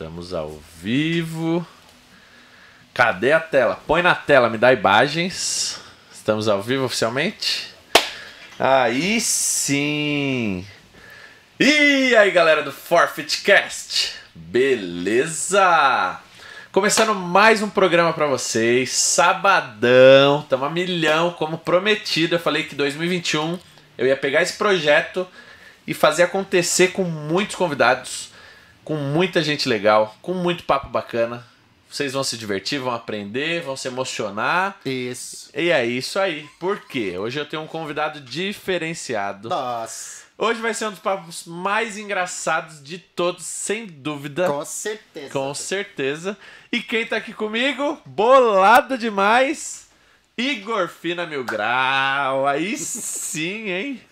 Estamos ao vivo. Cadê a tela? Põe na tela, me dá imagens. Estamos ao vivo oficialmente. Aí sim! E aí, galera do Forfeitcast! Beleza? Começando mais um programa para vocês, sabadão, tamo a milhão, como prometido. Eu falei que 2021 eu ia pegar esse projeto e fazer acontecer com muitos convidados com muita gente legal, com muito papo bacana. Vocês vão se divertir, vão aprender, vão se emocionar. Isso. E é isso aí. Por quê? Hoje eu tenho um convidado diferenciado. Nossa. Hoje vai ser um dos papos mais engraçados de todos, sem dúvida. Com certeza. Com certeza. E quem tá aqui comigo, bolado demais, Igor Fina Mil Grau. Aí sim, hein?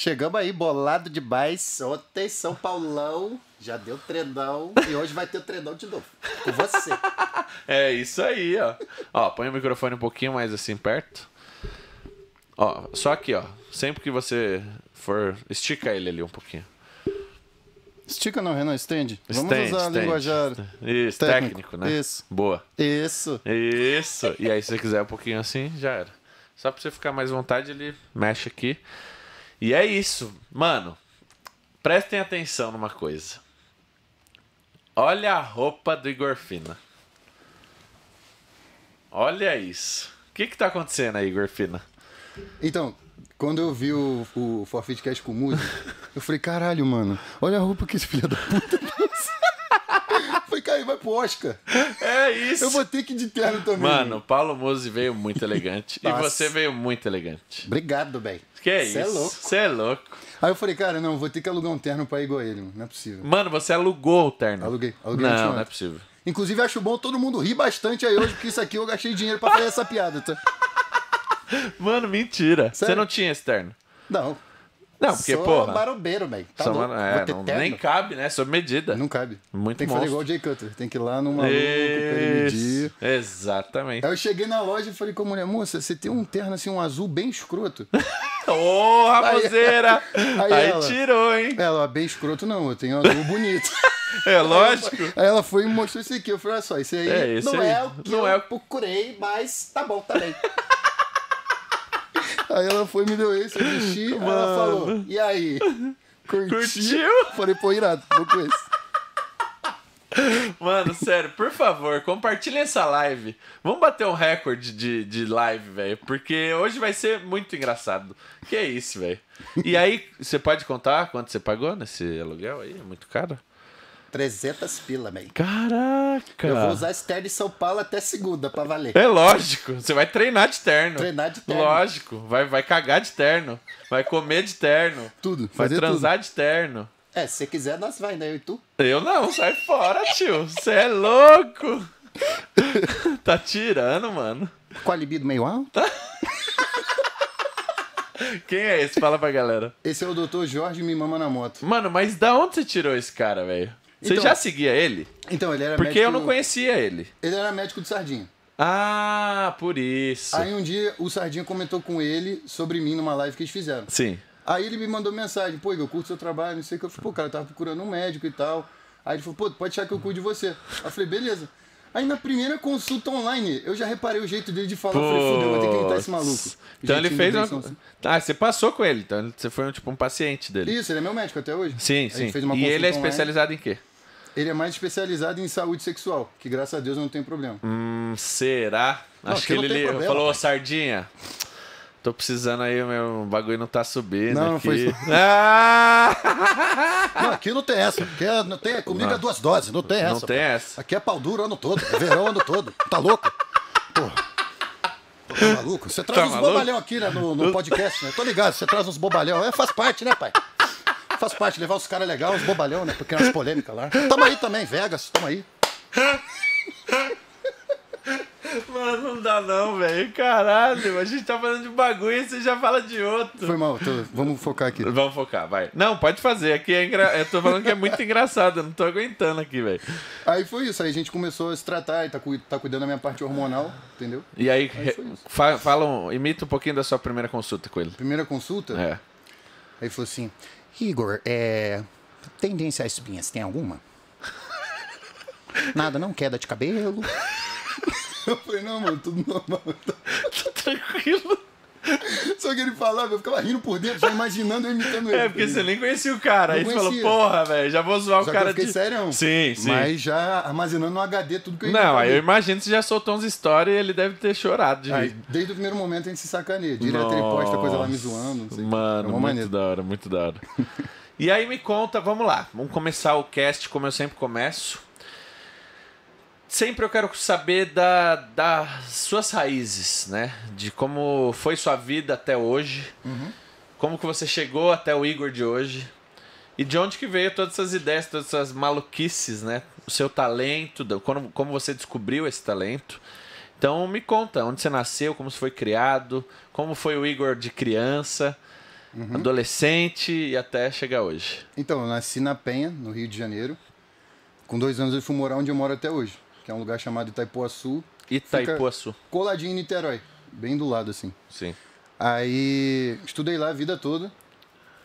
Chegamos aí, bolado demais. Ontem São Paulão já deu treinão e hoje vai ter o treinão de novo. Com você. é isso aí, ó. Ó, põe o microfone um pouquinho mais assim perto. Ó, só aqui, ó. Sempre que você for. Estica ele ali um pouquinho. Estica não, Renan, estende. Vamos stand, usar stand. linguajar Isso, técnico. técnico, né? Isso. Boa. Isso. Isso. E aí, se você quiser um pouquinho assim, já era. Só pra você ficar mais à vontade, ele mexe aqui. E é isso. Mano, prestem atenção numa coisa. Olha a roupa do Igor Fina. Olha isso. O que que tá acontecendo aí, Igor Fina? Então, quando eu vi o, o Forfeit Cash com o Moody, eu falei, caralho, mano, olha a roupa que esse filho da puta cair, vai pro Oscar. É isso. Eu vou ter que ir de terno também. Mano, o Paulo Mose veio muito elegante. e você veio muito elegante. Obrigado, bem. Que é Cê é isso? Você é louco. Você é louco. Aí eu falei, cara, não, vou ter que alugar um terno pra ir igual ele, mano. Não é possível. Mano, você alugou o terno. Aluguei, aluguei Não, não é possível. Inclusive, acho bom todo mundo rir bastante aí hoje, porque isso aqui eu gastei dinheiro pra fazer essa piada, tá? Mano, mentira. Você não tinha esse terno. Não. Não, porque, Sou porra. marombeiro, velho. Tá sou É, não, nem cabe, né? Sob medida. Não cabe. Muito Tem que monstro. fazer igual o Jay Cutter. Tem que ir lá no maluco pra medir. Exatamente. Aí eu cheguei na loja e falei com a mulher, moça, você tem um terno assim, um azul bem escroto. Ô, oh, raposeira! Aí, aí, aí ela, tirou, hein? Ela, bem escroto não, eu tenho um azul bonito. É lógico. Aí ela foi e mostrou isso aqui. Eu falei, olha só, isso aí é, não, aí. É o que não eu é... procurei, mas tá bom também. Tá Aí ela foi, me deu esse, eu mexi, ela falou, e aí? Curtiu? Curtiu? Falei, pô, irado, vou com esse. Mano, sério, por favor, compartilhem essa live. Vamos bater um recorde de, de live, velho. Porque hoje vai ser muito engraçado. Que é isso, velho. E aí, você pode contar quanto você pagou nesse aluguel aí? É muito caro? 300 pila, velho. Caraca! Eu vou usar esse terno em São Paulo até segunda pra valer. É lógico, você vai treinar de terno. Treinar de terno. Lógico, vai, vai cagar de terno, vai comer de terno. Tudo, Vai transar tudo. de terno. É, se você quiser, nós vai, né? Eu e tu? Eu não, sai fora, tio. Você é louco. tá tirando, mano. Com a libido meio alta? Tá. Quem é esse? Fala pra galera. Esse é o Dr. Jorge Me na Moto. Mano, mas da onde você tirou esse cara, velho? Você então, já seguia ele? Então, ele era Porque médico... eu não conhecia ele. Ele era médico do Sardinha. Ah, por isso. Aí um dia o Sardinha comentou com ele sobre mim numa live que eles fizeram. Sim. Aí ele me mandou mensagem, pô, eu curto seu trabalho, não sei o que. Eu falei, pô, cara, eu tava procurando um médico e tal. Aí ele falou, pô, pode achar que eu cuide de você. Aí eu falei, beleza. Aí na primeira consulta online, eu já reparei o jeito dele de falar. Pô. falei, fudeu, vou ter que imitar esse maluco. Então ele fez uma. Assim. Ah, você passou com ele, então você foi um, tipo um paciente dele. Isso, ele é meu médico até hoje. Sim, Aí sim. e ele é especializado online. em quê? Ele é mais especializado em saúde sexual, que graças a Deus não tem problema. Hum, será? Não, Acho que, ele, problema, falou, sardinha, Tô precisando aí, meu bagulho não tá subindo. Não, não foi isso. Ah! Não, aqui não tem essa. Aqui é, não tem, comigo é não. é duas doses, não tem essa. Não tem essa. Aqui é pau duro ano todo, é verão ano todo. Tá louco? Porra. Tá maluco? Você traz tá uns maluco? bobalhão aqui né, no, no podcast, né? Tô ligado, você traz uns bobalhão. É, faz parte, né, pai? Faz parte, levar os caras legais, uns bobalhão, né? Porque é umas polêmicas lá. Tamo aí também, Vegas, tamo aí. Mano, não dá não, velho. Caralho, a gente tá falando de um bagulho e você já fala de outro. Foi mal, tô... vamos focar aqui. Vamos focar, vai. Não, pode fazer. Aqui é, é engra... Eu tô falando que é muito engraçado, eu não tô aguentando aqui, velho. Aí foi isso, aí a gente começou a se tratar e tá, cu... tá cuidando da minha parte hormonal, entendeu? E aí, aí fa falam, imita um pouquinho da sua primeira consulta com ele. Primeira consulta? É. Aí falou assim: Igor, é. Tendência às espinhas, tem alguma? Nada, não? Queda de cabelo? Eu falei, não, mano, tudo normal. Tá, tranquilo. Só que ele falava, eu ficava rindo por dentro, já imaginando eu imitando ele. É, porque você nem conhecia o cara. Não aí você falou, porra, velho, já vou zoar Só o cara. Que eu fiquei de... sério. Sim, sim. Mas já armazenando no HD tudo que eu Não, aí eu imagino que você já soltou uns stories e ele deve ter chorado de aí, Desde o primeiro momento a gente se sacaneia. Direto Nossa. ele posta coisa lá me zoando. Mano, é muito da hora, muito da hora. e aí me conta, vamos lá, vamos começar o cast como eu sempre começo. Sempre eu quero saber da, das suas raízes, né? De como foi sua vida até hoje, uhum. como que você chegou até o Igor de hoje e de onde que veio todas essas ideias, todas essas maluquices, né? O seu talento, como, como você descobriu esse talento. Então me conta, onde você nasceu, como você foi criado, como foi o Igor de criança, uhum. adolescente e até chegar hoje. Então, eu nasci na Penha, no Rio de Janeiro. Com dois anos eu fui morar onde eu moro até hoje que é um lugar chamado Itaipuaçu. Itaipuaçu. Coladinho em Niterói, bem do lado assim. Sim. Aí estudei lá a vida toda.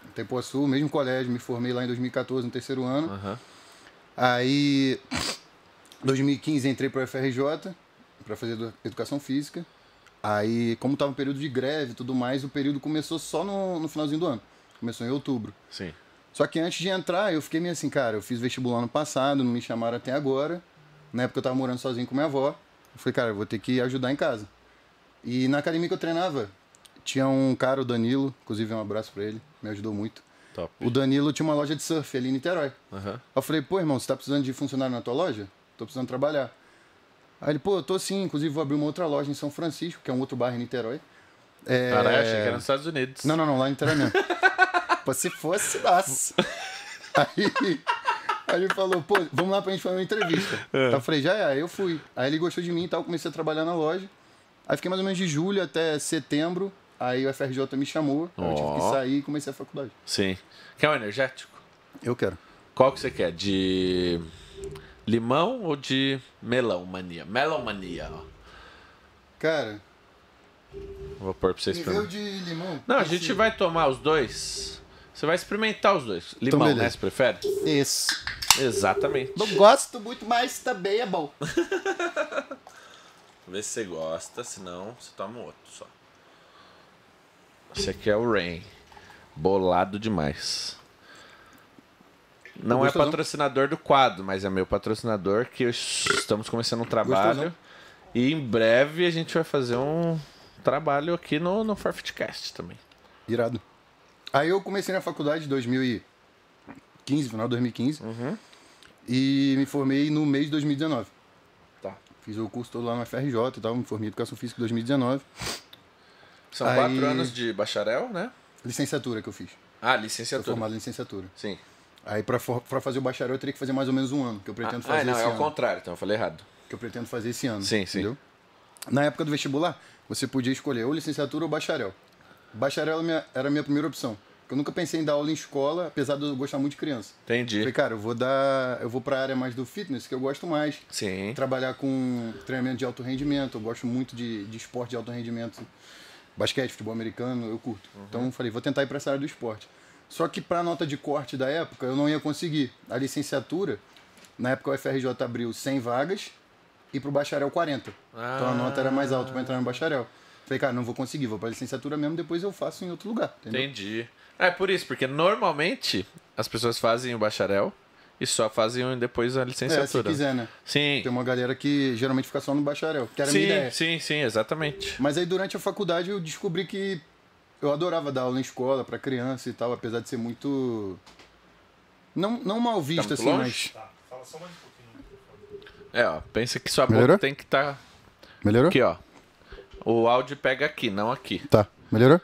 Itaipuaçu, mesmo colégio, me formei lá em 2014, no terceiro ano. Uhum. Aí 2015 entrei para o FRJ para fazer educação física. Aí, como estava um período de greve e tudo mais, o período começou só no, no finalzinho do ano. Começou em outubro. Sim. Só que antes de entrar, eu fiquei meio assim, cara, eu fiz vestibular ano passado, não me chamaram até agora. Na né, época eu tava morando sozinho com minha avó. Eu falei, cara, eu vou ter que ajudar em casa. E na academia que eu treinava, tinha um cara, o Danilo, inclusive um abraço para ele, me ajudou muito. Top. O Danilo tinha uma loja de surf ali em Niterói. Uhum. Eu falei, pô, irmão, você tá precisando de funcionário na tua loja? Tô precisando trabalhar. Aí ele, pô, eu tô sim, inclusive vou abrir uma outra loja em São Francisco, que é um outro bairro em Niterói. É... Caralho, achei que era nos Estados Unidos. Não, não, não, lá em Niterói mesmo. pô, se fosse, nossa. Aí Aí ele falou, pô, vamos lá pra gente fazer uma entrevista. É. Eu falei, já é, aí eu fui. Aí ele gostou de mim e tal, comecei a trabalhar na loja. Aí fiquei mais ou menos de julho até setembro. Aí o FRJ me chamou, oh. eu tive que sair e comecei a faculdade. Sim. Quer um energético? Eu quero. Qual que você quer? De limão ou de melão mania? Melão mania, ó. Cara. Vou pôr pra vocês experimentar. de limão? Não, a gente vai tomar os dois. Você vai experimentar os dois. Então, limão, então, né? Você prefere? Isso. Exatamente. Não gosto muito, mas também é bom. Vê se você gosta, senão você toma outro só. Esse aqui é o Rain. Bolado demais. Não Gostosão. é patrocinador do quadro, mas é meu patrocinador que estamos começando um trabalho. Gostosão. E em breve a gente vai fazer um trabalho aqui no, no Forfeitcast também. Irado. Aí eu comecei na faculdade em 2000 e... 2015, final de 2015. Uhum. E me formei no mês de 2019. Tá. Fiz o curso todo lá na FRJ e tal, me formei em Educação Física em 2019. São Aí... quatro anos de bacharel, né? Licenciatura que eu fiz. Ah, licenciatura. Sou formado em licenciatura. Sim. Aí para fazer o bacharel eu teria que fazer mais ou menos um ano, que eu pretendo ah, fazer ah, não, esse é ano. é o contrário, então eu falei errado. Que eu pretendo fazer esse ano. Sim, sim. Na época do vestibular, você podia escolher ou licenciatura ou bacharel. Bacharel era a minha, era a minha primeira opção. Eu nunca pensei em dar aula em escola, apesar de eu gostar muito de criança. Entendi. falei, cara, eu vou dar. Eu vou pra área mais do fitness, que eu gosto mais. Sim. Trabalhar com treinamento de alto rendimento. Eu gosto muito de, de esporte de alto rendimento. Basquete, futebol americano, eu curto. Uhum. Então falei, vou tentar ir pra essa área do esporte. Só que pra nota de corte da época, eu não ia conseguir. A licenciatura, na época o FRJ abriu 100 vagas e pro bacharel 40. Ah. Então a nota era mais alta para entrar no bacharel. Falei, cara, não vou conseguir, vou pra licenciatura mesmo, depois eu faço em outro lugar. Entendeu? Entendi. É por isso, porque normalmente as pessoas fazem o bacharel e só fazem depois a licenciatura. É, se né? quiser, né? Sim. Tem uma galera que geralmente fica só no bacharel, que era sim, minha ideia. Sim, sim, exatamente. Mas aí durante a faculdade eu descobri que eu adorava dar aula em escola para criança e tal, apesar de ser muito não não mal tá visto assim, longe? mas tá. Fala só mais um pouquinho. É, ó, pensa que sua Melhorou? boca tem que estar tá... Melhorou? Aqui, ó. O áudio pega aqui, não aqui. Tá. Melhorou?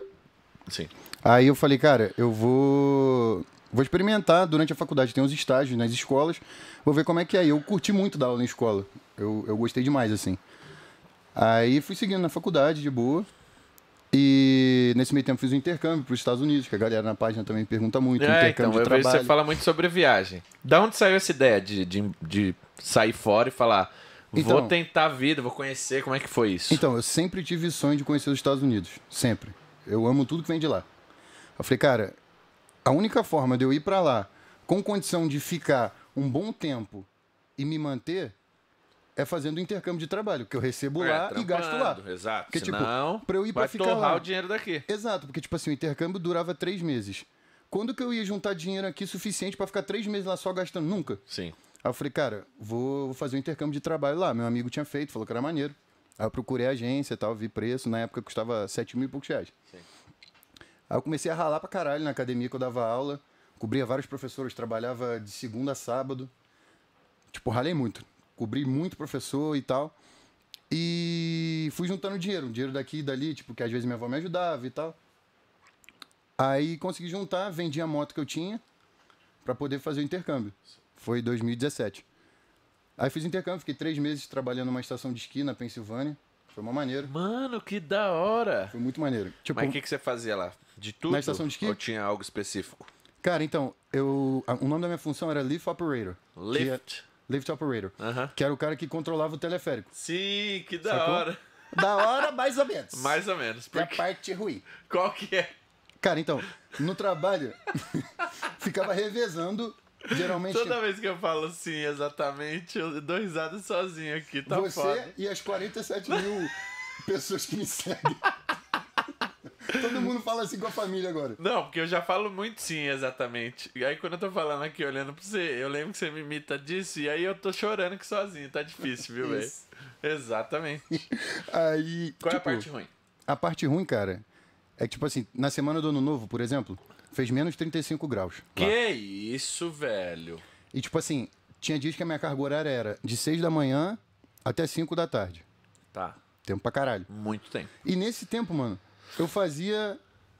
Sim. Aí eu falei, cara, eu vou vou experimentar durante a faculdade, tem uns estágios nas escolas, vou ver como é que é. Eu curti muito dar aula na escola, eu, eu gostei demais, assim. Aí fui seguindo na faculdade, de boa, e nesse meio tempo fiz um intercâmbio para os Estados Unidos, que a galera na página também pergunta muito, é, intercâmbio então, de trabalho. Vejo você fala muito sobre viagem. Da onde saiu essa ideia de, de, de sair fora e falar... Então, vou tentar a vida, vou conhecer como é que foi isso. Então, eu sempre tive sonho de conhecer os Estados Unidos. Sempre. Eu amo tudo que vem de lá. Eu falei, cara, a única forma de eu ir para lá com condição de ficar um bom tempo e me manter é fazendo intercâmbio de trabalho, que eu recebo é, lá e gasto lá. Exato. Porque, tipo, Senão, tipo, pra eu ir pra ficar lá. o dinheiro daqui. Exato, porque, tipo assim, o intercâmbio durava três meses. Quando que eu ia juntar dinheiro aqui suficiente para ficar três meses lá só gastando? Nunca. Sim. Aí eu falei, cara, vou fazer um intercâmbio de trabalho lá. Meu amigo tinha feito, falou que era maneiro. Aí eu procurei a agência e tal, vi preço. Na época custava sete mil e poucos reais. Sim. Aí eu comecei a ralar pra caralho na academia que eu dava aula, cobria vários professores, trabalhava de segunda a sábado. Tipo, ralei muito. Cobri muito professor e tal. E fui juntando dinheiro, dinheiro daqui e dali, tipo, que às vezes minha avó me ajudava e tal. Aí consegui juntar, vendi a moto que eu tinha para poder fazer o intercâmbio. Foi 2017. Aí fiz intercâmbio, fiquei três meses trabalhando numa estação de esqui na Pensilvânia. Foi uma maneira. Mano, que da hora! Foi muito maneiro. Tipo, Mas o que, que você fazia lá? De tudo? Na estação de esqui? Ou tinha algo específico? Cara, então, eu, o nome da minha função era Lift Operator. Lift? É lift Operator. Uh -huh. Que era o cara que controlava o teleférico. Sim, que da Sacou? hora. Da hora, mais ou menos. Mais ou menos. Porque... é a parte ruim. Qual que é? Cara, então, no trabalho, ficava revezando Geralmente. Toda vez que eu falo sim exatamente, eu dou risada sozinho aqui, tá Você foda. e as 47 mil pessoas que me seguem. Todo mundo fala assim com a família agora. Não, porque eu já falo muito sim, exatamente. E aí quando eu tô falando aqui, olhando pra você, eu lembro que você me imita disso, e aí eu tô chorando que sozinho, tá difícil, viu, velho? Exatamente. aí. Qual tipo, é a tipo, parte ruim? A parte ruim, cara, é que, tipo assim, na semana do ano novo, por exemplo, Fez menos 35 graus. Que lá. isso, velho. E tipo assim, tinha dias que a minha carga horária era de 6 da manhã até 5 da tarde. Tá. Tempo pra caralho. Muito tempo. E nesse tempo, mano, eu fazia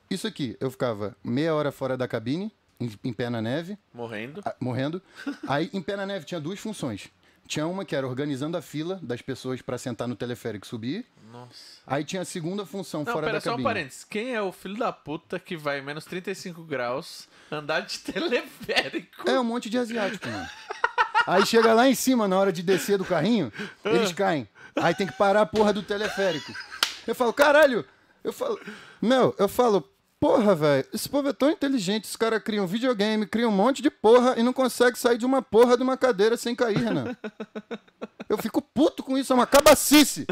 isso aqui. Eu ficava meia hora fora da cabine, em, em pé na neve. Morrendo. A, ah, morrendo. Aí, em pé na neve, tinha duas funções. Tinha uma que era organizando a fila das pessoas para sentar no teleférico e subir. Nossa. Aí tinha a segunda função Não, fora pera, da só um parênteses. Quem é o filho da puta que vai menos 35 graus andar de teleférico? É um monte de asiático, mano. Aí chega lá em cima, na hora de descer do carrinho, ah. eles caem. Aí tem que parar a porra do teleférico. Eu falo, caralho! Eu falo, não, eu falo, Porra, velho, esse povo é tão inteligente. Os caras criam um videogame, criam um monte de porra e não consegue sair de uma porra de uma cadeira sem cair, Renan. Eu fico puto com isso, é uma cabacice.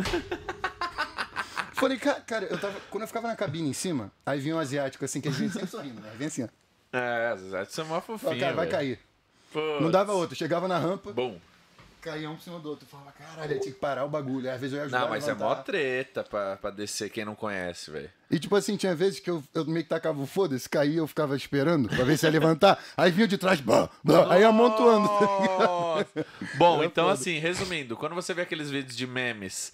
Falei, cara, cara, eu tava, quando eu ficava na cabine em cima, aí vinha um asiático assim, que a gente sempre sorrindo, né? Vem assim, ó. É, asiático é mó fofinho. Falei, cara, vai cair. Não dava outro, chegava na rampa. Bom caía um por cima do outro. Tu fala, caralho, eu tinha que parar o bagulho. às vezes eu ia ajudar Não, mas é mó treta pra, pra descer quem não conhece, velho. E tipo assim, tinha vezes que eu, eu meio que tacava o foda-se, caía, eu ficava esperando pra ver se ia levantar. aí vinha de trás, blá, blá, aí amontoando. Bom, então assim, resumindo, quando você vê aqueles vídeos de memes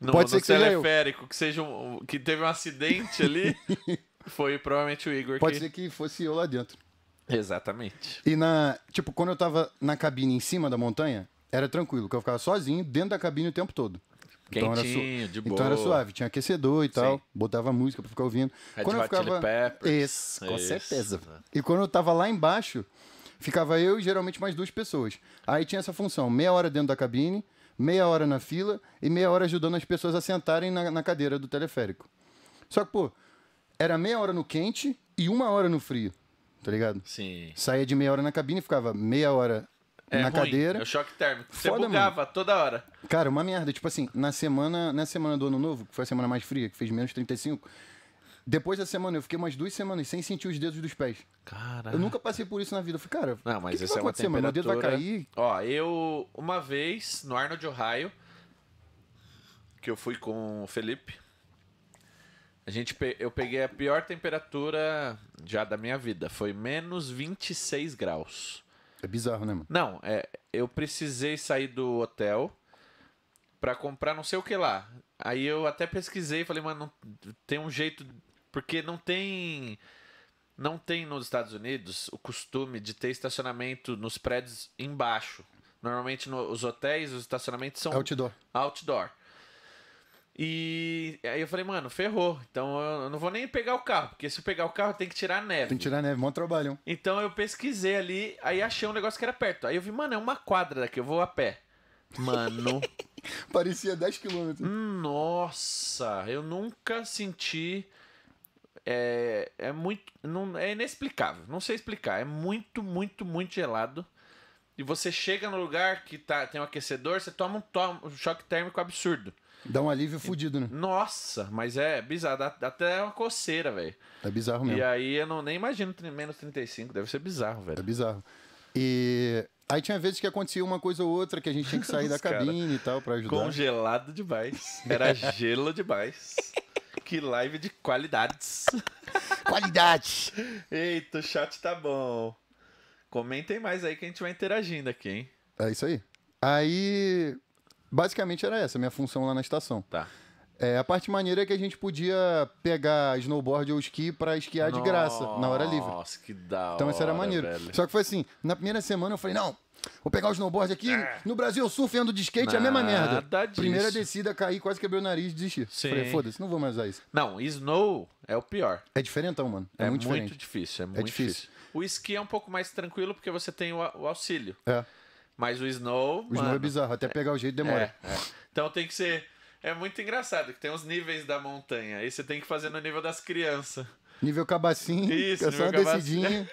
no, Pode ser no que teleférico, seja que seja um, que teve um acidente ali, foi provavelmente o Igor Pode que... ser que fosse eu lá dentro. Exatamente. E na, tipo, quando eu tava na cabine em cima da montanha, era tranquilo, que eu ficava sozinho dentro da cabine o tempo todo. Quentinho, então era su... de boa. Então era suave, tinha aquecedor e tal, Sim. botava música pra ficar ouvindo. Red quando eu ficava... Isso, com Isso. certeza. E quando eu tava lá embaixo, ficava eu e geralmente mais duas pessoas. Aí tinha essa função, meia hora dentro da cabine, meia hora na fila e meia hora ajudando as pessoas a sentarem na, na cadeira do teleférico. Só que, pô, era meia hora no quente e uma hora no frio, tá ligado? Sim. Saía de meia hora na cabine, e ficava meia hora é, na ruim. cadeira. É o choque térmico. Você Foda, bugava mano. toda hora. Cara, uma merda. Tipo assim, na semana, na semana do ano novo, que foi a semana mais fria, que fez menos 35, depois da semana, eu fiquei umas duas semanas sem sentir os dedos dos pés. Cara. Eu nunca passei por isso na vida. Eu falei, cara, não, mas que isso que é uma temperatura... Meu dedo vai cair. Ó, eu, uma vez, no Arnold, Ohio, que eu fui com o Felipe, a gente, eu peguei a pior temperatura já da minha vida. Foi menos 26 graus. É bizarro, né, mano? Não, é, eu precisei sair do hotel para comprar não sei o que lá. Aí eu até pesquisei, falei, mano, não, tem um jeito. Porque não tem. Não tem nos Estados Unidos o costume de ter estacionamento nos prédios embaixo. Normalmente nos hotéis, os estacionamentos são. Outdoor. Outdoor. E aí eu falei, mano, ferrou. Então eu não vou nem pegar o carro, porque se eu pegar o carro tem que tirar a neve. Tem que tirar a neve, bom trabalho. Então eu pesquisei ali, aí achei um negócio que era perto. Aí eu vi, mano, é uma quadra daqui, eu vou a pé. Mano. Parecia 10 quilômetros. Nossa, eu nunca senti. É, é muito. Não, é inexplicável. Não sei explicar. É muito, muito, muito gelado. E você chega no lugar que tá, tem um aquecedor, você toma um, toma um choque térmico absurdo. Dá um alívio fudido, né? Nossa, mas é bizarro. Dá, dá até uma coceira, velho. É bizarro mesmo. E aí eu não, nem imagino menos 35. Deve ser bizarro, velho. É bizarro. E Aí tinha vezes que acontecia uma coisa ou outra que a gente tinha que sair da cabine cara, e tal para ajudar. Congelado demais. Era gelo demais. que live de qualidades. qualidades Eita, o chat tá bom. Comentem mais aí que a gente vai interagindo aqui, hein? É isso aí. Aí basicamente era essa a minha função lá na estação. Tá. É, a parte maneira é que a gente podia pegar snowboard ou esqui para esquiar Nossa, de graça, na hora livre. Nossa, que da hora. Então isso era maneiro. Velho. Só que foi assim, na primeira semana eu falei, não, vou pegar o snowboard aqui. É. No Brasil, eu surfo e ando de skate Nada é a mesma ah, merda. Disso. Primeira descida, caí, quase quebrei o nariz e desisti. Sim. Falei, foda-se, não vou mais usar isso. Não, snow é o pior. É diferentão, mano. É, é muito, muito, diferente. difícil, é, é muito é difícil. difícil. O esqui é um pouco mais tranquilo porque você tem o, o auxílio. É. Mas o Snow. O mano, Snow é bizarro, até é, pegar o jeito demora. É, é. Então tem que ser. É muito engraçado que tem os níveis da montanha. Aí você tem que fazer no nível das crianças. Nível cabacinho, Isso, é só descidinha.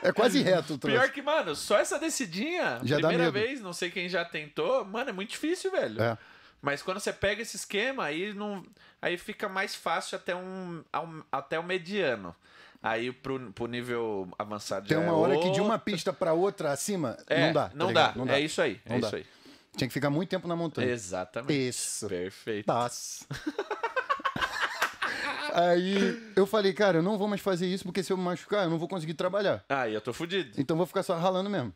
É quase reto o troço. Pior que, mano, só essa descidinha, já primeira vez, não sei quem já tentou, mano, é muito difícil, velho. É. Mas quando você pega esse esquema, aí não, aí fica mais fácil até um, até o um mediano. Aí pro, pro nível avançado Tem uma é hora outra... que de uma pista para outra acima, é, não dá. Tá não, dá. não é dá. É isso aí. Não é dá. isso aí. Tinha que ficar muito tempo na montanha. Exatamente. Isso. Perfeito. Passa. Aí eu falei, cara, eu não vou mais fazer isso porque se eu me machucar, eu não vou conseguir trabalhar. Ah, eu tô fudido. Então vou ficar só ralando mesmo.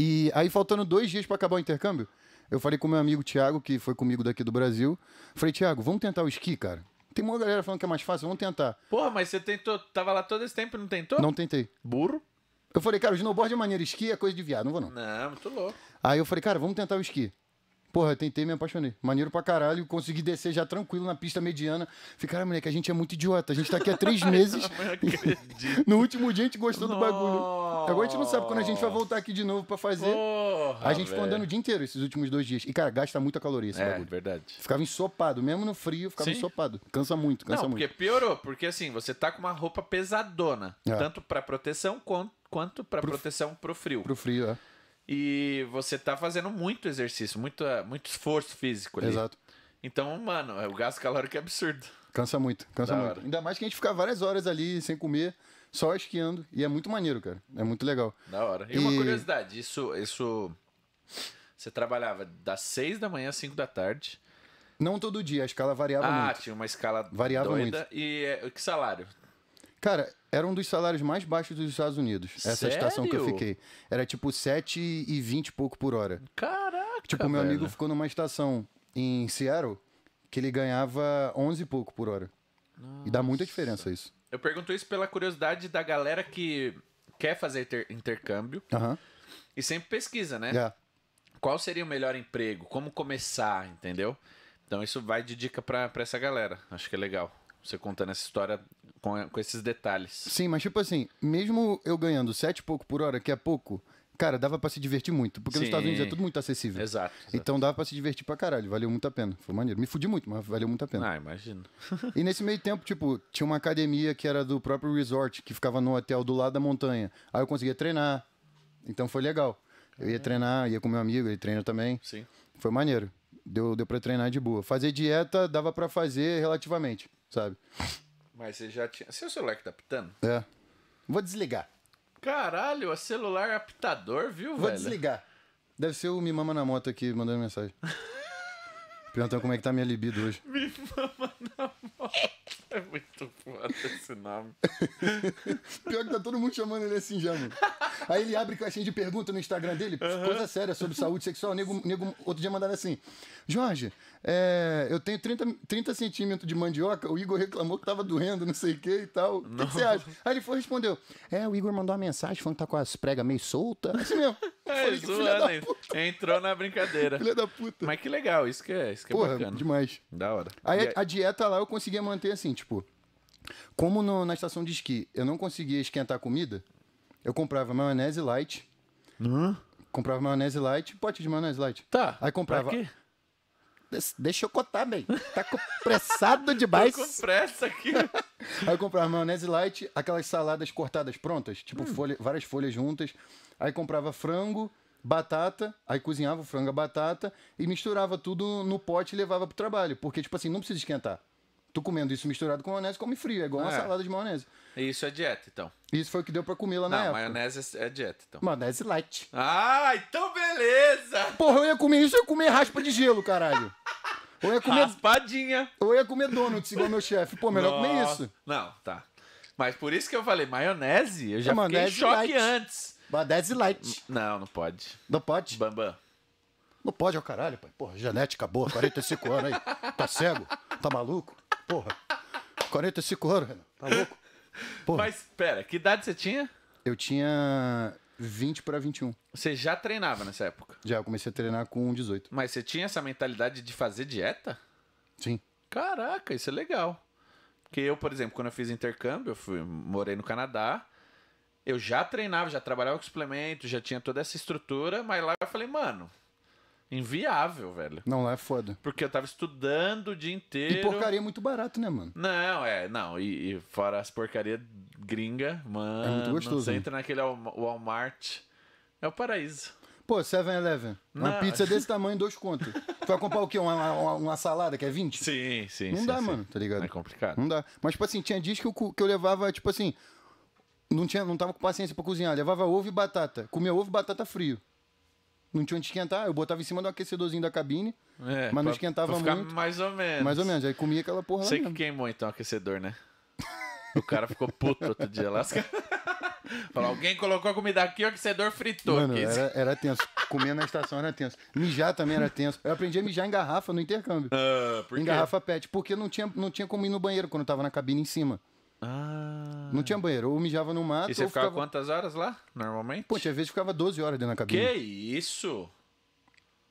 E aí, faltando dois dias para acabar o intercâmbio, eu falei com meu amigo Thiago, que foi comigo daqui do Brasil. Falei, Thiago, vamos tentar o esqui, cara. Tem uma galera falando que é mais fácil, vamos tentar. Porra, mas você tentou, tava lá todo esse tempo e não tentou? Não tentei. Burro? Eu falei, cara, o snowboard é maneira, esqui é coisa de viado, não vou não. Não, muito louco. Aí eu falei, cara, vamos tentar o esqui. Porra, eu tentei me apaixonei. Maneiro pra caralho, consegui descer já tranquilo na pista mediana. Falei, cara, moleque, a gente é muito idiota. A gente tá aqui há três meses. no último dia a gente gostou do bagulho. Agora a gente não sabe quando a gente vai voltar aqui de novo pra fazer. Porra, a gente ficou andando o dia inteiro esses últimos dois dias. E, cara, gasta muita caloria esse é, bagulho. É verdade. Ficava ensopado, mesmo no frio, ficava Sim. ensopado. Cansa muito, cansa não, muito. Porque piorou, porque assim, você tá com uma roupa pesadona, é. tanto pra proteção quanto, quanto pra pro proteção pro frio. Pro frio, é. E você tá fazendo muito exercício, muito, eh, muito esforço físico ali. Exato. Então, mano, o gasto calórico é absurdo. Cansa muito, cansa da muito. Hora. Ainda mais que a gente fica várias horas ali sem comer, só esquiando. E é muito maneiro, cara. É muito legal. Da hora. E, e... uma curiosidade, isso, isso. Você trabalhava das 6 da manhã às 5 da tarde. Não todo dia, a escala variava ah, muito. Ah, tinha uma escala variava doida. muito. E eh, que salário? Cara, era um dos salários mais baixos dos Estados Unidos. Essa Sério? estação que eu fiquei. Era tipo 7 e 20 e pouco por hora. Caraca! Tipo, meu velho. amigo ficou numa estação em Seattle que ele ganhava 11 e pouco por hora. Nossa. E dá muita diferença isso. Eu pergunto isso pela curiosidade da galera que quer fazer intercâmbio e sempre pesquisa, né? Yeah. É. Qual seria o melhor emprego? Como começar, entendeu? Então isso vai de dica para pra essa galera. Acho que é legal. Você contando essa história com, com esses detalhes. Sim, mas tipo assim, mesmo eu ganhando sete e pouco por hora, que é pouco, cara, dava para se divertir muito. Porque Sim. nos Estados Unidos é tudo muito acessível. Exato. exato. Então dava para se divertir pra caralho. Valeu muito a pena. Foi maneiro. Me fudi muito, mas valeu muito a pena. Ah, imagino. e nesse meio tempo, tipo, tinha uma academia que era do próprio resort, que ficava no hotel do lado da montanha. Aí eu conseguia treinar. Então foi legal. Eu ia é. treinar, ia com meu amigo, ele treina também. Sim. Foi maneiro. Deu, deu pra treinar de boa. Fazer dieta dava para fazer relativamente sabe? Mas você já tinha. Seu celular que tá pitando? É. Vou desligar. Caralho, o é celular apitador, viu, Vou velho? desligar. Deve ser o mimama Mama na Moto aqui mandando mensagem. Perguntando como é que tá a minha libido hoje. Me mama na É muito foda esse nome. Pior que tá todo mundo chamando ele assim já, mano. Aí ele abre caixinha de pergunta no Instagram dele, uhum. coisa séria sobre saúde sexual. Nego, nego, outro dia mandava assim: Jorge, é, eu tenho 30, 30 centímetros de mandioca, o Igor reclamou que tava doendo, não sei o que e tal. O que, você acha? Aí ele foi e respondeu: É, o Igor mandou uma mensagem falando que tá com as pregas meio solta. Assim mesmo. É, falei, zoando, entrou na brincadeira. Filha da puta. Mas que legal, isso que é, isso que é Porra, bacana. demais. Da hora. Aí, aí a dieta dieta lá eu conseguia manter assim, tipo. Como no, na estação de esqui eu não conseguia esquentar comida, eu comprava maionese light. Comprava maionese light, pote de maionese light. Tá. Aí comprava. Pra quê? Deixa eu cotar, bem. Tá compressado demais. Tô com pressa aqui. Aí comprava maionese light, aquelas saladas cortadas prontas, tipo hum. folha, várias folhas juntas. Aí comprava frango, batata, aí cozinhava o frango, a batata e misturava tudo no pote e levava pro trabalho. Porque, tipo assim, não precisa esquentar. Tu comendo isso misturado com maionese, come frio, é igual uma é. salada de maionese. Isso é dieta, então. Isso foi o que deu pra comer lá na não, maionese é, é dieta, então. Maionese light. Ah, então beleza! Porra, eu ia comer isso, eu ia comer raspa de gelo, caralho. Ou ia comer... Raspadinha. Ou ia comer donuts, igual meu chefe. Pô, melhor Nossa. comer isso. Não, tá. Mas por isso que eu falei, maionese, eu já é, fiquei em choque light. antes. Badese Light. Não, não pode. Não pode? Bambam. Não pode, ao é caralho, pai. Porra, genética boa, 45 anos aí. Tá cego? Tá maluco? Porra. 45 anos, Renan. Tá louco? Porra. Mas, pera, que idade você tinha? Eu tinha 20 para 21. Você já treinava nessa época? Já, eu comecei a treinar com 18. Mas você tinha essa mentalidade de fazer dieta? Sim. Caraca, isso é legal. Porque eu, por exemplo, quando eu fiz intercâmbio, eu fui, morei no Canadá eu já treinava, já trabalhava com suplemento, já tinha toda essa estrutura, mas lá eu falei, mano, inviável, velho. Não, lá é foda. Porque eu tava estudando o dia inteiro. E porcaria é muito barato, né, mano? Não, é, não. E, e fora as porcarias gringa, mano. É muito gostoso. Você né? entra naquele Walmart, é o paraíso. Pô, 7-Eleven. Uma pizza desse tamanho, dois contos. Tu vai comprar o quê? Uma, uma, uma, salada que é 20? Sim, sim. Não sim, dá, sim. mano, tá ligado? É complicado. Não dá. Mas, tipo assim, tinha dias que eu, que eu levava, tipo assim, não, tinha, não tava com paciência para cozinhar. Levava ovo e batata. Comia ovo e batata frio. Não tinha onde esquentar. Eu botava em cima do aquecedorzinho da cabine, é, mas pra, não esquentava muito. Mais ou menos. Mais ou menos. Aí comia aquela porra Sei lá. Sei que mesmo. queimou então o aquecedor, né? O cara ficou puto outro dia lá. Falou, alguém colocou a comida aqui, o aquecedor fritou. Mano, era, era, tenso. Comer na estação era tenso. Mijar também era tenso. Eu aprendi a mijar em garrafa no intercâmbio. Uh, em garrafa pet. Porque não tinha, não tinha como ir no banheiro quando eu tava na cabine em cima. Ah. Não tinha banheiro. Ou mijava no mato. E você ficava, ficava, quantas horas lá, normalmente? Pô, tinha vezes que ficava 12 horas dentro da cabine. Que isso?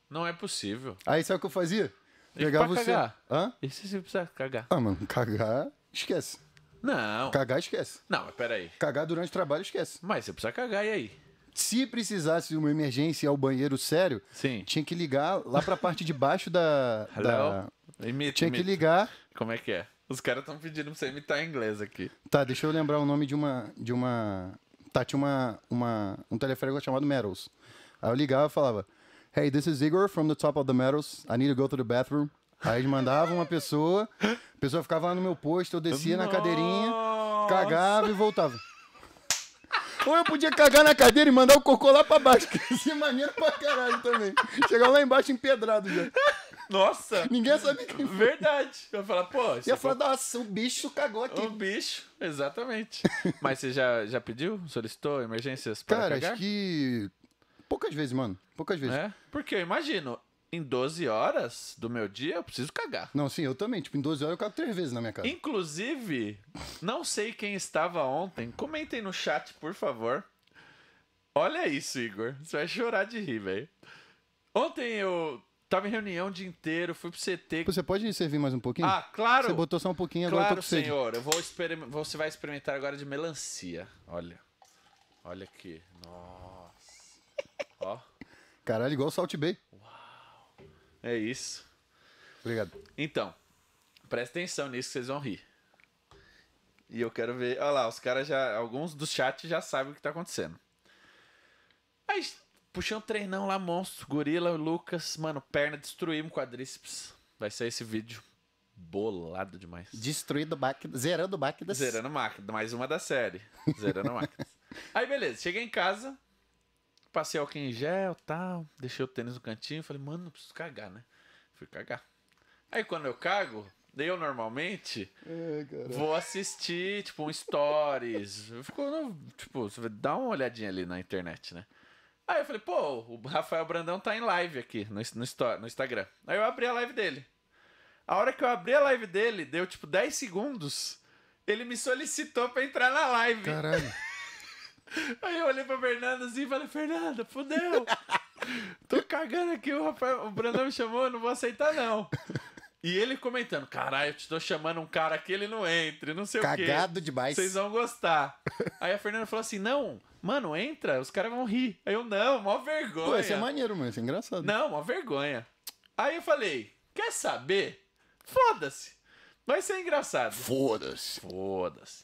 Não é possível. Aí sabe o que eu fazia? Pegava você. Hã? E se você precisar cagar? Ah, mano, cagar, esquece. Não. Cagar, esquece. Não, mas peraí. Cagar durante o trabalho, esquece. Mas você precisa cagar, e aí? Se precisasse de uma emergência ao banheiro sério, Sim. tinha que ligar lá pra parte de baixo da. da... Imito, tinha imito. que ligar. Como é que é? Os caras estão pedindo pra você imitar inglês aqui. Tá, deixa eu lembrar o nome de uma. De uma... Tá, tinha uma, uma, um teleférico chamado Metals. Aí eu ligava e falava: Hey, this is Igor from the top of the Metals. I need to go to the bathroom. Aí mandava uma pessoa, a pessoa ficava lá no meu posto, eu descia Nossa. na cadeirinha, cagava e voltava. Ou eu podia cagar na cadeira e mandar o cocô lá pra baixo, que ia ser maneiro pra caralho também. Chegar lá embaixo empedrado já. Nossa! Ninguém sabe quem foi. Verdade. Eu ia falar, pô... Ia falar, nossa, o bicho cagou aqui. O bicho, exatamente. Mas você já, já pediu? Solicitou emergências para Cara, cagar? acho que... Poucas vezes, mano. Poucas vezes. É? Porque eu imagino, em 12 horas do meu dia, eu preciso cagar. Não, sim, eu também. Tipo, em 12 horas eu cago três vezes na minha casa. Inclusive, não sei quem estava ontem. Comentem no chat, por favor. Olha isso, Igor. Você vai chorar de rir, velho. Ontem eu tava em reunião o dia inteiro, fui pro CT. Você pode servir mais um pouquinho? Ah, claro. Você botou só um pouquinho, agora eu tô com sede. senhor. Eu vou experim... Você vai experimentar agora de melancia. Olha. Olha aqui. Nossa. Ó. Caralho, igual o Salt Bay. É isso. Obrigado. Então, presta atenção nisso que vocês vão rir. E eu quero ver. Olha lá, os caras já. Alguns do chat já sabem o que tá acontecendo. Aí, puxei um treinão lá, monstro, gorila, Lucas, mano, perna, destruímos quadríceps. Vai sair esse vídeo. Bolado demais. Destruindo máquina. Zerando máquinas. Zerando máquina. Mais uma da série. Zerando máquinas. Aí, beleza. Cheguei em casa, Passei álcool em gel tal. Deixei o tênis no cantinho. Falei, mano, não preciso cagar, né? Fui cagar. Aí quando eu cago, eu normalmente é, vou assistir, tipo, um stories. Ficou, tipo, dá uma olhadinha ali na internet, né? Aí eu falei, pô, o Rafael Brandão tá em live aqui no, no, no Instagram. Aí eu abri a live dele. A hora que eu abri a live dele, deu tipo 10 segundos. Ele me solicitou pra entrar na live. Caralho. Aí eu olhei pra Fernanda assim e falei, Fernanda, fudeu. Tô cagando aqui, o, rapaz, o Brandão me chamou, não vou aceitar não. E ele comentando, caralho, eu te tô chamando um cara que ele não entre, não sei Cagado o quê. Cagado demais. Vocês vão gostar. Aí a Fernanda falou assim, não, mano, entra, os caras vão rir. Aí eu, não, mó vergonha. Pô, isso é maneiro, mano, isso é engraçado. Não, mó vergonha. Aí eu falei, quer saber? Foda-se. Vai ser engraçado. Foda-se. Foda-se.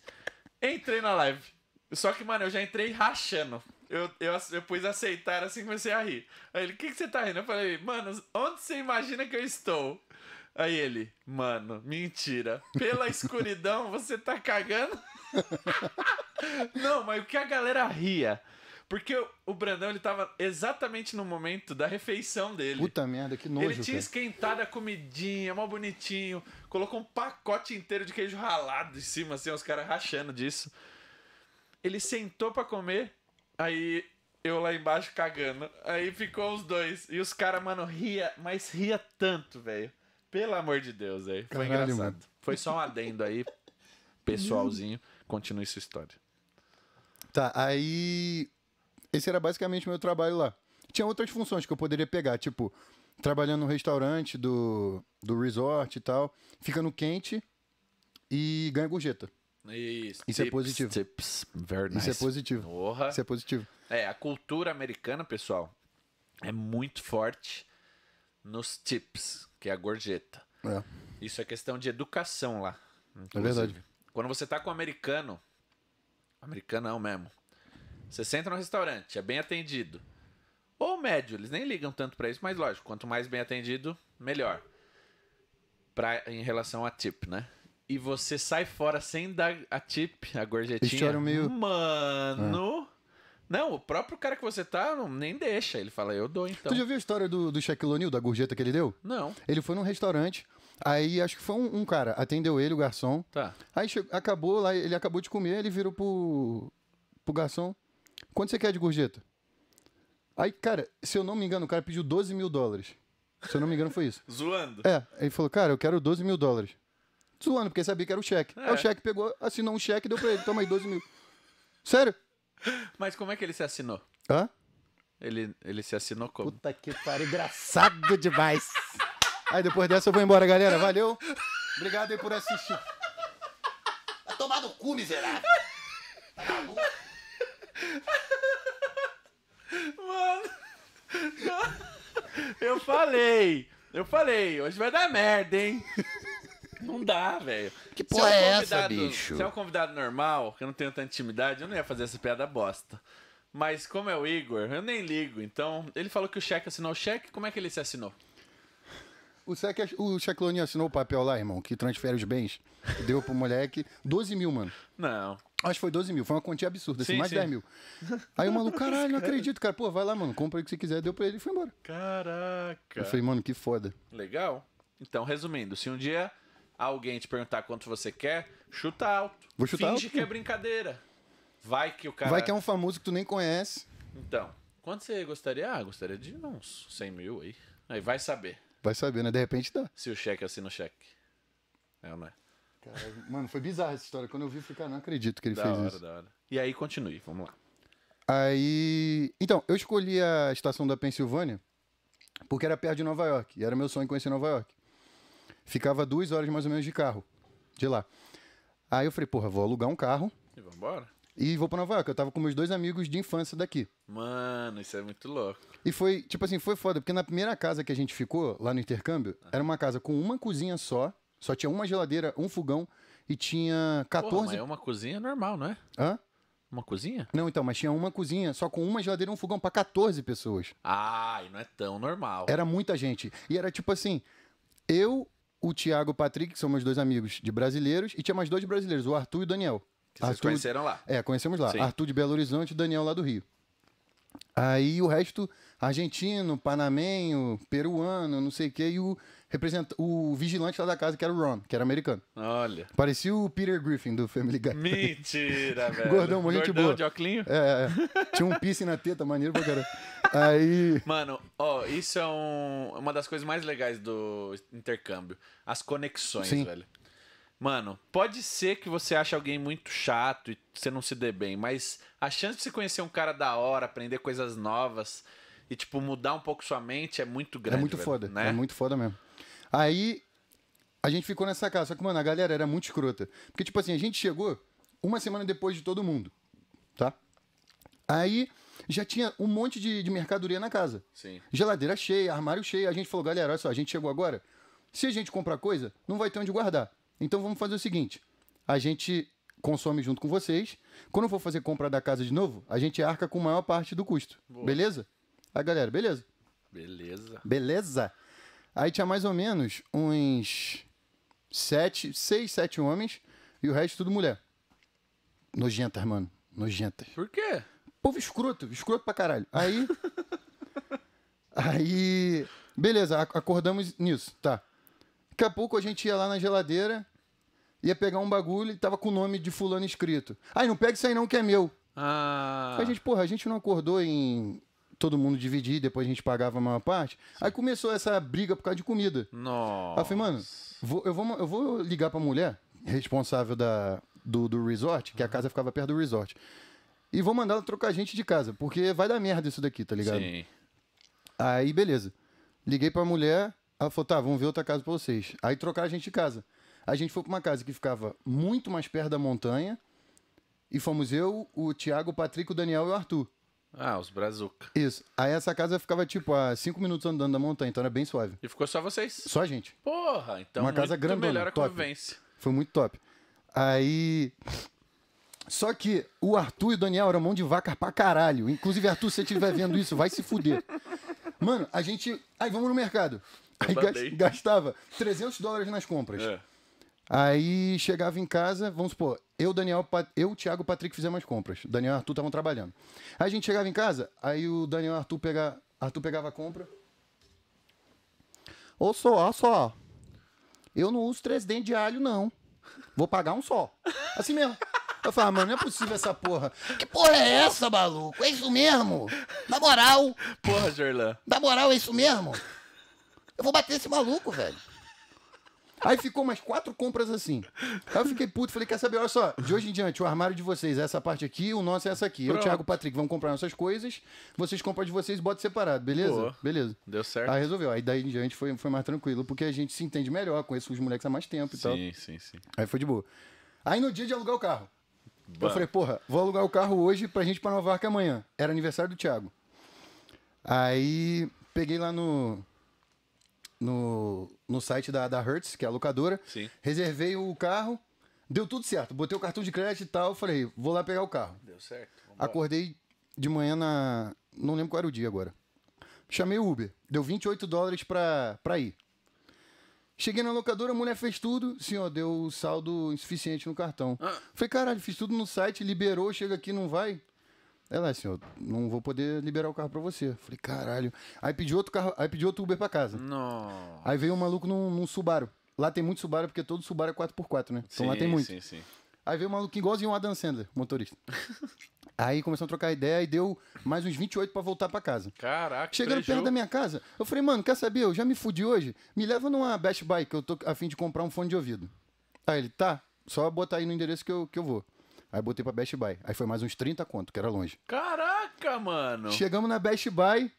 Entrei na live. Só que, mano, eu já entrei rachando. Eu, eu, eu pus aceitar assim comecei a rir. Aí ele, o que, que você tá rindo? Eu falei, mano, onde você imagina que eu estou? Aí ele, mano, mentira. Pela escuridão você tá cagando? Não, mas o que a galera ria? Porque o Brandão, ele tava exatamente no momento da refeição dele. Puta merda, que nojo. Ele tinha cara. esquentado a comidinha, mó bonitinho. Colocou um pacote inteiro de queijo ralado em cima, assim, os caras rachando disso. Ele sentou para comer, aí eu lá embaixo cagando. Aí ficou os dois. E os caras, mano, ria, mas ria tanto, velho. Pelo amor de Deus, velho. Foi Caralho, engraçado. Mano. Foi só um adendo aí, pessoalzinho. Continue sua história. Tá, aí. Esse era basicamente o meu trabalho lá. Tinha outras funções que eu poderia pegar, tipo, trabalhando no restaurante do, do resort e tal, ficando quente e ganha gorjeta. Isso, isso é tips, é positivo. Tips. Very nice. Isso é positivo. Isso é positivo. É, a cultura americana, pessoal, é muito forte nos tips, que é a gorjeta. É. Isso é questão de educação lá. Inclusive. É verdade. Quando você tá com um americano, americanão mesmo, você senta no restaurante, é bem atendido. Ou médio, eles nem ligam tanto para isso, mas lógico, quanto mais bem atendido, melhor. Pra, em relação a tip, né? e você sai fora sem dar a tip, a gorjetinha. Meio... Mano. É. Não, o próprio cara que você tá não, nem deixa. Ele fala, eu dou então. Tu já viu a história do, do Shaquille O'Neal, da gorjeta que ele deu? Não. Ele foi num restaurante, aí acho que foi um, um cara, atendeu ele, o garçom. Tá. Aí chegou, acabou lá, ele acabou de comer, ele virou pro, pro garçom: quanto você quer de gorjeta? Aí, cara, se eu não me engano, o cara pediu 12 mil dólares. Se eu não me engano, foi isso. Zoando? É, ele falou, cara, eu quero 12 mil dólares zoando, porque sabia que era o cheque. É. Aí o é. cheque pegou, assinou um cheque e deu pra ele. Toma aí, 12 mil. Sério? Mas como é que ele se assinou? Hã? Ele, ele se assinou como? Puta que pariu, engraçado demais. Aí depois dessa eu vou embora, galera. Valeu. Obrigado aí por assistir. Tá tomado no cu, miserável. Tá Mano. Eu falei. Eu falei. Hoje vai dar merda, hein? Não dá, velho. Que é porra é, é essa, bicho? Se é um convidado normal, que eu não tenho tanta intimidade, eu não ia fazer essa piada bosta. Mas como é o Igor, eu nem ligo. Então, ele falou que o cheque assinou o cheque. Como é que ele se assinou? O, cheque, o Loninho assinou o papel lá, irmão, que transfere os bens. Deu pro moleque 12 mil, mano. Não. Acho que foi 12 mil, foi uma quantia absurda, assim, sim, assim, mais sim. 10 mil. Aí o maluco, caralho, não acredito, cara. Pô, vai lá, mano, compra o que você quiser, deu pra ele e foi embora. Caraca. Eu falei, mano, que foda. Legal. Então, resumindo, se um dia alguém te perguntar quanto você quer, chuta alto. Vou chutar Finge alto. que é brincadeira. Vai que o cara. Vai que é um famoso que tu nem conhece. Então, quanto você gostaria? Ah, gostaria de uns 100 mil aí. Aí vai saber. Vai saber, né? De repente dá. Se o cheque assina o cheque. É ou não é? Cara, mano, foi bizarra essa história. Quando eu vi, eu falei, cara, não acredito que ele da fez hora, isso. Da hora. E aí, continue, vamos lá. Aí. Então, eu escolhi a estação da Pensilvânia porque era perto de Nova York. E era meu sonho conhecer Nova York. Ficava duas horas mais ou menos de carro, de lá. Aí eu falei, porra, vou alugar um carro. E vambora. E vou pra Nova York. Eu tava com meus dois amigos de infância daqui. Mano, isso é muito louco. E foi, tipo assim, foi foda, porque na primeira casa que a gente ficou, lá no intercâmbio, ah. era uma casa com uma cozinha só, só tinha uma geladeira, um fogão e tinha 14. Porra, mas é uma cozinha normal, não é? Hã? Uma cozinha? Não, então, mas tinha uma cozinha, só com uma geladeira e um fogão para 14 pessoas. Ah, e não é tão normal. Era muita gente. E era tipo assim, eu, o Thiago Patrick, que são meus dois amigos de brasileiros, e tinha mais dois brasileiros, o Arthur e o Daniel. Que vocês conheceram lá. É, conhecemos lá. Sim. Arthur de Belo Horizonte e Daniel lá do Rio. Aí o resto, argentino, panamenho, peruano, não sei o quê, e o, representa o vigilante lá da casa, que era o Ron, que era americano. Olha. Parecia o Peter Griffin do Family Guy. Mentira, velho. Gordão, muito gente boa. de oclinho? É, é, é. Tinha um piercing na teta, maneiro pra caramba. Aí. Mano, ó, isso é um, uma das coisas mais legais do intercâmbio. As conexões, Sim. velho. Mano, pode ser que você ache alguém muito chato e você não se dê bem, mas a chance de você conhecer um cara da hora, aprender coisas novas e, tipo, mudar um pouco sua mente é muito é grande. É muito velho, foda, né? É muito foda mesmo. Aí a gente ficou nessa casa. Só que, mano, a galera era muito escrota. Porque, tipo assim, a gente chegou uma semana depois de todo mundo, tá? Aí já tinha um monte de, de mercadoria na casa. Sim. Geladeira cheia, armário cheio. A gente falou, galera, olha só, a gente chegou agora. Se a gente comprar coisa, não vai ter onde guardar. Então vamos fazer o seguinte: a gente consome junto com vocês. Quando eu for fazer compra da casa de novo, a gente arca com a maior parte do custo. Boa. Beleza? Aí, galera, beleza. Beleza. Beleza? Aí tinha mais ou menos uns sete, seis, sete homens e o resto tudo mulher. Nojentas, mano. Nojentas. Por quê? Povo escroto, escroto pra caralho. Aí. aí. Beleza, acordamos nisso, tá. Daqui a pouco a gente ia lá na geladeira, ia pegar um bagulho e tava com o nome de fulano escrito. Aí, não pega isso aí não que é meu. Ah. Aí a gente, porra, a gente não acordou em todo mundo dividir, depois a gente pagava a maior parte. Aí começou essa briga por causa de comida. Nossa. Aí eu falei, mano, vou, eu, vou, eu vou ligar pra mulher responsável da, do, do resort, que a casa ficava perto do resort. E vou mandar ela trocar a gente de casa, porque vai dar merda isso daqui, tá ligado? Sim. Aí, beleza. Liguei pra mulher, ela falou, tá, vamos ver outra casa pra vocês. Aí trocar a gente de casa. A gente foi pra uma casa que ficava muito mais perto da montanha. E fomos eu, o Tiago, o Patrick, o Daniel e o Arthur. Ah, os brazuca. Isso. Aí essa casa ficava, tipo, a cinco minutos andando da montanha, então era bem suave. E ficou só vocês? Só a gente. Porra, então Uma casa grandona, melhor a convivência. Foi muito top. Aí... Só que o Arthur e o Daniel eram mão de vaca pra caralho. Inclusive, Arthur, se você estiver vendo isso, vai se fuder. Mano, a gente... Aí, vamos no mercado. Aí gastava 300 dólares nas compras. É. Aí chegava em casa, vamos supor, eu, Daniel, Pat... eu, Thiago e Patrick fizemos as compras. Daniel e Arthur estavam trabalhando. Aí a gente chegava em casa, aí o Daniel e Arthur, pega... Arthur pegava a compra. Ô, só, só. Eu não uso três dentes de alho, não. Vou pagar um só. Assim mesmo. Eu falava, mano, não é possível essa porra. Que porra é essa, maluco? É isso mesmo? Na moral. Porra, Jorlan. Na moral, é isso mesmo? Eu vou bater esse maluco, velho. Aí ficou umas quatro compras assim. Aí eu fiquei puto, falei, quer saber, olha só, de hoje em diante, o armário de vocês é essa parte aqui, o nosso é essa aqui. Pronto. Eu, Thiago, Patrick, vamos comprar nossas coisas, vocês compram de vocês e botam separado, beleza? Boa. Beleza. Deu certo. Aí resolveu. Aí daí em diante foi, foi mais tranquilo, porque a gente se entende melhor, conheço os moleques há mais tempo e sim, tal. Sim, sim, sim. Aí foi de boa. Aí no dia de alugar o carro, Bom. eu falei, porra, vou alugar o carro hoje pra gente ir pra Nova Arca amanhã. Era aniversário do Thiago. Aí peguei lá no no, no site da, da Hertz, que é a locadora. Sim. Reservei o carro, deu tudo certo. Botei o cartão de crédito e tal, falei, vou lá pegar o carro. Deu certo. Vambora. Acordei de manhã na. Não lembro qual era o dia agora. Chamei o Uber. Deu 28 dólares pra, pra ir. Cheguei na locadora, a mulher fez tudo. Senhor, deu saldo insuficiente no cartão. Ah. Falei, caralho, fiz tudo no site, liberou, chega aqui, não vai. Ela, senhor, assim, não vou poder liberar o carro pra você. Falei, caralho. Aí pedi outro carro, aí pedi outro Uber pra casa. Não. Aí veio um maluco num, num Subaru. Lá tem muito Subaru, porque todo Subaru é 4x4, né? Então sim, lá tem muito. Sim, sim. Aí veio um maluco igualzinho um Adam Sandler, motorista. aí começamos a trocar ideia e deu mais uns 28 para voltar para casa. Caraca, Chegando perto da minha casa, eu falei, mano, quer saber? Eu já me fudi hoje. Me leva numa Best Buy, que eu tô a fim de comprar um fone de ouvido. Aí ele, tá, só botar aí no endereço que eu, que eu vou. Aí botei pra Best Buy. Aí foi mais uns 30 conto, que era longe. Caraca, mano! Chegamos na Best Buy,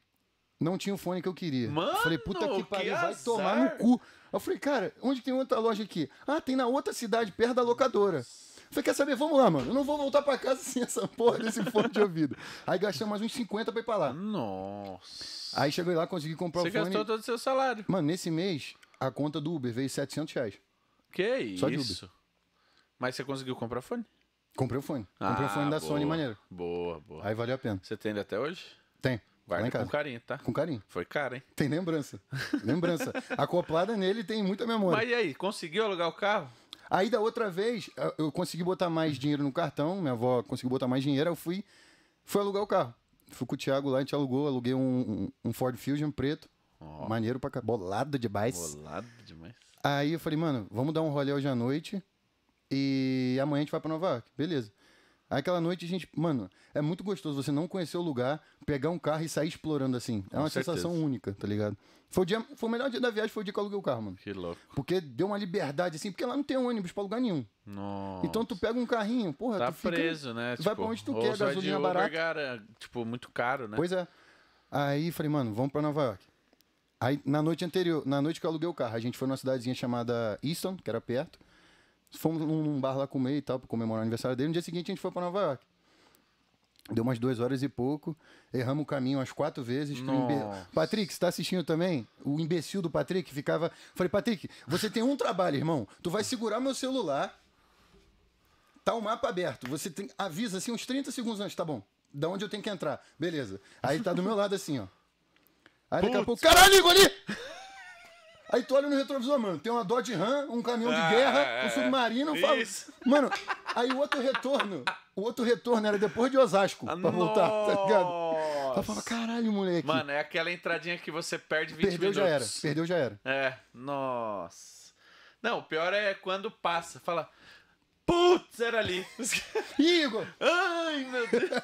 não tinha o fone que eu queria. Mano, falei, puta que pariu, vai tomar no cu. Eu falei, cara, onde tem outra loja aqui? Ah, tem na outra cidade, perto da locadora. Eu falei, quer saber? Vamos lá, mano. Eu não vou voltar pra casa sem essa porra desse fone de ouvido. Aí gastei mais uns 50 pra ir pra lá. Nossa. Aí cheguei lá, consegui comprar Você o fone. Você gastou todo o seu salário. Mano, nesse mês, a conta do Uber veio 700 reais. Que Só isso? Só de Uber. Mas você conseguiu comprar fone? Comprei o fone. Comprei ah, o fone ah, da boa, Sony maneiro. Boa, boa. Aí valeu a pena. Você tem ele até hoje? Tem. Guarda com carinho, tá? Com carinho. Foi caro, hein? Tem lembrança. Lembrança. Acoplada nele tem muita memória. Mas e aí, conseguiu alugar o carro? Aí da outra vez, eu consegui botar mais dinheiro no cartão, minha avó conseguiu botar mais dinheiro, eu fui, fui alugar o carro. Fui com o Thiago lá, a gente alugou, aluguei um, um, um Ford Fusion preto. Oh. Maneiro pra cá. Bolado demais. Bolado demais. Aí eu falei, mano, vamos dar um rolê hoje à noite e amanhã a gente vai para Nova York. Beleza. Aí aquela noite a gente, mano, é muito gostoso você não conhecer o lugar, pegar um carro e sair explorando assim. É uma sensação única, tá ligado? Foi o, dia, foi o melhor dia da viagem, foi o dia que eu aluguei o carro, mano. Que louco. Porque deu uma liberdade assim, porque lá não tem ônibus pra lugar nenhum. Nossa. Então tu pega um carrinho, porra, tá tu fica, preso, né? Vai tipo, pra onde tu quer, gasolina Uber, barata. Cara, tipo, muito caro, né? Pois é. Aí falei, mano, vamos pra Nova York. Aí na noite anterior, na noite que eu aluguei o carro, a gente foi numa cidadezinha chamada Easton, que era perto. Fomos num bar lá comer e tal, pra comemorar o aniversário dele. No dia seguinte a gente foi pra Nova York. Deu umas duas horas e pouco. Erramos o caminho umas quatro vezes. Imbe... Patrick, você tá assistindo também? O imbecil do Patrick ficava. Falei, Patrick, você tem um trabalho, irmão. Tu vai segurar meu celular. Tá o mapa aberto. Você tem... avisa assim uns 30 segundos antes, tá bom. Da onde eu tenho que entrar. Beleza. Aí tá do meu lado assim, ó. Aí daqui a pouco. Caralho, ali! Aí tu olha no retrovisor, mano, tem uma Dodge Ram, um caminhão de é, guerra, ah, um é. submarino, é. fala. Mano, aí o outro retorno, o outro retorno era depois de Osasco ah, pra voltar, nossa. tá ligado? Eu falava, caralho, moleque. Mano, é aquela entradinha que você perde 20 perdeu, minutos. Perdeu já era, perdeu já era. É, nossa. Não, o pior é quando passa, fala. Putz, era ali. Igor! Ai, meu Deus!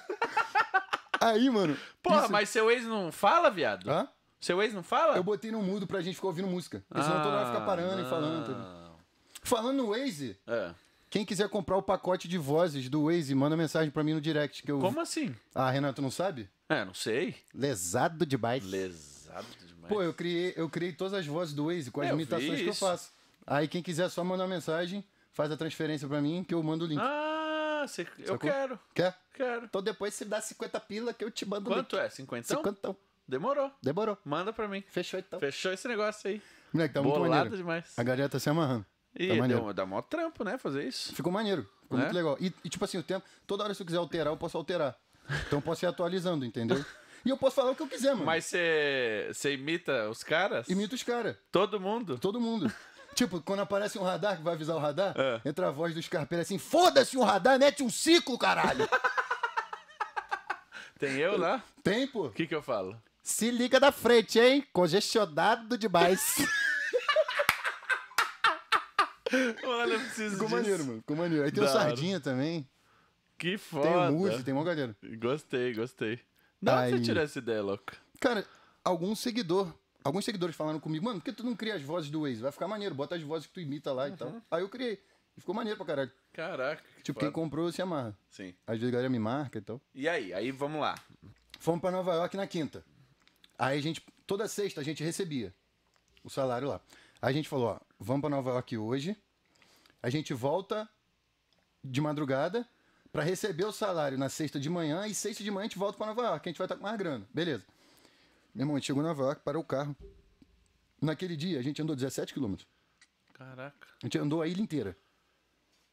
Aí, mano. Porra, isso... mas seu ex não fala, viado? Hã? Seu ex não fala? Eu botei no mudo pra gente ficar ouvindo música. Porque senão ah, todo mundo ficar ah, parando não. e falando. Tá falando no Waze, é. quem quiser comprar o pacote de vozes do Waze, manda mensagem pra mim no direct. Que eu... Como assim? Ah, Renato, não sabe? É, não sei. Lesado demais. Lesado demais. Pô, eu criei, eu criei todas as vozes do Waze com as imitações que eu faço. Aí quem quiser só mandar mensagem, faz a transferência pra mim que eu mando o link. Ah, cê... eu quero. Quer? Quero. Então depois você dá 50 pila que eu te mando Quanto o link. Quanto é? 50? 50. Demorou. Demorou. Manda pra mim. Fechou então. Fechou esse negócio aí. Moleque, tá Bolado muito maneiro. demais. A galera tá se amarrando. E tá deu, dá mó trampo, né? Fazer isso. Ficou maneiro. Ficou né? muito legal. E, e, tipo assim, o tempo. Toda hora se eu quiser alterar, eu posso alterar. Então eu posso ir atualizando, entendeu? E eu posso falar o que eu quiser, mano. Mas você imita os caras? Imita os caras. Todo mundo? Todo mundo. Tipo, quando aparece um radar que vai avisar o radar, é. entra a voz do Scarpelli assim: foda-se um radar, mete um ciclo, caralho! Tem eu lá? Tem, pô. O que, que eu falo? Se liga da frente, hein? Congestionado demais. Olha, eu preciso Ficou disso. maneiro, mano. Com maneiro. Aí tem o Sardinha também. Que foda. Tem o Muji, tem uma galera. Gostei, gostei. Dá pra você tirar essa ideia, louco? Cara, algum seguidor. Alguns seguidores falaram comigo, mano, por que tu não cria as vozes do Waze? Vai ficar maneiro, bota as vozes que tu imita lá uhum. e tal. Uhum. Aí eu criei. E ficou maneiro pra caralho. Caraca. Que tipo, foda. quem comprou se amarra. Sim. Às vezes a galera me marca e tal. E aí? Aí vamos lá. Fomos pra Nova York na quinta. Aí a gente, toda sexta a gente recebia o salário lá. Aí a gente falou, ó, vamos para Nova York hoje. A gente volta de madrugada para receber o salário na sexta de manhã e sexta de manhã a gente volta para Nova York, a gente vai estar tá com mais grana. Beleza. Meu irmão, a gente chegou em Nova York, parou o carro. Naquele dia a gente andou 17 quilômetros. Caraca. A gente andou a ilha inteira.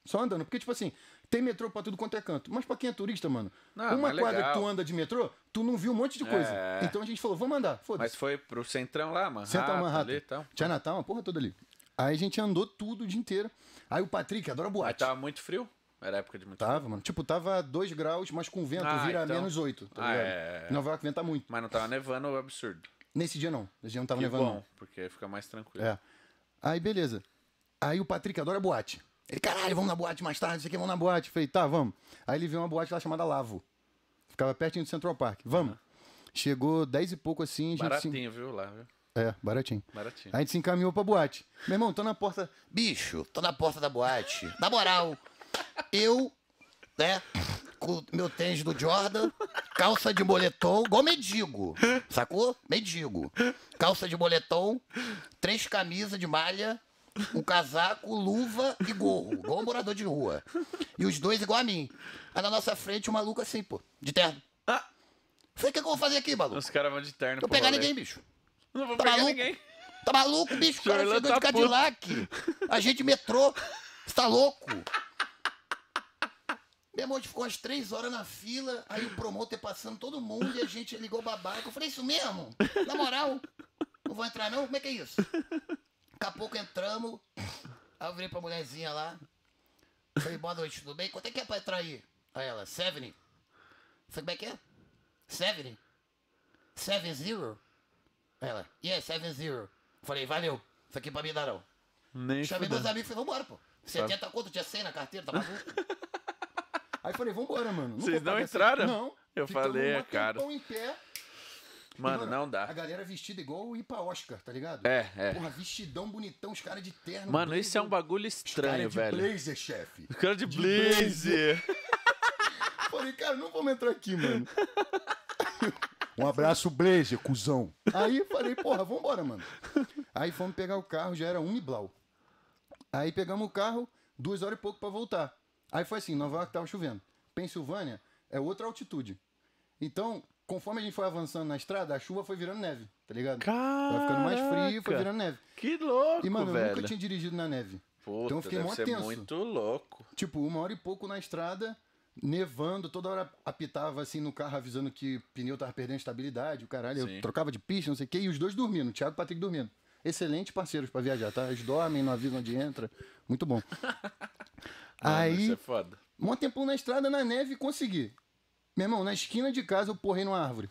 Só andando, porque tipo assim, tem metrô pra tudo quanto é canto. Mas pra quem é turista, mano, não, uma quadra legal. que tu anda de metrô, tu não viu um monte de coisa. É. Então a gente falou, vamos andar, foda-se. Mas foi pro centrão lá, mano. Centrão Manhattan. Ali, então. Tinha Natal, uma porra toda ali. Aí a gente andou tudo o dia inteiro. Aí o Patrick adora boate. Mas tava muito frio? Era época de muito Tava, frio. mano. Tipo, tava 2 graus, mas com vento ah, vira então... menos 8. Tá ah, é, é, é... Nova York venta muito. Mas não tava nevando, é absurdo. Nesse dia não. Nesse dia não tava que nevando. bom, não. porque fica mais tranquilo. É. Aí beleza. Aí o Patrick adora boate. Ele, caralho, vamos na boate mais tarde, você quer, vamos na boate. falei, tá, vamos. Aí ele viu uma boate lá chamada Lavo. Ficava pertinho do Central Park. Vamos. Uhum. Chegou dez e pouco assim. Baratinho, se... viu, lá, viu? É, baratinho. Baratinho. Aí a gente se encaminhou pra boate. Meu irmão, tô na porta. Bicho, tô na porta da boate. Na moral, eu, né, com meu tênis do Jordan, calça de moletom, igual medigo, Sacou? Medigo. Calça de moletom, três camisas de malha, um casaco, luva e gorro, igual um morador de rua. E os dois igual a mim. Aí na nossa frente, um maluco assim, pô, de terno. Ah. Falei, o que, é que eu vou fazer aqui, maluco? Os caras vão de terno, Não vou pegar ninguém, bicho. Não vou tá pegar maluco? ninguém. Tá maluco, bicho? O cara chegou tá de Cadillac. Puto. A gente metrô. Você tá louco? Meu irmão, a gente ficou umas três horas na fila, aí o promotor passando todo mundo e a gente ligou babaca. Eu falei, é isso mesmo? Na moral, não vou entrar não? Como é que é isso? Daqui a pouco entramos. Aí eu virei pra mulherzinha lá. Falei, boa noite, tudo bem? Quanto é que é pra entrar aí? Aí ela, seven. Falei, como é que é? Seven? Seven zero? Aí ela, yeah, seven zero. Falei, valeu. Isso aqui pra mim dá não. Nem Chamei meus amigos e falei, vambora, pô. 70 conto, tinha 100 na carteira, tá maluco? Aí falei, vambora, mano. Vocês não entraram? Não. Eu falei, é cara. Em pé, Mano, mano, não dá. A galera vestida igual o Ipa Oscar, tá ligado? É, é. Porra, vestidão bonitão, os caras de terno. Mano, blazer, isso é um bagulho estranho, os cara velho. De blazer, chefe. Os caras de, de blazer. blazer. Falei, cara, não vamos entrar aqui, mano. Um abraço, Blazer, cuzão. Aí falei, porra, vambora, mano. Aí fomos pegar o carro, já era um e blau. Aí pegamos o carro, duas horas e pouco para voltar. Aí foi assim, Nova York tava chovendo. Pensilvânia é outra altitude. Então, conforme a gente foi avançando na estrada, a chuva foi virando neve, tá ligado? Caraca, foi ficando mais frio, foi virando neve. Que louco, E, mano, velho. eu nunca tinha dirigido na neve. Puta, então eu fiquei mó tenso. muito louco. Tipo, uma hora e pouco na estrada, nevando, toda hora apitava assim no carro avisando que o pneu tava perdendo estabilidade, o caralho, Sim. eu trocava de pista, não sei o quê, e os dois dormindo, o Thiago e o Patrick dormindo. Excelentes parceiros para viajar, tá? Eles dormem, não avisam onde entra. Muito bom. Aí, isso é foda. Mó tempão na estrada, na neve, consegui. Meu irmão, na esquina de casa eu porrei numa árvore.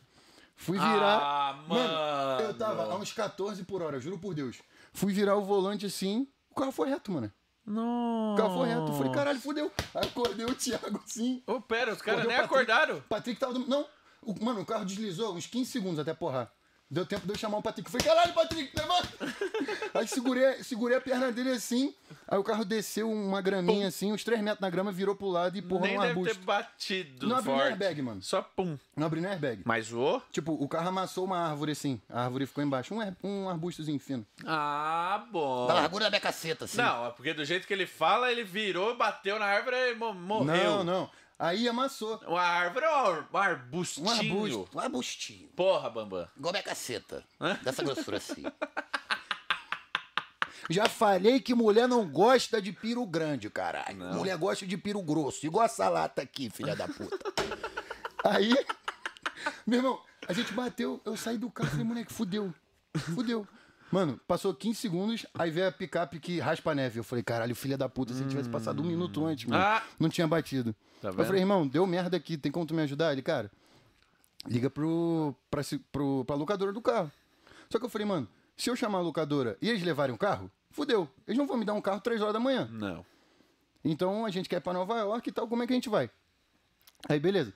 Fui ah, virar. Ah, mano. mano. Eu tava a uns 14 por hora, juro por Deus. Fui virar o volante assim, o carro foi reto, mano. Não. O carro foi reto. Eu falei, caralho, fudeu. acordei o Thiago assim. Ô, pera, os caras nem Patrick. acordaram. Patrick tava. Do... Não. O... Mano, o carro deslizou uns 15 segundos até porrar. Deu tempo de eu chamar o Patrick. Eu falei, caralho, Patrick, tá levanta! aí segurei, segurei a perna dele assim, aí o carro desceu uma graminha pum. assim, uns 3 metros na grama, virou pro lado e porra um arbusto. deve ter batido Não abriu airbag, mano. Só pum. Não abriu nem airbag. Mas o? Tipo, o carro amassou uma árvore assim, a árvore ficou embaixo, um, um arbustozinho fino. Ah, bom. Da largura da minha caceta, assim. Não, é porque do jeito que ele fala, ele virou, bateu na árvore e morreu. Não, não. Aí amassou. Uma árvore ou um arbustinho? Um arbusto. Um arbustinho. Porra, Bambam. Igual minha caceta. Hã? Dessa grossura assim. Já falei que mulher não gosta de piro grande, caralho. Não. Mulher gosta de piro grosso. Igual a salata aqui, filha da puta. Aí, meu irmão, a gente bateu. Eu saí do carro e falei, moleque, fudeu. Fudeu. Mano, passou 15 segundos, aí veio a picape que raspa a neve. Eu falei, caralho, filha da puta, se ele tivesse passado um minuto hum. antes, mano, Ah! não tinha batido. Tá eu falei, irmão, deu merda aqui, tem como tu me ajudar? Ele, cara, liga pro, pra, pro, pra locadora do carro. Só que eu falei, mano, se eu chamar a locadora e eles levarem o carro, fudeu. Eles não vão me dar um carro 3 horas da manhã. Não. Então a gente quer ir pra Nova York e tal, como é que a gente vai? Aí, beleza.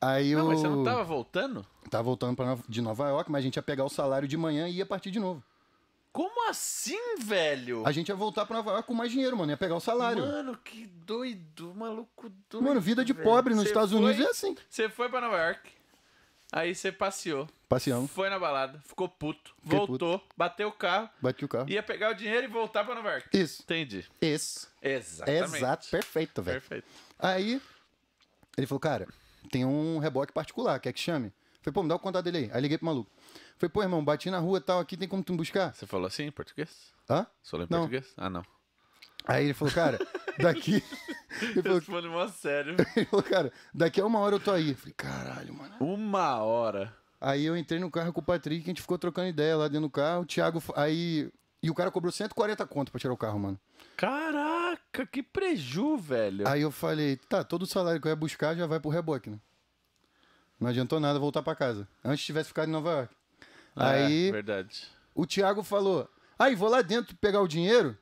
Aí eu. Não, mas você não tava voltando? Tava voltando pra de Nova York, mas a gente ia pegar o salário de manhã e ia partir de novo. Como assim, velho? A gente ia voltar pra Nova York com mais dinheiro, mano. Ia pegar o salário. Mano, que doido, maluco doido. Mano, vida de velho. pobre nos Cê Estados foi- Unidos é assim. Você foi pra Nova York, aí você passeou, Passeamos, foi na balada, ficou puto, Fiquei voltou, bateu o carro, bati o carro. ia pegar o dinheiro e voltar pra Nova York. Isso. Entendi. Isso. Exatamente. Exato. Perfeito, velho. Perfeito. Aí ele falou, cara, tem um reboque particular, quer que chame? Falei, pô, me dá o contato dele aí. Aí liguei pro maluco. Falei, pô, irmão, bati na rua tal, aqui tem como tu me buscar? Você falou assim em português? Hã? Só em não. português? Ah, não. Aí ele falou, cara, daqui. ele falou, Responde é mó sério. ele falou, cara, daqui a uma hora eu tô aí. Eu falei, caralho, mano. Uma hora. Aí eu entrei no carro com o Patrick, a gente ficou trocando ideia lá dentro do carro. O Thiago. Aí. E o cara cobrou 140 conto pra tirar o carro, mano. Caraca, que preju, velho. Aí eu falei, tá, todo o salário que eu ia buscar já vai pro reboque, né? Não adiantou nada voltar pra casa. Antes tivesse ficado em Nova York. É, Aí verdade. o Thiago falou: Aí ah, vou lá dentro pegar o dinheiro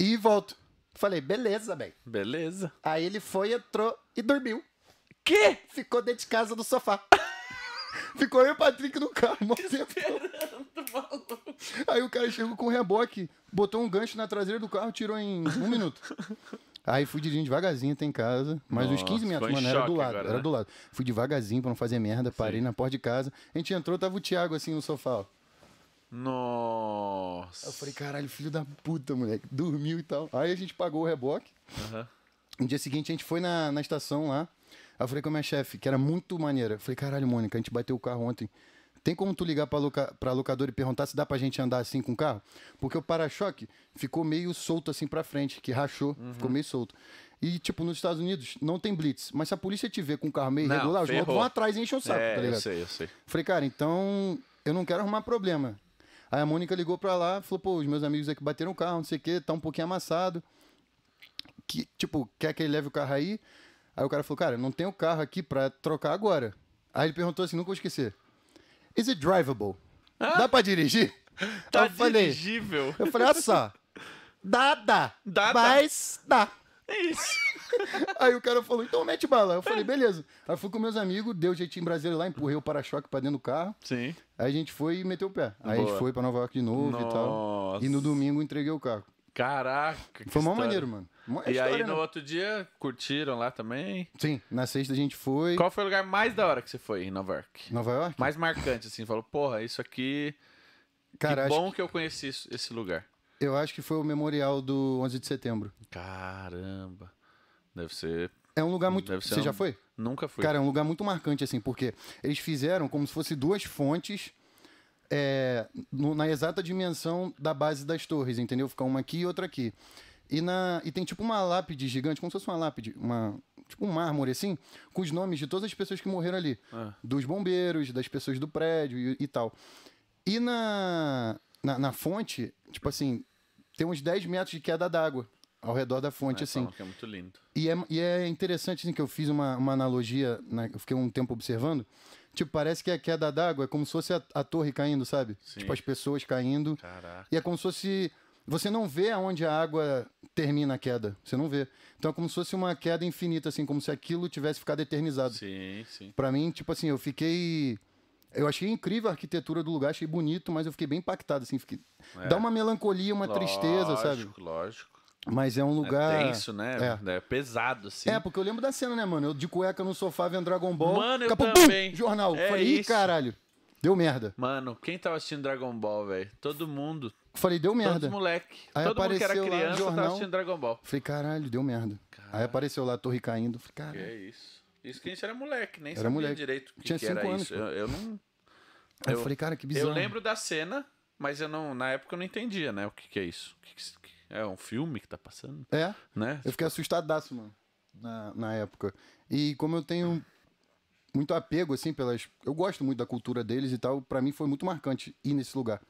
e volto. Falei, beleza, bem. Beleza. Aí ele foi, entrou e dormiu. Que? Ficou dentro de casa no sofá. Ficou eu e o Patrick no carro, Aí o cara chegou com o reboque, botou um gancho na traseira do carro, tirou em um minuto. Aí fui dirigindo devagarzinho até em casa, mas Nossa, uns 15 metros, mano, era do lado, agora, era né? do lado. Fui devagarzinho pra não fazer merda, parei Sim. na porta de casa. A gente entrou, tava o Thiago assim no sofá, ó. Nossa. Eu falei, caralho, filho da puta, moleque. Dormiu e tal. Aí a gente pagou o reboque. Uhum. No dia seguinte a gente foi na, na estação lá. Aí eu falei com a minha chefe, que era muito maneira. Eu falei, caralho, Mônica, a gente bateu o carro ontem. Tem como tu ligar para loca, a locadora e perguntar se dá para a gente andar assim com o carro? Porque o para-choque ficou meio solto assim para frente, que rachou, uhum. ficou meio solto. E, tipo, nos Estados Unidos não tem blitz, mas se a polícia te vê com o carro meio não, regular, os loucos vão atrás e enchem o saco, é, tá ligado? Eu sei, eu sei. Falei, cara, então eu não quero arrumar problema. Aí a Mônica ligou pra lá, falou, pô, os meus amigos aqui bateram o carro, não sei o que, tá um pouquinho amassado. Que, tipo, quer que ele leve o carro aí? Aí o cara falou, cara, não tem o carro aqui pra trocar agora. Aí ele perguntou assim, nunca vou esquecer. Is it drivable? Dá pra dirigir? Então tá eu falei, dirigível. Eu falei, olha só. Dá, dá. Dá, mas dá. É isso. Aí o cara falou, então mete bala. Eu falei, é. beleza. Aí eu fui com meus amigos, deu jeitinho brasileiro lá, empurrei o para-choque pra dentro do carro. Sim. Aí a gente foi e meteu o pé. Aí a gente foi pra Nova York de novo e tal. Nossa. E no domingo entreguei o carro. Caraca. que Foi mal maneiro, mano e aí, né? no outro dia, curtiram lá também? Sim, na sexta a gente foi. Qual foi o lugar mais da hora que você foi em Nova York? Nova York? Mais marcante, assim. Falou, porra, isso aqui. Cara, que bom que... que eu conheci esse lugar. Eu acho que foi o memorial do 11 de setembro. Caramba. Deve ser é um lugar muito. Você um... já foi? Nunca fui. Cara, é um lugar muito marcante, assim, porque eles fizeram como se fosse duas fontes é, no, na exata dimensão da base das torres, entendeu? Ficar uma aqui e outra aqui. E, na, e tem tipo uma lápide gigante, como se fosse uma lápide, uma, tipo um mármore assim, com os nomes de todas as pessoas que morreram ali. Ah. Dos bombeiros, das pessoas do prédio e, e tal. E na, na, na, fonte, tipo assim, tem uns 10 metros de queda d'água ao redor da fonte, é, assim. Que é muito lindo. E é, e é interessante assim, que eu fiz uma, uma analogia, né, eu fiquei um tempo observando. Tipo, parece que a queda d'água é como se fosse a, a torre caindo, sabe? Sim. Tipo, as pessoas caindo. Caraca. E é como se fosse você não vê aonde a água termina a queda. Você não vê. Então é como se fosse uma queda infinita, assim, como se aquilo tivesse ficado eternizado. Sim, sim. Pra mim, tipo assim, eu fiquei. Eu achei incrível a arquitetura do lugar, achei bonito, mas eu fiquei bem impactado, assim. Fiquei... É. Dá uma melancolia, uma lógico, tristeza, sabe? Lógico, lógico. Mas é um é lugar. É tenso, né? É. é. pesado, assim. É, porque eu lembro da cena, né, mano? Eu de cueca no sofá vendo Dragon Ball. Mano, eu Capô, também. Bum, jornal. É Falei, isso. Ih, caralho. Deu merda. Mano, quem tava assistindo Dragon Ball, velho? Todo mundo. Falei, deu merda. Todos moleque. Aí Todo mundo que era criança jornal, tava assistindo Dragon Ball. Falei, caralho, deu merda. Caralho. Aí apareceu lá a torre caindo. Falei, caralho. Que é isso. Isso que a gente era moleque, nem era sabia moleque. direito que, Tinha que cinco era anos, isso. Eu, eu, não... Aí eu, falei, cara, que bizarro. Eu lembro da cena, mas eu não, na época eu não entendia, né? O que, que é isso? Que que, é um filme que tá passando? É. Né? Eu fiquei assustadaço, mano, na, na época. E como eu tenho muito apego, assim, pelas. Eu gosto muito da cultura deles e tal. para mim foi muito marcante ir nesse lugar.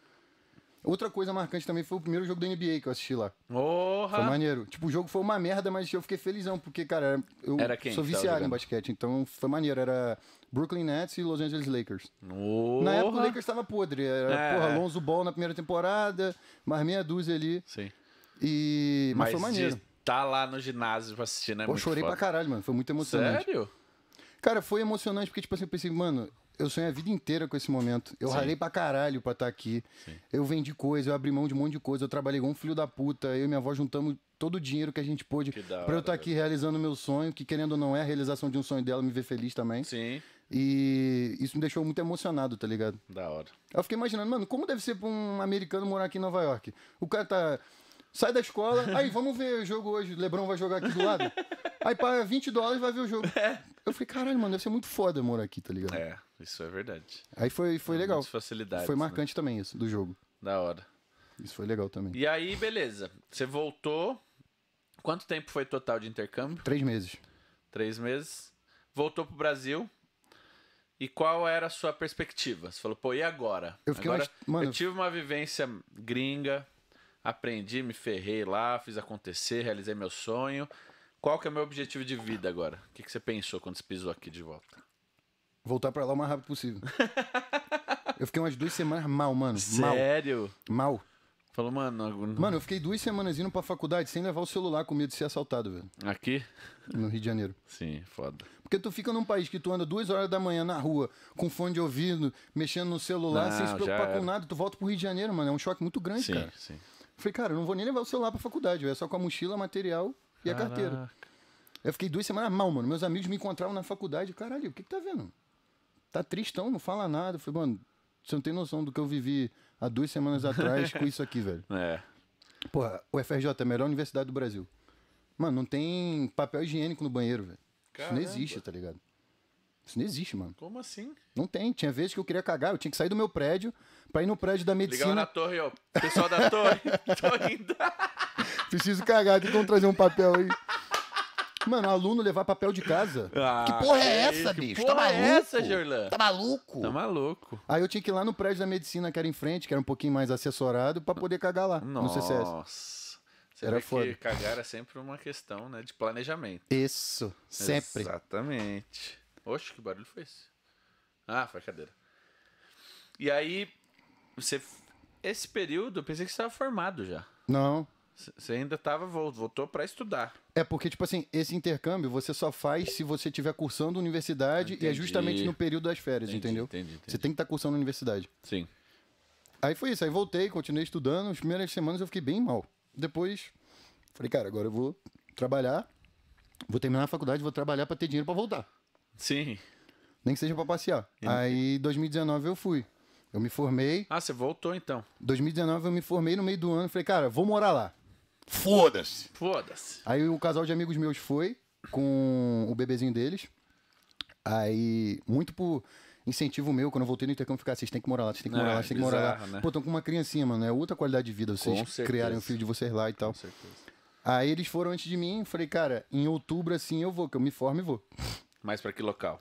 Outra coisa marcante também foi o primeiro jogo da NBA que eu assisti lá. Foi maneiro. Tipo, o jogo foi uma merda, mas eu fiquei felizão, porque, cara, eu era quem sou viciado em basquete, então foi maneiro. Era Brooklyn Nets e Los Angeles Lakers. Orra! Na época o Lakers tava podre. Era, é. porra, Lonzo Ball na primeira temporada, mais meia dúzia ali. Sim. E... Mas, mas foi maneiro. De tá lá no ginásio pra assistir, né? Pô, chorei foda. pra caralho, mano. Foi muito emocionante. Sério? Cara, foi emocionante, porque, tipo assim, eu pensei, mano, eu sonhei a vida inteira com esse momento. Eu Sim. ralei pra caralho pra estar tá aqui. Sim. Eu vendi coisa, eu abri mão de um monte de coisa, eu trabalhei com um filho da puta, eu e minha avó juntamos todo o dinheiro que a gente pôde pra eu estar tá aqui velho. realizando meu sonho, que querendo ou não é a realização de um sonho dela, me ver feliz também. Sim. E isso me deixou muito emocionado, tá ligado? Da hora. Eu fiquei imaginando, mano, como deve ser pra um americano morar aqui em Nova York? O cara tá sai da escola, aí vamos ver o jogo hoje, Lebron vai jogar aqui do lado. Aí paga 20 dólares vai ver o jogo. É. Eu falei, caralho, mano, deve ser muito foda morar aqui, tá ligado? É, isso é verdade. Aí foi, foi legal. Facilidades, foi né? marcante né? também isso, do jogo. Da hora. Isso foi legal também. E aí, beleza. Você voltou. Quanto tempo foi total de intercâmbio? Três meses. Três meses. Voltou pro Brasil. E qual era a sua perspectiva? Você falou, pô, e agora? Eu, agora, mais... mano, eu tive uma vivência gringa, aprendi, me ferrei lá, fiz acontecer, realizei meu sonho. Qual que é o meu objetivo de vida agora? O que, que você pensou quando você pisou aqui de volta? Voltar para lá o mais rápido possível. eu fiquei umas duas semanas mal, mano. Sério? Mal. mal. Falou, mano. Mano, eu fiquei duas semanas indo pra faculdade sem levar o celular com medo de ser assaltado, velho. Aqui? No Rio de Janeiro. Sim, foda. Porque tu fica num país que tu anda duas horas da manhã na rua, com fone de ouvido, mexendo no celular, não, sem se preocupar com nada, tu volta pro Rio de Janeiro, mano. É um choque muito grande, sim, cara. Sim, sim. Falei, cara, eu não vou nem levar o celular pra faculdade, eu ia só com a mochila, material e a carteira. Eu fiquei duas semanas mal, mano. Meus amigos me encontravam na faculdade. Caralho, o que, que tá vendo? Tá tristão, não fala nada. Eu falei, mano, você não tem noção do que eu vivi há duas semanas atrás com isso aqui, velho. É. Porra, o FRJ é a melhor universidade do Brasil. Mano, não tem papel higiênico no banheiro, velho. Isso não existe, tá ligado? Isso não existe, mano. Como assim? Não tem. Tinha vezes que eu queria cagar, eu tinha que sair do meu prédio pra ir no prédio da medicina. ligar na torre, ó. Pessoal da torre, tô indo. Preciso cagar, tem como trazer um papel aí. Mano, aluno levar papel de casa. Ah, que porra é, é essa, que bicho? Porra tá maluco? é essa, Jorlan? Tá maluco? Tá maluco. Aí eu tinha que ir lá no prédio da medicina, que era em frente, que era um pouquinho mais assessorado, pra poder cagar lá Nossa. no CCS. Nossa. Você foda. cagar é sempre uma questão né, de planejamento. Isso, sempre. Exatamente. Oxe, que barulho foi esse? Ah, foi a cadeira. E aí, você. Esse período, eu pensei que você estava formado já. Não. Você ainda tava, voltou para estudar. É porque, tipo assim, esse intercâmbio você só faz se você estiver cursando universidade entendi. e é justamente no período das férias, entendi, entendeu? Entendi, entendi. Você tem que estar tá cursando universidade. Sim. Aí foi isso, aí voltei, continuei estudando. As primeiras semanas eu fiquei bem mal. Depois, falei, cara, agora eu vou trabalhar, vou terminar a faculdade, vou trabalhar para ter dinheiro para voltar. Sim. Nem que seja pra passear. E... Aí, 2019 eu fui. Eu me formei. Ah, você voltou então. 2019 eu me formei no meio do ano. Falei, cara, vou morar lá. Foda-se. Foda-se. Aí o casal de amigos meus foi com o bebezinho deles. Aí, muito por incentivo meu, quando eu voltei no intercâmbio, ficar, ah, vocês têm que morar lá, vocês têm que morar é, lá, vocês têm que morar lá. Né? Pô, estão com uma criancinha, mano. É outra qualidade de vida vocês criarem o filho de vocês lá e tal. Com certeza. Aí eles foram antes de mim, falei, cara, em outubro assim eu vou, que eu me formo e vou. Mas para que local?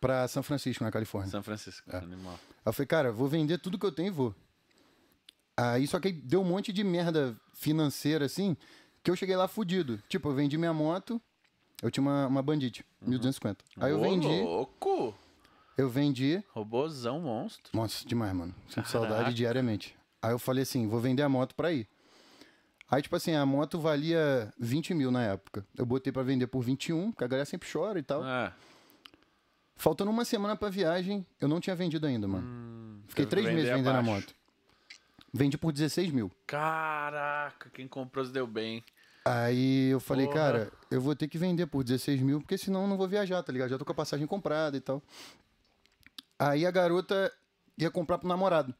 Para São Francisco, na Califórnia. São Francisco, é. animal. Aí eu falei, cara, vou vender tudo que eu tenho e vou. Aí só que deu um monte de merda financeira, assim, que eu cheguei lá fudido. Tipo, eu vendi minha moto, eu tinha uma, uma bandite, uhum. 1250. Aí eu Ô, vendi. louco! Eu vendi. Robozão monstro. Monstro demais, mano. Sinto Caraca. saudade diariamente. Aí eu falei assim: vou vender a moto pra ir. Aí, tipo assim, a moto valia 20 mil na época. Eu botei para vender por 21, porque a galera sempre chora e tal. É. Faltando uma semana pra viagem, eu não tinha vendido ainda, mano. Hum, Fiquei três meses vendendo abaixo. a moto. Vendi por 16 mil. Caraca, quem comprou se deu bem. Aí eu falei, Porra. cara, eu vou ter que vender por 16 mil, porque senão eu não vou viajar, tá ligado? Já tô com a passagem comprada e tal. Aí a garota ia comprar pro namorado.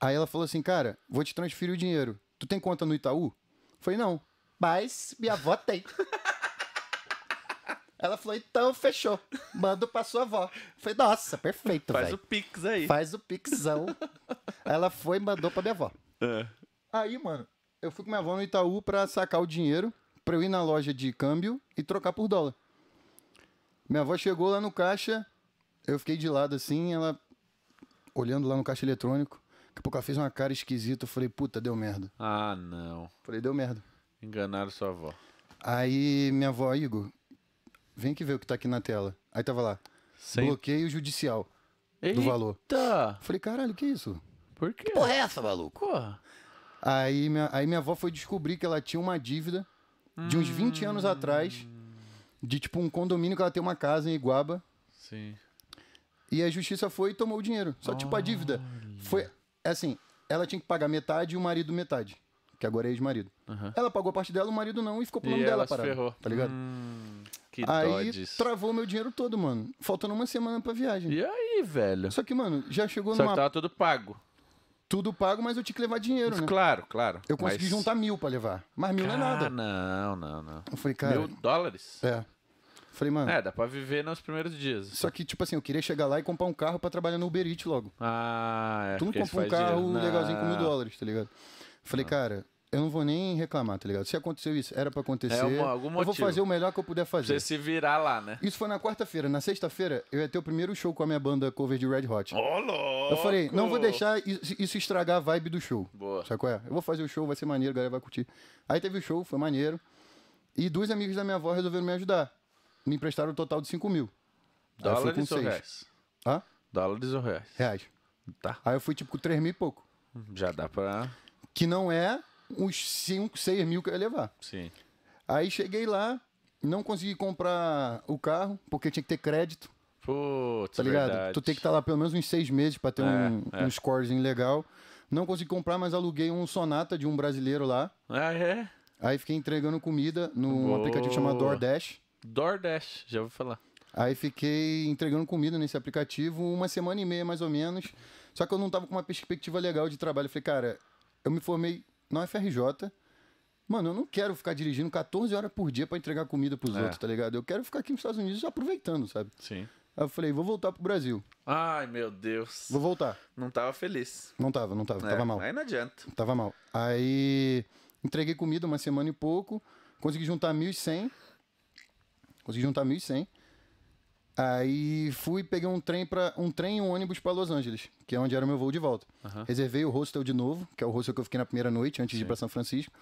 Aí ela falou assim, cara, vou te transferir o dinheiro. Tu tem conta no Itaú? Foi falei, não. Mas minha avó tem. Ela falou, então fechou. Manda pra sua avó. Foi falei, nossa, perfeito, velho. Faz véio. o pix aí. Faz o pixão. Ela foi e mandou pra minha avó. É. Aí, mano, eu fui com minha avó no Itaú pra sacar o dinheiro, pra eu ir na loja de câmbio e trocar por dólar. Minha avó chegou lá no caixa, eu fiquei de lado assim, ela olhando lá no caixa eletrônico. Daqui a pouco ela fez uma cara esquisita. Eu falei, puta, deu merda. Ah, não. Falei, deu merda. Enganaram sua avó. Aí minha avó, Igor, vem que ver o que tá aqui na tela. Aí tava lá, Sem... bloqueio judicial Eita. do valor. Falei, caralho, que isso? Por quê? Que porra é essa, maluco? Porra. Aí minha, aí minha avó foi descobrir que ela tinha uma dívida de uns 20 hum. anos atrás, de tipo um condomínio que ela tem uma casa em Iguaba. Sim. E a justiça foi e tomou o dinheiro. Só tipo a dívida. Foi é assim, ela tinha que pagar metade e o marido metade. Que agora é ex-marido. Uhum. Ela pagou a parte dela, o marido não, e ficou pro nome e dela parada. Ferrou. Tá ligado? Hum, que Aí travou meu dinheiro todo, mano. Faltando uma semana pra viagem. E aí, velho? Só que, mano, já chegou Só numa. Só tava tudo pago. Tudo pago, mas eu tinha que levar dinheiro, né? Claro, claro. Eu consegui mas... juntar mil pra levar. Mas mil cara, não é nada. Ah, não, não, não. Eu falei, cara. Mil dólares? É. Falei, mano. É, dá pra viver nos primeiros dias. Só que, tipo assim, eu queria chegar lá e comprar um carro para trabalhar no Uber Eats logo. Ah, é. Tu não compra um carro dinheiro. legalzinho não. com mil dólares, tá ligado? Falei, não. cara, eu não vou nem reclamar, tá ligado? Se aconteceu isso, era para é acontecer. É algum motivo. Eu vou fazer o melhor que eu puder fazer. Você se virar lá, né? Isso foi na quarta-feira. Na sexta-feira, eu ia ter o primeiro show com a minha banda cover de Red Hot. Oh, louco. Eu falei, não vou deixar isso estragar a vibe do show. Boa. Sabe qual é? Eu vou fazer o show, vai ser maneiro, a galera vai curtir. Aí teve o show, foi maneiro. E dois amigos da minha avó resolveram me ajudar me emprestaram um total de 5 mil. Dólares ou reais? Hã? Dólares ou reais? Reais. Tá. Aí eu fui tipo com 3 mil e pouco. Já dá pra. Que não é uns 5, 6 mil que eu ia levar. Sim. Aí cheguei lá, não consegui comprar o carro, porque tinha que ter crédito. Putz, tá ligado? Verdade. Tu tem que estar tá lá pelo menos uns seis meses para ter é, um, é. um scorezinho legal. Não consegui comprar, mas aluguei um Sonata de um brasileiro lá. Ah, é? Aí fiquei entregando comida num Boa. aplicativo chamado DoorDash. DoorDash, já ouvi falar. Aí fiquei entregando comida nesse aplicativo uma semana e meia, mais ou menos. Só que eu não tava com uma perspectiva legal de trabalho. falei, cara, eu me formei na UFRJ. Mano, eu não quero ficar dirigindo 14 horas por dia para entregar comida pros é. outros, tá ligado? Eu quero ficar aqui nos Estados Unidos aproveitando, sabe? Sim. Aí eu falei, vou voltar pro Brasil. Ai, meu Deus. Vou voltar. Não tava feliz. Não tava, não tava. É, tava mal. Aí não adianta. Tava mal. Aí entreguei comida uma semana e pouco. Consegui juntar 1.100 Consegui juntar 1.100. Aí fui, peguei um trem para um trem e um ônibus para Los Angeles, que é onde era o meu voo de volta. Uhum. Reservei o hostel de novo, que é o hostel que eu fiquei na primeira noite, antes Sim. de ir para São Francisco.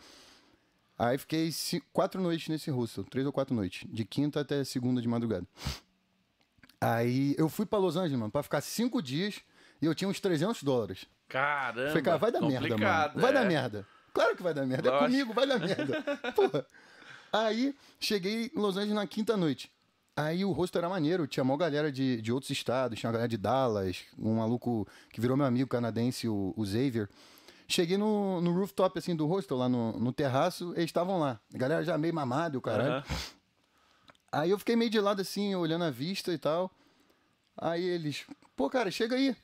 Aí fiquei cinco, quatro noites nesse hostel, três ou quatro noites, de quinta até segunda de madrugada. Aí eu fui para Los Angeles, mano, para ficar cinco dias e eu tinha uns 300 dólares. Caramba! Falei, cara, vai dar merda, mano. Vai é? dar merda. Claro que vai dar merda. É comigo, vai dar merda. Porra. Aí cheguei em Los Angeles na quinta noite. Aí o rosto era maneiro, tinha uma galera de, de outros estados, tinha uma galera de Dallas, um maluco que virou meu amigo canadense, o, o Xavier. Cheguei no, no rooftop assim do hostel, lá no, no terraço, eles estavam lá. A galera já meio mamado, caralho. Uhum. Aí eu fiquei meio de lado assim, olhando a vista e tal. Aí eles, pô, cara, chega aí.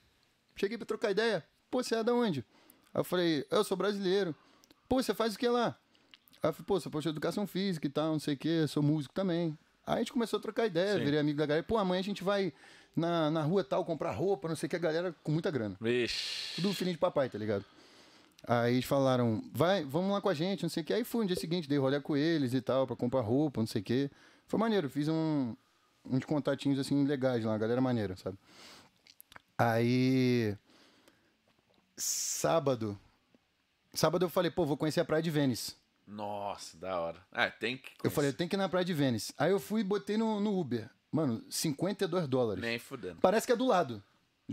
Cheguei pra trocar ideia. Pô, você é da onde? Aí eu falei, eu sou brasileiro. Pô, você faz o que lá? Aí eu falei, pô, você postou educação física e tal, não sei o quê, sou músico também. Aí a gente começou a trocar ideia, Sim. virei amigo da galera. Pô, amanhã a gente vai na, na rua tal comprar roupa, não sei o que, a galera com muita grana. Ixi. Tudo filhinho de papai, tá ligado? Aí eles falaram, vai, vamos lá com a gente, não sei o que. Aí foi no dia seguinte, dei rolê com eles e tal, pra comprar roupa, não sei o que. Foi maneiro, fiz um, uns contatinhos assim legais lá, a galera é maneira, sabe? Aí. Sábado. Sábado eu falei, pô, vou conhecer a Praia de Vênice. Nossa, da hora. Ah, tem que. Conhecer. Eu falei, tem que ir na Praia de Vênice. Aí eu fui e botei no, no, Uber. Mano, 52 dólares. Nem fudendo. Parece que é do lado.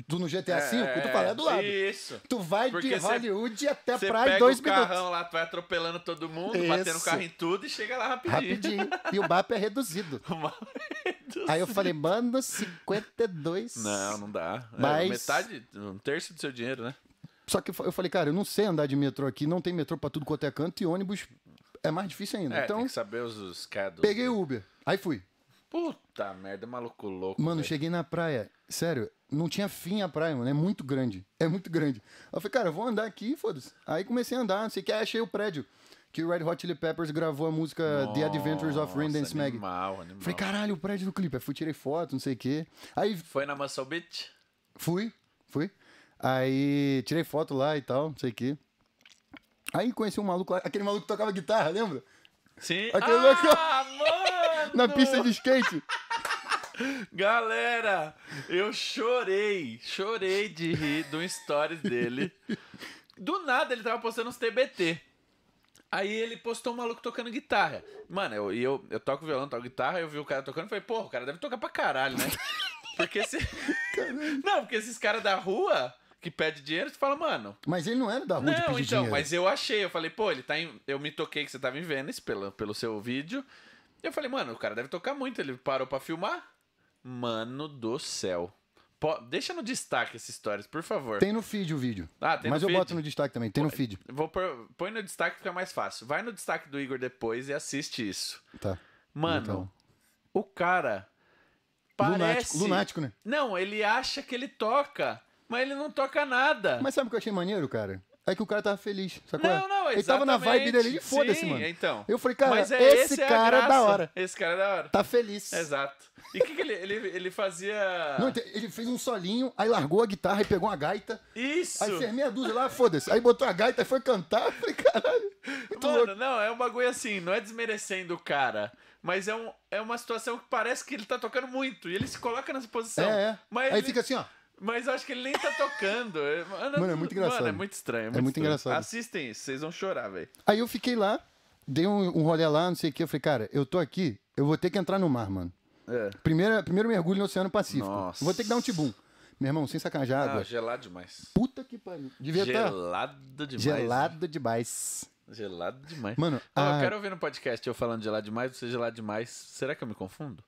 Tu no GTA V, é, tu fala, é do lado. Isso. Tu vai Porque de Hollywood cê, até cê praia em dois o minutos. carrão lá, tu vai atropelando todo mundo, isso. batendo o carro em tudo e chega lá rapidinho. Rapidinho. E o BAP é reduzido. o BAP é reduzido. Aí eu falei, mano, 52. Não, não dá. É, Mas... É, metade, um terço do seu dinheiro, né? Só que eu falei, cara, eu não sei andar de metrô aqui, não tem metrô para tudo quanto é canto e ônibus é mais difícil ainda. É, então, tem que saber os, os cados. Peguei né? o Uber, aí fui. Puta merda, é maluco louco. Mano, cheguei na praia, sério, não tinha fim a praia, mano, é muito grande, é muito grande. Eu falei, cara, eu vou andar aqui, foda-se. Aí comecei a andar, não sei o que, aí achei o prédio que o Red Hot Chili Peppers gravou a música Nossa, The Adventures of Rendance Maggie. Animal, animal. Falei, caralho, o prédio do clipe. Aí fui, tirei foto, não sei o quê. Aí... Foi na Muscle Beach? Fui, fui. Aí tirei foto lá e tal, não sei o quê. Aí conheci um maluco lá, aquele maluco que tocava guitarra, lembra? Sim. Aquele ah, mano! Na pista de skate. Galera, eu chorei, chorei de rir do stories dele. Do nada ele tava postando uns TBT. Aí ele postou um maluco tocando guitarra. Mano, eu, eu, eu toco violão, toco guitarra, eu vi o cara tocando e falei, porra, o cara deve tocar pra caralho, né? Porque se. Não, porque esses caras da rua que pede dinheiro, você fala, mano. Mas ele não era da rua não, de pedir então, dinheiro. mas eu achei, eu falei, pô, ele tá em. Eu me toquei que você tava em Vênus pelo, pelo seu vídeo. E eu falei, mano, o cara deve tocar muito. Ele parou pra filmar. Mano do céu. Pô, deixa no destaque essas histórias, por favor. Tem no feed o vídeo. Ah, tem Mas no eu feed? boto no destaque também, tem no feed. Vou pôr, põe no destaque fica mais fácil. Vai no destaque do Igor depois e assiste isso. Tá. Mano, então. o cara parece... Lunático, lunático, né? Não, ele acha que ele toca. Mas ele não toca nada. Mas sabe o que eu achei maneiro, cara? É que o cara tava feliz, sacou? Não, não, exatamente. Ele tava na vibe dele, e foda-se, mano. Então. Eu falei, cara, é, esse, esse é cara é da hora. Esse cara é da hora. Tá feliz. Exato. E o que, que ele, ele, ele, fazia? Não, ele fez um solinho, aí largou a guitarra e pegou uma gaita. Isso! Aí fez meia dúzia lá, foda-se. Aí botou a gaita e foi cantar. Eu falei, caralho. Mano, louco. não, é um bagulho assim, não é desmerecendo o cara. Mas é, um, é uma situação que parece que ele tá tocando muito. E ele se coloca nessa posição. É, é. Mas aí ele... fica assim, ó. Mas eu acho que ele nem tá tocando. Mano, é, mano é, é muito engraçado. Mano, é muito estranho. É muito, é muito engraçado. Assistem isso, vocês vão chorar, velho. Aí eu fiquei lá, dei um, um rolê lá, não sei o que. Eu falei, cara, eu tô aqui, eu vou ter que entrar no mar, mano. É. Primeiro, primeiro mergulho no Oceano Pacífico. Nossa. Vou ter que dar um tibum. Meu irmão, sem sacanagem, ah, água. Ah, gelado demais. Puta que pariu. Devia tá gelado tá... demais. Gelado demais. Gelado demais. Mano, ah, a... eu quero ouvir no podcast eu falando gelado demais, você gelado demais. Será que eu me confundo?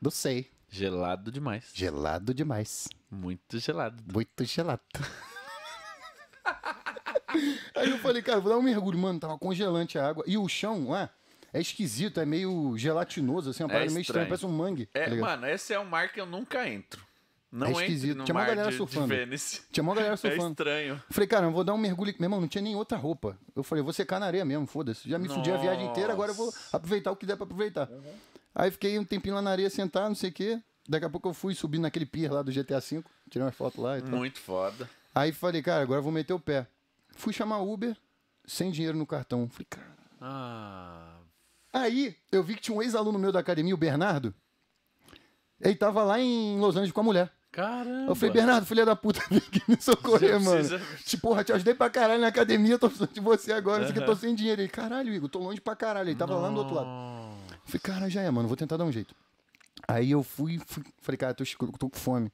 Não sei. Gelado demais. Gelado demais. Muito gelado. Muito gelado. Aí eu falei, cara, vou dar um mergulho, mano. Tava congelante a água. E o chão ué, é esquisito, é meio gelatinoso, assim, uma é parada meio estranha, parece um mangue. É, tá mano, esse é um mar que eu nunca entro. Não é esquisito. tinha uma galera é surfando. De tinha uma galera surfando. É estranho. Falei, cara, eu vou dar um mergulho. Meu irmão, não tinha nem outra roupa. Eu falei, vou secar na areia mesmo, foda-se. Já me Nossa. fudi a viagem inteira, agora eu vou aproveitar o que der pra aproveitar. Uhum. Aí fiquei um tempinho lá na areia sentado, não sei o quê. Daqui a pouco eu fui subir naquele pier lá do GTA V, tirei umas fotos lá e tal. Muito foda. Aí falei, cara, agora eu vou meter o pé. Fui chamar Uber, sem dinheiro no cartão. Falei, cara. Ah. Aí eu vi que tinha um ex-aluno meu da academia, o Bernardo. Ele tava lá em Los Angeles com a mulher. Caramba. Eu falei, Bernardo, filha da puta, vem aqui me socorrer, mano. Precisa... Tipo, porra, te ajudei pra caralho na academia, tô precisando de você agora, uhum. que eu tô sem dinheiro. Ele, caralho, Igor, tô longe pra caralho. Ele tava Não. lá do outro lado. Falei, cara, já é, mano, vou tentar dar um jeito. Aí eu fui, fui falei, cara, tô, tô com fome.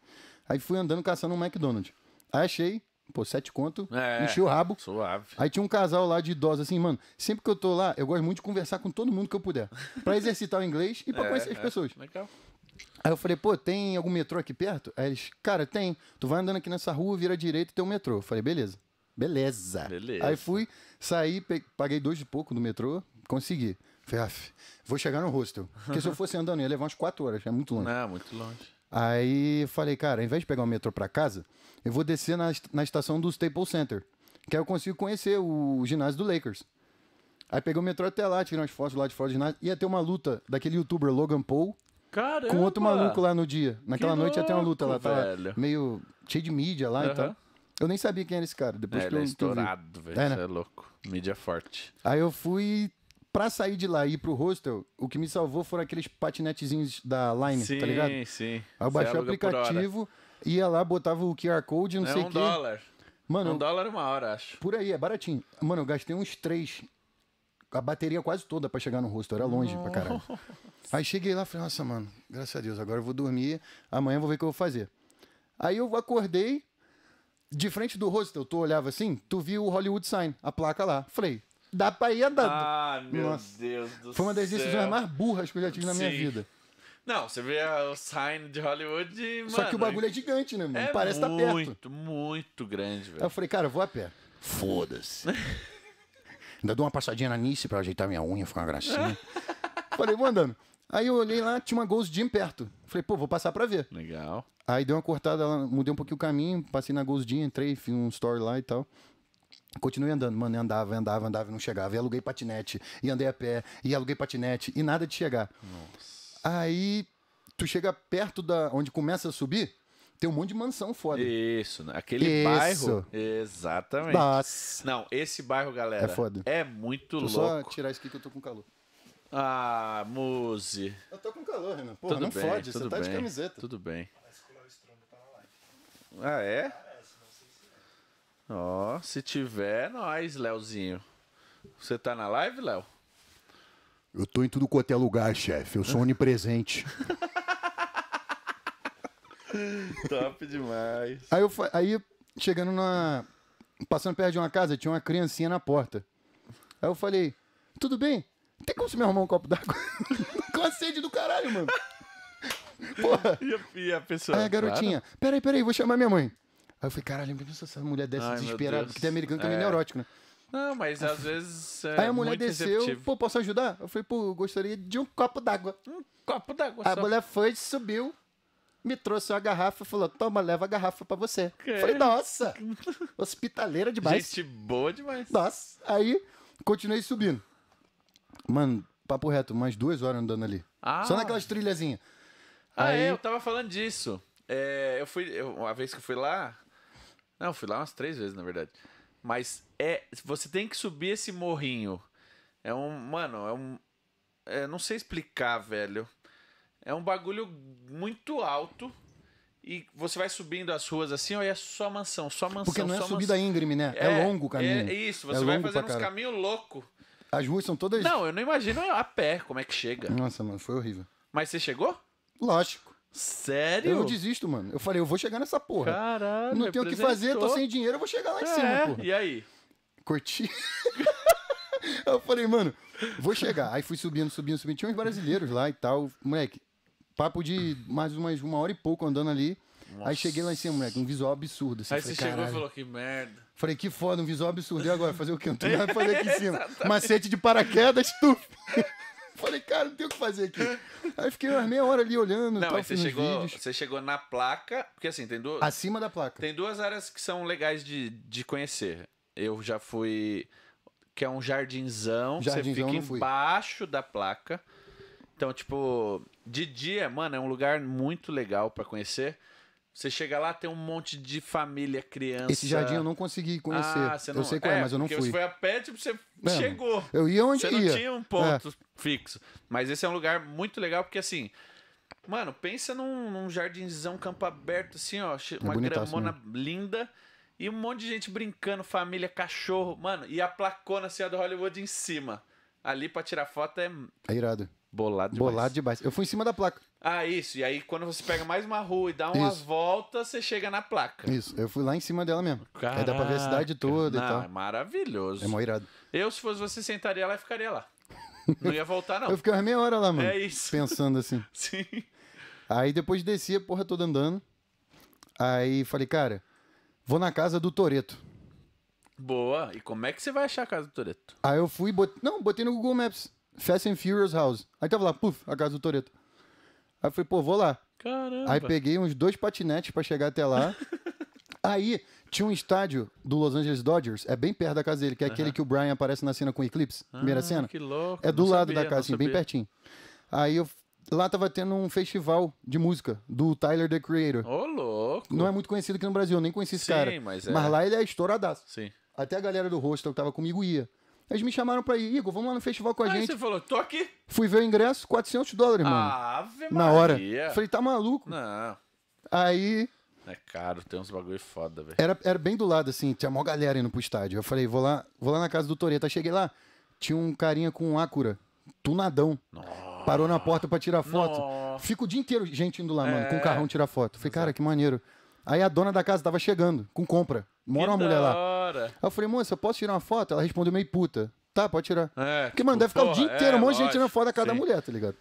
Aí fui andando caçando um McDonald's. Aí achei, Pô, sete conto, é, enchi o rabo. Suave. Aí tinha um casal lá de idosos, assim, mano, sempre que eu tô lá, eu gosto muito de conversar com todo mundo que eu puder. para exercitar o inglês e para é, conhecer as é, pessoas. Legal. Aí eu falei, pô, tem algum metrô aqui perto? Aí eles, cara, tem. Tu vai andando aqui nessa rua, vira direito e tem um metrô. Eu falei, beleza. Beleza. Beleza. Aí fui, saí, paguei dois de pouco no metrô, consegui. Ah, vou chegar no hostel. Porque se eu fosse andando, ia levar umas quatro horas, é muito longe. É, muito longe. Aí falei, cara, ao invés de pegar o metrô para casa, eu vou descer na, na estação do Staples Center, que aí eu consigo conhecer o, o ginásio do Lakers. Aí peguei o metrô até lá, tirei umas fotos lá de fora do ginásio. Ia ter uma luta daquele youtuber Logan Paul Caramba, com outro maluco lá no dia. Naquela noite ia ter uma luta lá, tava tá meio cheio de mídia lá uhum. e tal. Eu nem sabia quem era esse cara. Depois é, que ele é eu, é estourado, velho. É, né? é louco. Mídia forte. Aí eu fui pra sair de lá e ir pro hostel, o que me salvou foram aqueles patinetezinhos da Line, tá sim, tá ligado? Sim, sim. Eu baixei o aplicativo, ia lá, botava o QR Code, não é sei o um quê. dólar. Mano, um dólar uma hora, acho. Por aí, é baratinho. Mano, eu gastei uns três. A bateria quase toda para chegar no hostel, era longe pra caralho. Aí cheguei lá e falei, nossa, mano, graças a Deus, agora eu vou dormir, amanhã vou ver o que eu vou fazer. Aí eu acordei, de frente do hostel, tu olhava assim, tu viu o Hollywood Sign, a placa lá. Falei, dá pra ir andando. Ah, meu Nossa. Deus do céu. Foi uma das decisões mais burras que eu já tive na minha vida. Não, você vê o sign de Hollywood e, mano, Só que o bagulho é gigante, né, mano? É Parece muito, tá perto. Muito, muito grande, velho. Aí eu falei, cara, eu vou a pé. Foda-se. Ainda dou uma passadinha na Nice pra ajeitar minha unha, ficar uma gracinha. falei, vou andando. Aí eu olhei lá, tinha uma Ghost Gym perto. Falei, pô, vou passar pra ver. Legal. Aí deu uma cortada, mudei um pouquinho o caminho, passei na Ghost Gym, entrei, fiz um story lá e tal. Continuei andando, mano, andava, andava, andava e não chegava. E aluguei patinete, e andei a pé, e aluguei patinete, e nada de chegar. Nossa. Aí tu chega perto da onde começa a subir, tem um monte de mansão foda. Isso, né? aquele Isso. bairro. Exatamente. Nossa. Não, esse bairro, galera, é, foda. é muito Deixa louco. Só tirar isso aqui que eu tô com calor. Ah, Muse. Eu tô com calor, Renan. Porra, tudo não bem, fode, você tá bem, de camiseta. Tudo bem. Ah, é? Ó, oh, se tiver, é nós, Léozinho. Você tá na live, Léo? Eu tô em tudo quanto é lugar, chefe. Eu sou onipresente. Top demais. Aí, eu, aí, chegando na. Passando perto de uma casa, tinha uma criancinha na porta. Aí eu falei: Tudo bem? Tem como você me arrumar um copo d'água? Com a sede do caralho, mano. Porra. E a, e a pessoa? Aí a garotinha: claro. Peraí, peraí, vou chamar minha mãe. Aí eu falei, caralho, essa mulher desce Ai, desesperada. Porque tem americano também é. neurótico, né? Não, mas às vezes. É aí a mulher desceu, receptivo. pô, posso ajudar? Eu falei, pô, gostaria de um copo d'água. Um copo d'água. A só. mulher foi, subiu, me trouxe uma garrafa e falou: toma, leva a garrafa pra você. Que? Eu falei, nossa! hospitaleira demais. Gente boa demais. Nossa. Aí continuei subindo. Mano, papo reto, mais duas horas andando ali. Ah. Só naquelas trilhazinhas. Ah, é, aí... é, eu tava falando disso. É, eu fui. Eu, uma vez que eu fui lá, não, fui lá umas três vezes, na verdade. Mas é. Você tem que subir esse morrinho. É um. Mano, é um. É, não sei explicar, velho. É um bagulho muito alto. E você vai subindo as ruas assim, ó, e é só mansão, só mansão. Porque não é subida mansão. íngreme, né? É, é, longo o caminho. É isso, é você é vai fazendo uns caminhos loucos. As ruas são todas. Não, eu não imagino a pé como é que chega. Nossa, mano, foi horrível. Mas você chegou? Lógico. Sério? Eu desisto, mano. Eu falei, eu vou chegar nessa porra. Caralho, Não tenho o que fazer, tô sem dinheiro, eu vou chegar lá em é, cima, porra. E aí? Curti. eu falei, mano, vou chegar. Aí fui subindo, subindo, subindo. Tinha uns brasileiros lá e tal. Moleque, papo de mais umas, uma hora e pouco andando ali. Nossa. Aí cheguei lá em cima, moleque, um visual absurdo. Assim, aí falei, você chegou caralho. e falou que merda. Falei, que foda, um visual absurdo. E agora? Fazer o quê? Não tem fazer aqui em cima. Macete de paraquedas, tu. Falei, cara, não tem o que fazer aqui. Aí fiquei umas meia hora ali olhando. Não, tal, você, chegou, você chegou na placa, porque assim, tem duas. Acima da placa. Tem duas áreas que são legais de, de conhecer. Eu já fui. Que é um jardinzão, jardinzão você fica embaixo fui. da placa. Então, tipo, de dia, mano, é um lugar muito legal para conhecer. Você chega lá, tem um monte de família, criança. Esse jardim eu não consegui conhecer. Ah, você não... Eu sei qual é, é mas eu não fui. Você foi a pé, tipo, você chegou. Eu ia onde você ia. Você não tinha um ponto é. fixo. Mas esse é um lugar muito legal, porque assim... Mano, pensa num, num jardinzão, campo aberto, assim, ó. É uma é gramona linda. E um monte de gente brincando, família, cachorro. Mano, e a placona, assim, a do Hollywood em cima. Ali pra tirar foto é... É irado. Bolado demais. Bolado demais. Eu fui em cima da placa. Ah, isso. E aí, quando você pega mais uma rua e dá umas isso. voltas, você chega na placa. Isso. Eu fui lá em cima dela mesmo. Caraca. Aí dá pra ver a cidade toda não, e tal. É maravilhoso. É moirado. Eu, se fosse você, sentaria lá e ficaria lá. Não ia voltar, não. eu ficava meia hora lá, mano. É isso. Pensando assim. Sim. Aí depois descia porra toda andando. Aí falei, cara, vou na casa do Toreto. Boa. E como é que você vai achar a casa do Toreto? Aí eu fui, bot... não, botei no Google Maps. Fast and Furious House. Aí tava lá, puf, a casa do Toreto. Aí eu falei, pô, vou lá. Caramba. Aí peguei uns dois patinetes para chegar até lá. Aí tinha um estádio do Los Angeles Dodgers, é bem perto da casa dele, que é uhum. aquele que o Brian aparece na cena com o Eclipse, ah, primeira cena. Que louco. É do não lado sabia, da casa, assim, bem pertinho. Aí eu lá tava tendo um festival de música do Tyler the Creator. Ô, oh, louco. Não é muito conhecido aqui no Brasil, eu nem conheci esse Sim, cara. Mas, é... mas lá ele é estouradaço. Sim. Até a galera do rosto que tava comigo ia. Eles me chamaram pra ir, Igor, vamos lá no festival com a Aí gente. você falou, tô aqui. Fui ver o ingresso, 400 dólares, mano. Ave na hora. Falei, tá maluco? Não, Aí é caro, tem uns bagulho foda, velho. era, era bem do lado, assim, tinha mó galera indo pro estádio. Eu falei, vou lá, vou lá na casa do Toreta. Cheguei lá, tinha um carinha com um Acura, tunadão. Nossa. Parou na porta pra tirar foto. Nossa. Fico o dia inteiro gente indo lá, mano, com o é. carrão tirar foto. Falei, cara, que maneiro. Aí a dona da casa tava chegando, com compra. Mora uma mulher lá hora. Aí eu falei, moça, eu posso tirar uma foto? Ela respondeu meio puta. Tá, pode tirar. É, Porque, tipo, mano, deve ficar porra, o dia é, inteiro é, um monte de gente tirando foto a cada sim. mulher, tá ligado?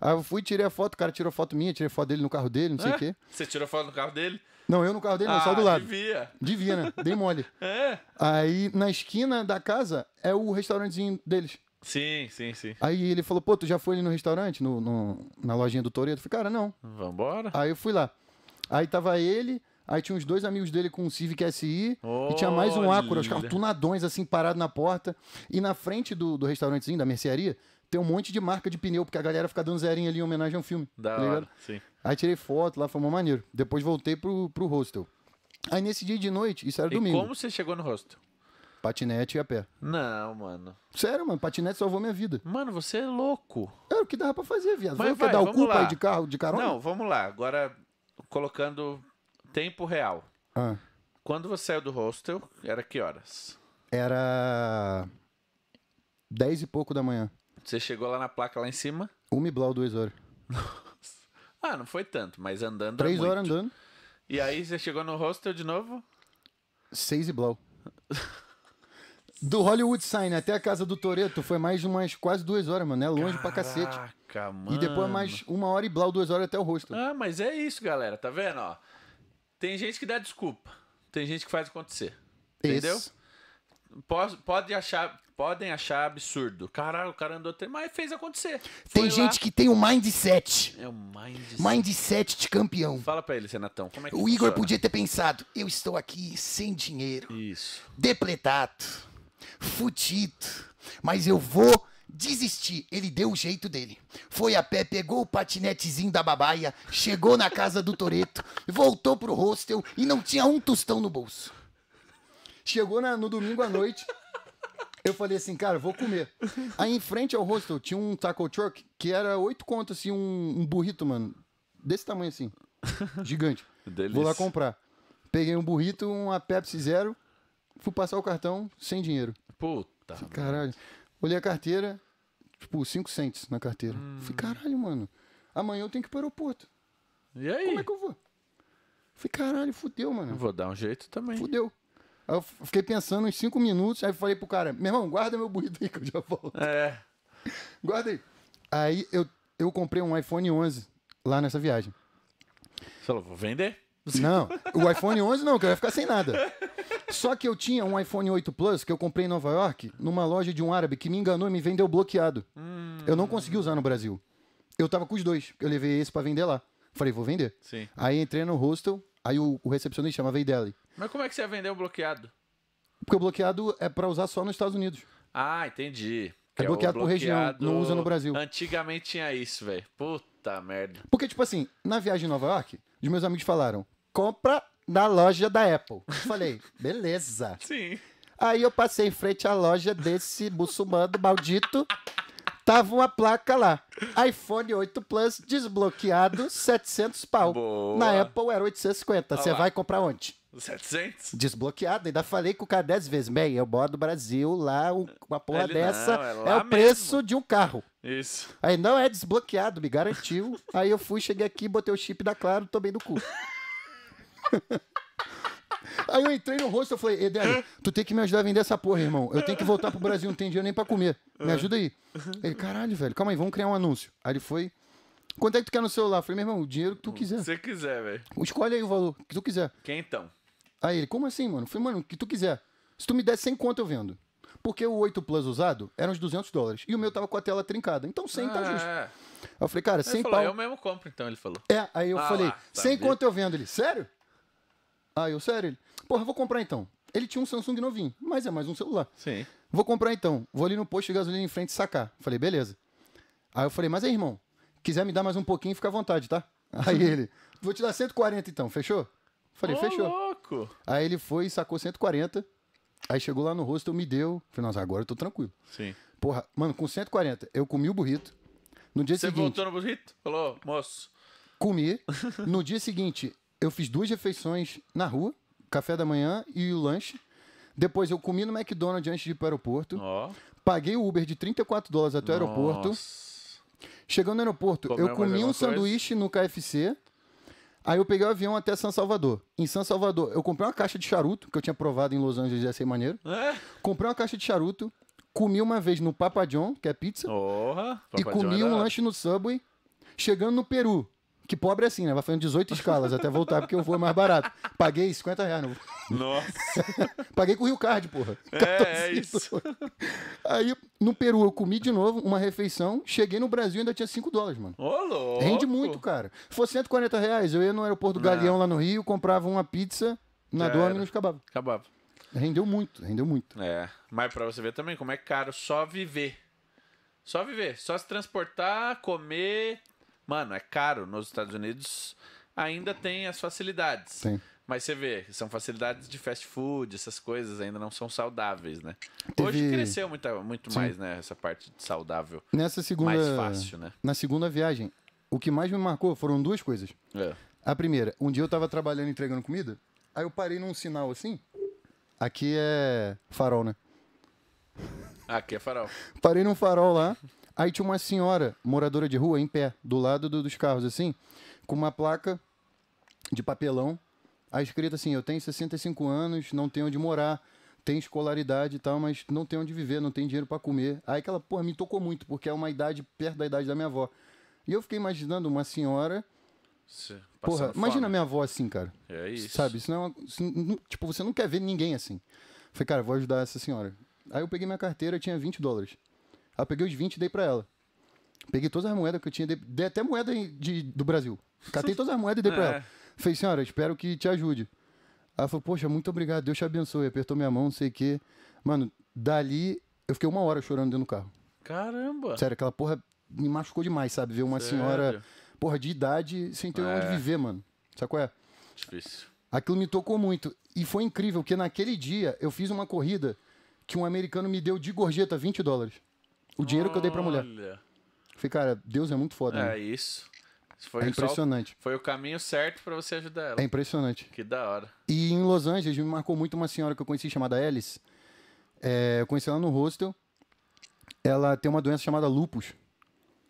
Aí eu fui, tirei a foto, o cara tirou foto minha, tirei foto dele no carro dele, não sei o é? quê. Você tirou foto no carro dele? Não, eu no carro dele, ah, não, só do ah, lado. Devia. Devia, né? Dei mole. É. Aí na esquina da casa é o restaurantezinho deles. Sim, sim, sim. Aí ele falou, pô, tu já foi ali no restaurante, no, no na lojinha do Toreto? Eu falei, cara, não. Vambora. Aí eu fui lá. Aí tava ele, Aí tinha uns dois amigos dele com um Civic SI. E tinha mais um Acura, os tunadões assim, parado na porta. E na frente do, do restaurantezinho, da mercearia, tem um monte de marca de pneu, porque a galera fica dando zerinha ali em homenagem ao filme. Da tá hora, sim. Aí tirei foto lá, foi uma maneiro. Depois voltei pro, pro hostel. Aí nesse dia de noite, isso era e domingo. como você chegou no hostel? Patinete e a pé. Não, mano. Sério, mano, patinete salvou minha vida. Mano, você é louco. Era é o que dava pra fazer, viado. Mas vai, vai, dar o cu de carro, de carona? Não, vamos lá. Agora, colocando Tempo real. Ah. Quando você saiu do hostel, era que horas? Era. dez e pouco da manhã. Você chegou lá na placa lá em cima? um e blau, duas horas. Ah, não foi tanto, mas andando. Três horas andando. E aí você chegou no hostel de novo? Seis e blau. Do Hollywood Sign até a casa do Toreto foi mais de umas quase duas horas, mano. É longe Caraca, pra cacete. Mano. E depois mais uma hora e blau, duas horas até o rosto. Ah, mas é isso, galera. Tá vendo, ó? Tem gente que dá desculpa. Tem gente que faz acontecer. Entendeu? Isso. Pode, pode achar, podem achar absurdo. Caralho, o cara andou até, mas fez acontecer. Foi tem gente que tem o um mindset. É o um mindset. Mindset de campeão. Fala para ele, Senatão, como é que O Igor podia ter pensado, eu estou aqui sem dinheiro. Isso. Depletado. Fudido. Mas eu vou desistir. Ele deu o jeito dele. Foi a pé, pegou o patinetezinho da babaia, chegou na casa do Toreto, voltou pro hostel e não tinha um tostão no bolso. Chegou na, no domingo à noite. Eu falei assim, cara, vou comer. Aí em frente ao hostel tinha um taco truck que era oito contos, assim, um, um burrito, mano. Desse tamanho assim. Gigante. Delícia. Vou lá comprar. Peguei um burrito, uma Pepsi Zero, fui passar o cartão sem dinheiro. Puta. Caralho. Mano. Olhei a carteira, tipo, 5 centos na carteira. Hum. Falei, caralho, mano. Amanhã eu tenho que ir pro aeroporto. E aí? Como é que eu vou? Falei, caralho, fudeu, mano. Vou dar um jeito também. Fudeu. Aí eu fiquei pensando uns 5 minutos, aí falei pro cara, meu irmão, guarda meu burrito aí que eu já volto. É. guarda aí. Aí eu, eu comprei um iPhone 11 lá nessa viagem. Você falou, vou vender? Não, o iPhone 11 não, que eu ia ficar sem nada. Só que eu tinha um iPhone 8 Plus que eu comprei em Nova York, numa loja de um árabe que me enganou e me vendeu bloqueado. Hum. Eu não consegui usar no Brasil. Eu tava com os dois. Eu levei esse para vender lá. Falei, vou vender. Sim. Aí entrei no hostel, aí o, o recepcionista chamava dele. Mas como é que você ia vender o bloqueado? Porque o bloqueado é para usar só nos Estados Unidos. Ah, entendi. É, é bloqueado, por região, não usa no Brasil. Antigamente tinha isso, velho. Puta merda. Porque, tipo assim, na viagem em Nova York, os meus amigos falaram: compra na loja da Apple. Eu falei, beleza. Sim. Aí eu passei em frente à loja desse muçulmano maldito. Tava uma placa lá. iPhone 8 Plus desbloqueado, 700 pau. Boa. Na Apple era 850. Você vai comprar onde? 700? Desbloqueado. Ainda falei com o cara 10 vezes. Bem, eu moro do Brasil, lá uma porra Ele dessa não, é, é, o preço mesmo. de um carro. Isso. Aí não é desbloqueado, me garantiu. Aí eu fui, cheguei aqui, botei o chip da Claro, tomei no cu. Aí eu entrei no rosto e falei, Eder, tu tem que me ajudar a vender essa porra, irmão. Eu tenho que voltar pro Brasil, não tem dinheiro nem pra comer. Me ajuda aí. Ele, caralho, velho, calma aí, vamos criar um anúncio. Aí ele foi. Quanto é que tu quer no celular? Eu falei, meu irmão, o dinheiro que tu quiser. Se você quiser, velho. Escolhe aí o valor que tu quiser. Quem então? Aí ele, como assim, mano? Eu falei, mano, o que tu quiser. Se tu me der 100 conto, eu vendo. Porque o 8 Plus usado era uns 200 dólares. E o meu tava com a tela trincada. Então 100 tá ah, tá justo. É. Aí eu falei, cara, 100 ele falou, pau. Eu mesmo compro, então, ele falou. É, aí eu ah, falei, lá, 100 tá conto eu vendo. Ele, sério? Aí eu, sério? Ele, porra, vou comprar então. Ele tinha um Samsung novinho, mas é mais um celular. Sim. Vou comprar então. Vou ali no posto de gasolina em frente sacar. Falei, beleza. Aí eu falei, mas aí, irmão, quiser me dar mais um pouquinho, fica à vontade, tá? Aí ele, vou te dar 140 então, fechou? Falei, Ô, fechou. louco! Aí ele foi e sacou 140. Aí chegou lá no rosto, me deu. Falei, nossa, agora eu tô tranquilo. Sim. Porra, mano, com 140, eu comi o burrito. No dia Você seguinte. Você voltou no burrito? Falou, moço. Comi. No dia seguinte, eu fiz duas refeições na rua, café da manhã e o lanche. Depois eu comi no McDonald's antes de ir para o aeroporto. Oh. Paguei o Uber de 34 dólares até o aeroporto. Chegando no aeroporto, Comeu eu comi um sanduíche coisa? no KFC. Aí eu peguei o avião até São Salvador. Em São Salvador, eu comprei uma caixa de charuto, que eu tinha provado em Los Angeles, ia ser maneiro. É? Comprei uma caixa de charuto, comi uma vez no Papa John, que é pizza. Oh, e Papa comi John é um lanche no Subway. Chegando no Peru, que pobre é assim, né? Vai fazendo 18 escalas até voltar, porque eu vou é mais barato. Paguei 50 reais. No... Nossa. Paguei com o Rio Card, porra. É, é isso. Aí, no Peru, eu comi de novo uma refeição. Cheguei no Brasil ainda tinha 5 dólares, mano. Ô, louco. Rende muito, cara. Se fosse 140 reais, eu ia no aeroporto do Galeão é. lá no Rio, comprava uma pizza, na não acabava. Acabava. Rendeu muito, rendeu muito. É, mas pra você ver também como é caro só viver. Só viver, só se transportar, comer, Mano, é caro. Nos Estados Unidos ainda tem as facilidades. Sim. Mas você vê, são facilidades de fast food, essas coisas ainda não são saudáveis, né? Teve... Hoje cresceu muito, muito mais, né? Essa parte de saudável. Nessa segunda. Mais fácil, né? Na segunda viagem, o que mais me marcou foram duas coisas. É. A primeira, um dia eu tava trabalhando entregando comida, aí eu parei num sinal assim. Aqui é farol, né? Ah, aqui é farol. Parei num farol lá. Aí tinha uma senhora, moradora de rua, em pé, do lado do, dos carros, assim, com uma placa de papelão, a escrita assim: Eu tenho 65 anos, não tenho onde morar, tenho escolaridade e tal, mas não tenho onde viver, não tenho dinheiro para comer. Aí aquela, porra, me tocou muito, porque é uma idade perto da idade da minha avó. E eu fiquei imaginando uma senhora. porra, fome. imagina minha avó assim, cara. É isso. Sabe? Se não, é uma, tipo, você não quer ver ninguém assim. Falei, cara, vou ajudar essa senhora. Aí eu peguei minha carteira, tinha 20 dólares. Aí eu peguei os 20 e dei pra ela. Peguei todas as moedas que eu tinha, dei, dei até moeda de, do Brasil. Catei todas as moedas e dei é. pra ela. Falei, senhora, espero que te ajude. Aí ela falou, poxa, muito obrigado, Deus te abençoe. Apertou minha mão, não sei o quê. Mano, dali eu fiquei uma hora chorando dentro do carro. Caramba! Sério, aquela porra me machucou demais, sabe? Ver uma Sério? senhora, porra, de idade, sem ter é. onde viver, mano. Sabe qual é? Difícil. Aquilo me tocou muito. E foi incrível, porque naquele dia eu fiz uma corrida que um americano me deu de gorjeta 20 dólares. O dinheiro Olha. que eu dei pra mulher. Falei, cara, Deus é muito foda. É né? isso. Foi é impressionante. O, foi o caminho certo para você ajudar ela. É impressionante. Que da hora. E em Los Angeles me marcou muito uma senhora que eu conheci chamada Alice. É, eu conheci ela no hostel. Ela tem uma doença chamada lupus.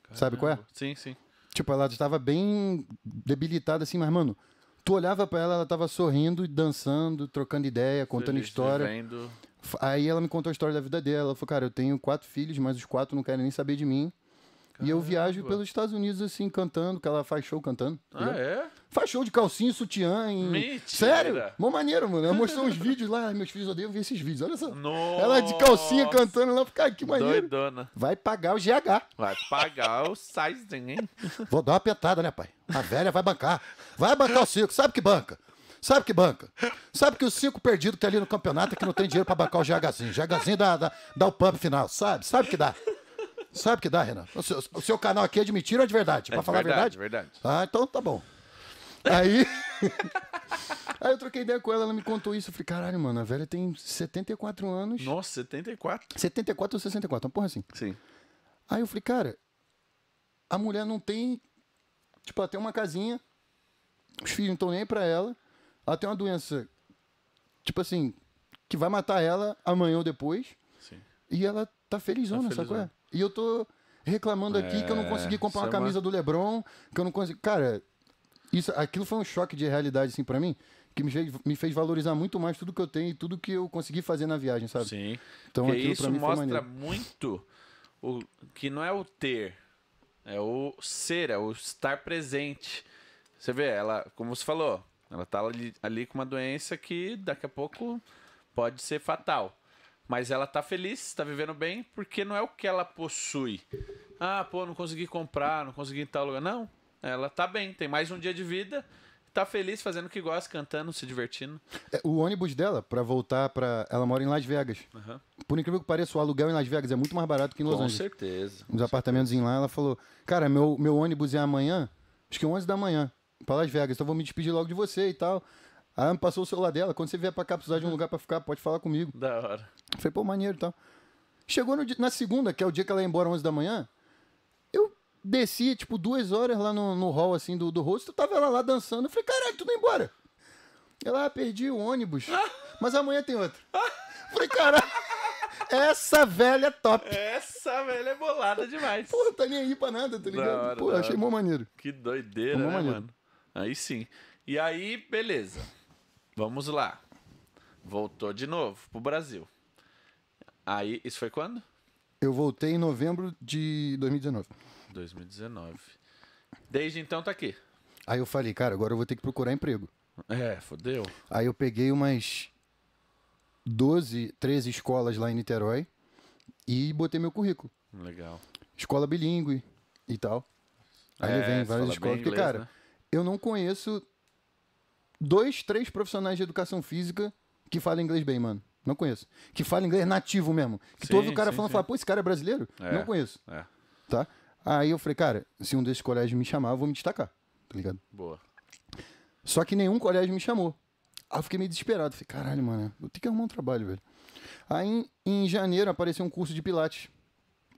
Caramba. Sabe qual é? Sim, sim. Tipo, ela estava bem debilitada assim, mas mano, tu olhava para ela, ela tava sorrindo, dançando, trocando ideia, contando Feliz, história. Vivendo. Aí ela me contou a história da vida dela. Ela falou, cara, eu tenho quatro filhos, mas os quatro não querem nem saber de mim. Caramba. E eu viajo pelos Estados Unidos, assim, cantando, que ela faz show cantando. Ah, entendeu? é? Faz show de calcinha e sutiã em. Sério? Mó maneiro, mano. Ela mostrou uns vídeos lá. Meus filhos odeiam ver esses vídeos. Olha só. Nossa. Ela de calcinha cantando lá. Cara, que maneiro. Doidona. Vai pagar o GH. Vai pagar o sizing, hein? Vou dar uma petada, né, pai? A velha vai bancar. Vai bancar o circo. Sabe que banca? Sabe que banca? Sabe que os cinco perdidos que tá ali no campeonato é que não tem dinheiro para bancar o GHzinho. GHzinho dá, dá, dá o pump final, sabe? Sabe que dá. Sabe que dá, Renan? O seu, o seu canal aqui é de mentira ou de verdade? É pra falar verdade, a verdade? Verdade. Ah, então tá bom. Aí. aí eu troquei ideia com ela, ela me contou isso. Eu falei, caralho, mano, a velha tem 74 anos. Nossa, 74? 74 ou 64, uma porra assim. Sim. Aí eu falei, cara, a mulher não tem. Tipo, ela tem uma casinha, os filhos não estão nem pra ela ela tem uma doença, tipo assim, que vai matar ela amanhã ou depois. Sim. E ela tá felizona, tá qual é? E eu tô reclamando aqui é, que eu não é, consegui comprar é uma camisa uma... do LeBron, que eu não consegui. Cara, isso, aquilo foi um choque de realidade, assim, para mim, que me fez, me fez valorizar muito mais tudo que eu tenho e tudo que eu consegui fazer na viagem, sabe? Sim. Então, Porque aquilo isso mim mostra muito o que não é o ter, é o ser, é o estar presente. Você vê, ela, como você falou, ela tá ali, ali com uma doença que daqui a pouco pode ser fatal. Mas ela tá feliz, está vivendo bem, porque não é o que ela possui. Ah, pô, não consegui comprar, não consegui em tal lugar. Não, ela tá bem, tem mais um dia de vida, tá feliz fazendo o que gosta, cantando, se divertindo. É, o ônibus dela, para voltar para Ela mora em Las Vegas. Uhum. Por incrível que pareça, o aluguel em Las Vegas é muito mais barato que em Los Com Angeles. Certeza. Com certeza. Os apartamentos em lá, ela falou: Cara, meu, meu ônibus é amanhã, acho que 11 da manhã pra Las Vegas, então vou me despedir logo de você e tal. ela me passou o celular dela, quando você vier pra cá, precisar de um uhum. lugar pra ficar, pode falar comigo. Da hora. Falei, pô, maneiro e então. tal. Chegou dia, na segunda, que é o dia que ela ia embora, 11 da manhã, eu desci, tipo, duas horas lá no, no hall, assim, do, do rosto, tava ela lá dançando. Eu falei, caralho, tu não embora? Ela, ah, perdi o ônibus, mas amanhã tem outro. falei, caralho. Essa velha é top. Essa velha é bolada demais. Pô, tá nem aí pra nada, tá ligado? Hora, Pô, achei mó maneiro. Que doideira, né, mano? Aí sim. E aí, beleza. Vamos lá. Voltou de novo pro Brasil. Aí, isso foi quando? Eu voltei em novembro de 2019. 2019. Desde então tá aqui. Aí eu falei, cara, agora eu vou ter que procurar emprego. É, fodeu. Aí eu peguei umas 12, 13 escolas lá em Niterói e botei meu currículo. Legal. Escola bilíngue e tal. Aí é, vem várias escolas. Porque, inglês, cara, né? eu não conheço dois, três profissionais de educação física que falam inglês bem, mano. Não conheço. Que fala inglês nativo mesmo. Que sim, todo o cara sim, falando, sim. fala, pô, esse cara é brasileiro? É, não conheço. É. Tá? Aí eu falei, cara, se um desses colégios me chamar, eu vou me destacar. Tá ligado? Boa. Só que nenhum colégio me chamou. Aí eu fiquei meio desesperado. Falei, caralho, mano, eu tenho que arrumar um trabalho, velho. Aí em, em janeiro apareceu um curso de Pilates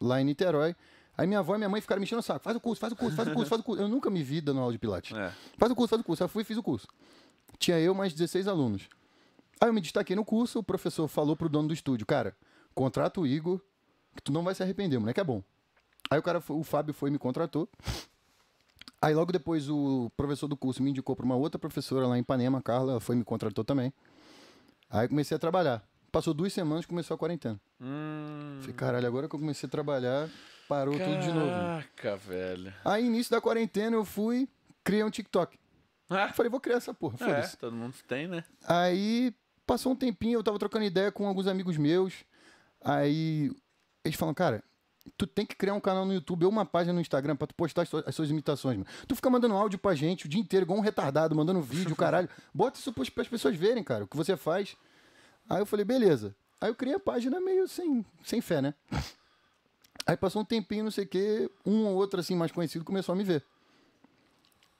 lá em Niterói. Aí minha avó e minha mãe ficaram mexendo o saco. Faz o curso, faz o curso, faz o curso, faz o curso. Eu nunca me vi dando aula de pilates. É. Faz o curso, faz o curso. Aí fui e fiz o curso. Tinha eu mais 16 alunos. Aí eu me destaquei no curso, o professor falou pro dono do estúdio, cara, contrata o Igor, que tu não vai se arrepender, moleque é bom. Aí o cara, o Fábio foi e me contratou. Aí logo depois o professor do curso me indicou para uma outra professora lá em Ipanema, Carla, Ela foi e me contratou também. Aí comecei a trabalhar. Passou duas semanas, começou a quarentena. Hum. Falei, caralho, agora que eu comecei a trabalhar, Parou Caraca, tudo de novo. Caraca, velho. Aí, início da quarentena, eu fui, criei um TikTok. Ah. Falei, vou criar essa porra. É, todo mundo tem, né? Aí, passou um tempinho, eu tava trocando ideia com alguns amigos meus. Aí, eles falam, cara, tu tem que criar um canal no YouTube ou uma página no Instagram pra tu postar as, as suas imitações, mano. Tu fica mandando áudio pra gente o dia inteiro, igual um retardado, mandando vídeo, caralho. Bota isso as pessoas verem, cara, o que você faz. Aí eu falei, beleza. Aí eu criei a página meio sem, sem fé, né? Aí passou um tempinho, não sei o quê, um ou outro assim mais conhecido começou a me ver.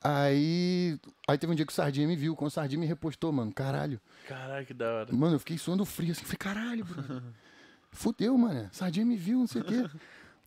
Aí, aí teve um dia que o Sardinha me viu, quando o Sardinha me repostou, mano, caralho. Caralho, que da hora. Mano, eu fiquei suando frio assim, falei, caralho, bro. Fudeu, mano. Sardinha me viu, não sei o quê.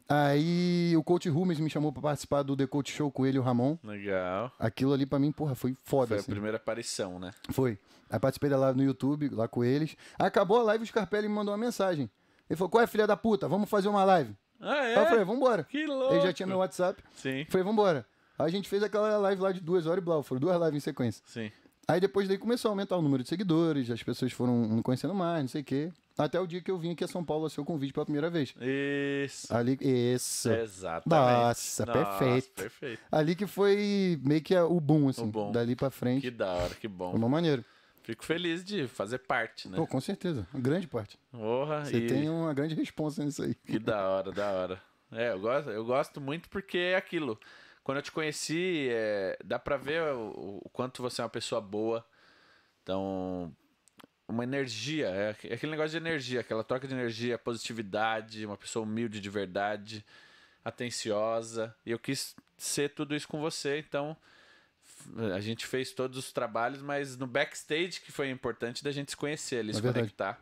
Aí o Coach Rumes me chamou pra participar do The Coach Show com ele e o Ramon. Legal. Aquilo ali pra mim, porra, foi foda. Foi assim. a primeira aparição, né? Foi. Aí participei da live no YouTube, lá com eles. Acabou a live, o Scarpelli me mandou uma mensagem. Ele falou: Qual é, filha da puta? Vamos fazer uma live. Ah, é? Aí eu falei, vambora. Que louco. Ele já tinha meu WhatsApp. Sim. Falei, vambora. Aí a gente fez aquela live lá de duas horas e blá, foram duas lives em sequência. Sim. Aí depois daí começou a aumentar o número de seguidores, as pessoas foram me conhecendo mais, não sei o quê. Até o dia que eu vim aqui a São Paulo a assim, seu convite pela primeira vez. Isso. Ali, isso. Exatamente. Nossa, Nossa perfeito. perfeito. Ali que foi meio que o boom, assim. O boom. Dali pra frente. Que da hora, que bom. Foi uma maneira. Fico feliz de fazer parte, né? Pô, com certeza, uma grande parte. Você e... tem uma grande resposta nisso aí. Que da hora, da hora. É, eu gosto, eu gosto muito porque é aquilo. Quando eu te conheci, é, dá pra ver o, o, quanto você é uma pessoa boa. Então, uma energia, é, é aquele negócio de energia, aquela troca de energia, positividade, uma pessoa humilde de verdade, atenciosa. E eu quis ser tudo isso com você, então a gente fez todos os trabalhos, mas no backstage que foi importante da gente se conhecer ali, é se verdade. conectar.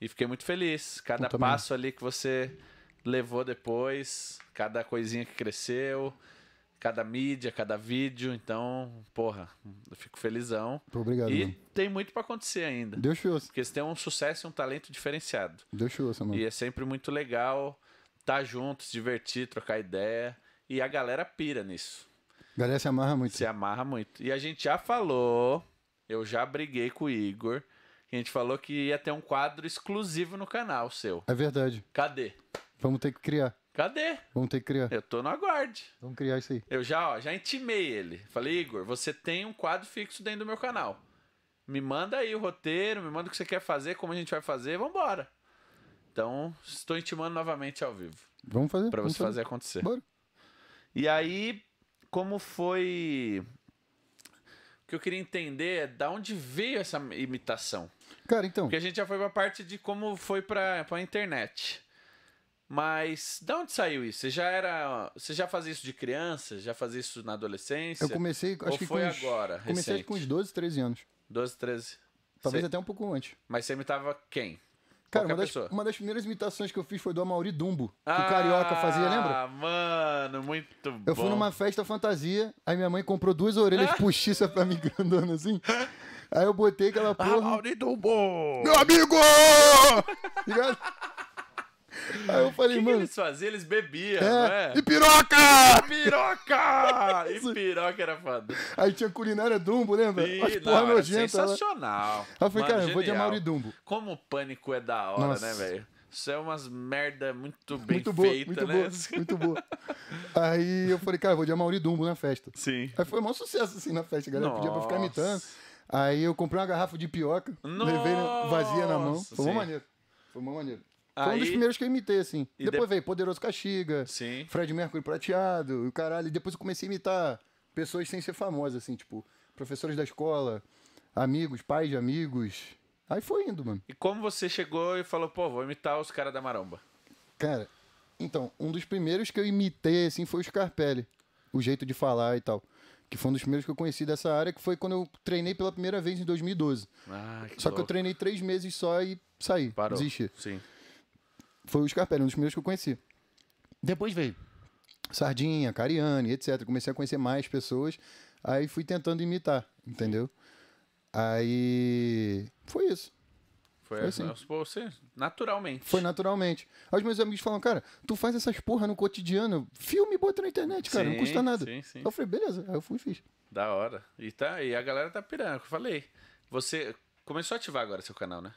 E fiquei muito feliz. Cada passo ali que você levou depois, cada coisinha que cresceu, cada mídia, cada vídeo. Então, porra, eu fico felizão. Obrigado. E mano. tem muito para acontecer ainda. Deus te ouça. Porque você tem um sucesso e um talento diferenciado. Deus te ouça, mano. E é sempre muito legal estar tá junto, se divertir, trocar ideia. E a galera pira nisso galera se amarra muito. Se amarra muito. E a gente já falou, eu já briguei com o Igor, que a gente falou que ia ter um quadro exclusivo no canal seu. É verdade. Cadê? Vamos ter que criar. Cadê? Vamos ter que criar. Eu tô no aguarde. Vamos criar isso aí. Eu já, ó, já intimei ele. Falei, Igor, você tem um quadro fixo dentro do meu canal. Me manda aí o roteiro, me manda o que você quer fazer, como a gente vai fazer, vambora. Então, estou intimando novamente ao vivo. Vamos fazer. Pra você fazer. fazer acontecer. Bora. E aí, como foi. O que eu queria entender é da onde veio essa imitação. Cara, então. Porque a gente já foi pra parte de como foi pra, pra internet. Mas da onde saiu isso? Você já era, você já fazia isso de criança? Já fazia isso na adolescência? Eu comecei, acho Ou que foi agora. Os, comecei com uns 12, 13 anos. 12, 13. Talvez Cê... até um pouco antes. Mas você imitava quem? Cara, uma das, uma das, primeiras imitações que eu fiz foi do Amauri Dumbo, que ah, o Carioca fazia, lembra? Ah, mano, muito bom. Eu fui numa festa fantasia, aí minha mãe comprou duas orelhas postiça pra mim, grandona assim. Aí eu botei aquela ah, porra... Amauri Dumbo! Meu amigo! Ligado? Aí eu falei, que mano. O que eles faziam? Eles bebiam, é. é? E piroca! E piroca! e piroca era foda. Aí tinha culinária Dumbo, lembra? E, As porra não, nojenta. Né? Sensacional. Ela... Aí eu falei, cara, vou de Amaury Dumbo. Como o pânico é da hora, né, Nossa. né, velho? Isso é umas merda muito bem muito boa, feita, muito né? Boa, muito boa. Aí eu falei, cara, vou de Amaury Dumbo na festa. Sim. Aí foi um maior sucesso, assim, na festa, galera. Nossa. Pedia pra ficar imitando. Aí eu comprei uma garrafa de pioca, Nossa. levei vazia na mão. Foi uma maneira. Foi uma maneira. Foi um dos primeiros que eu imitei, assim. E depois de... veio Poderoso Caxiga, Sim. Fred Mercury Prateado, o caralho. E depois eu comecei a imitar pessoas sem ser famosas, assim, tipo, professores da escola, amigos, pais de amigos. Aí foi indo, mano. E como você chegou e falou, pô, vou imitar os caras da maromba? Cara, então, um dos primeiros que eu imitei, assim, foi o Scarpelli. O jeito de falar e tal. Que foi um dos primeiros que eu conheci dessa área, que foi quando eu treinei pela primeira vez em 2012. Ah, que só louco. que eu treinei três meses só e saí. Parou. Desisti. Sim foi o Scarpelli, um dos primeiros que eu conheci. Depois veio Sardinha, Cariani, etc. Comecei a conhecer mais pessoas, aí fui tentando imitar, entendeu? Aí foi isso. Foi, foi assim. assim. Você, naturalmente. Foi naturalmente. Aí os meus amigos falam, cara, tu faz essas porra no cotidiano, filme e bota na internet, cara, sim, não custa nada. Sim, sim. Eu falei, beleza. Aí eu fui e fiz. Da hora. E, tá, e a galera tá pirando, é eu falei. Você começou a ativar agora seu canal, né?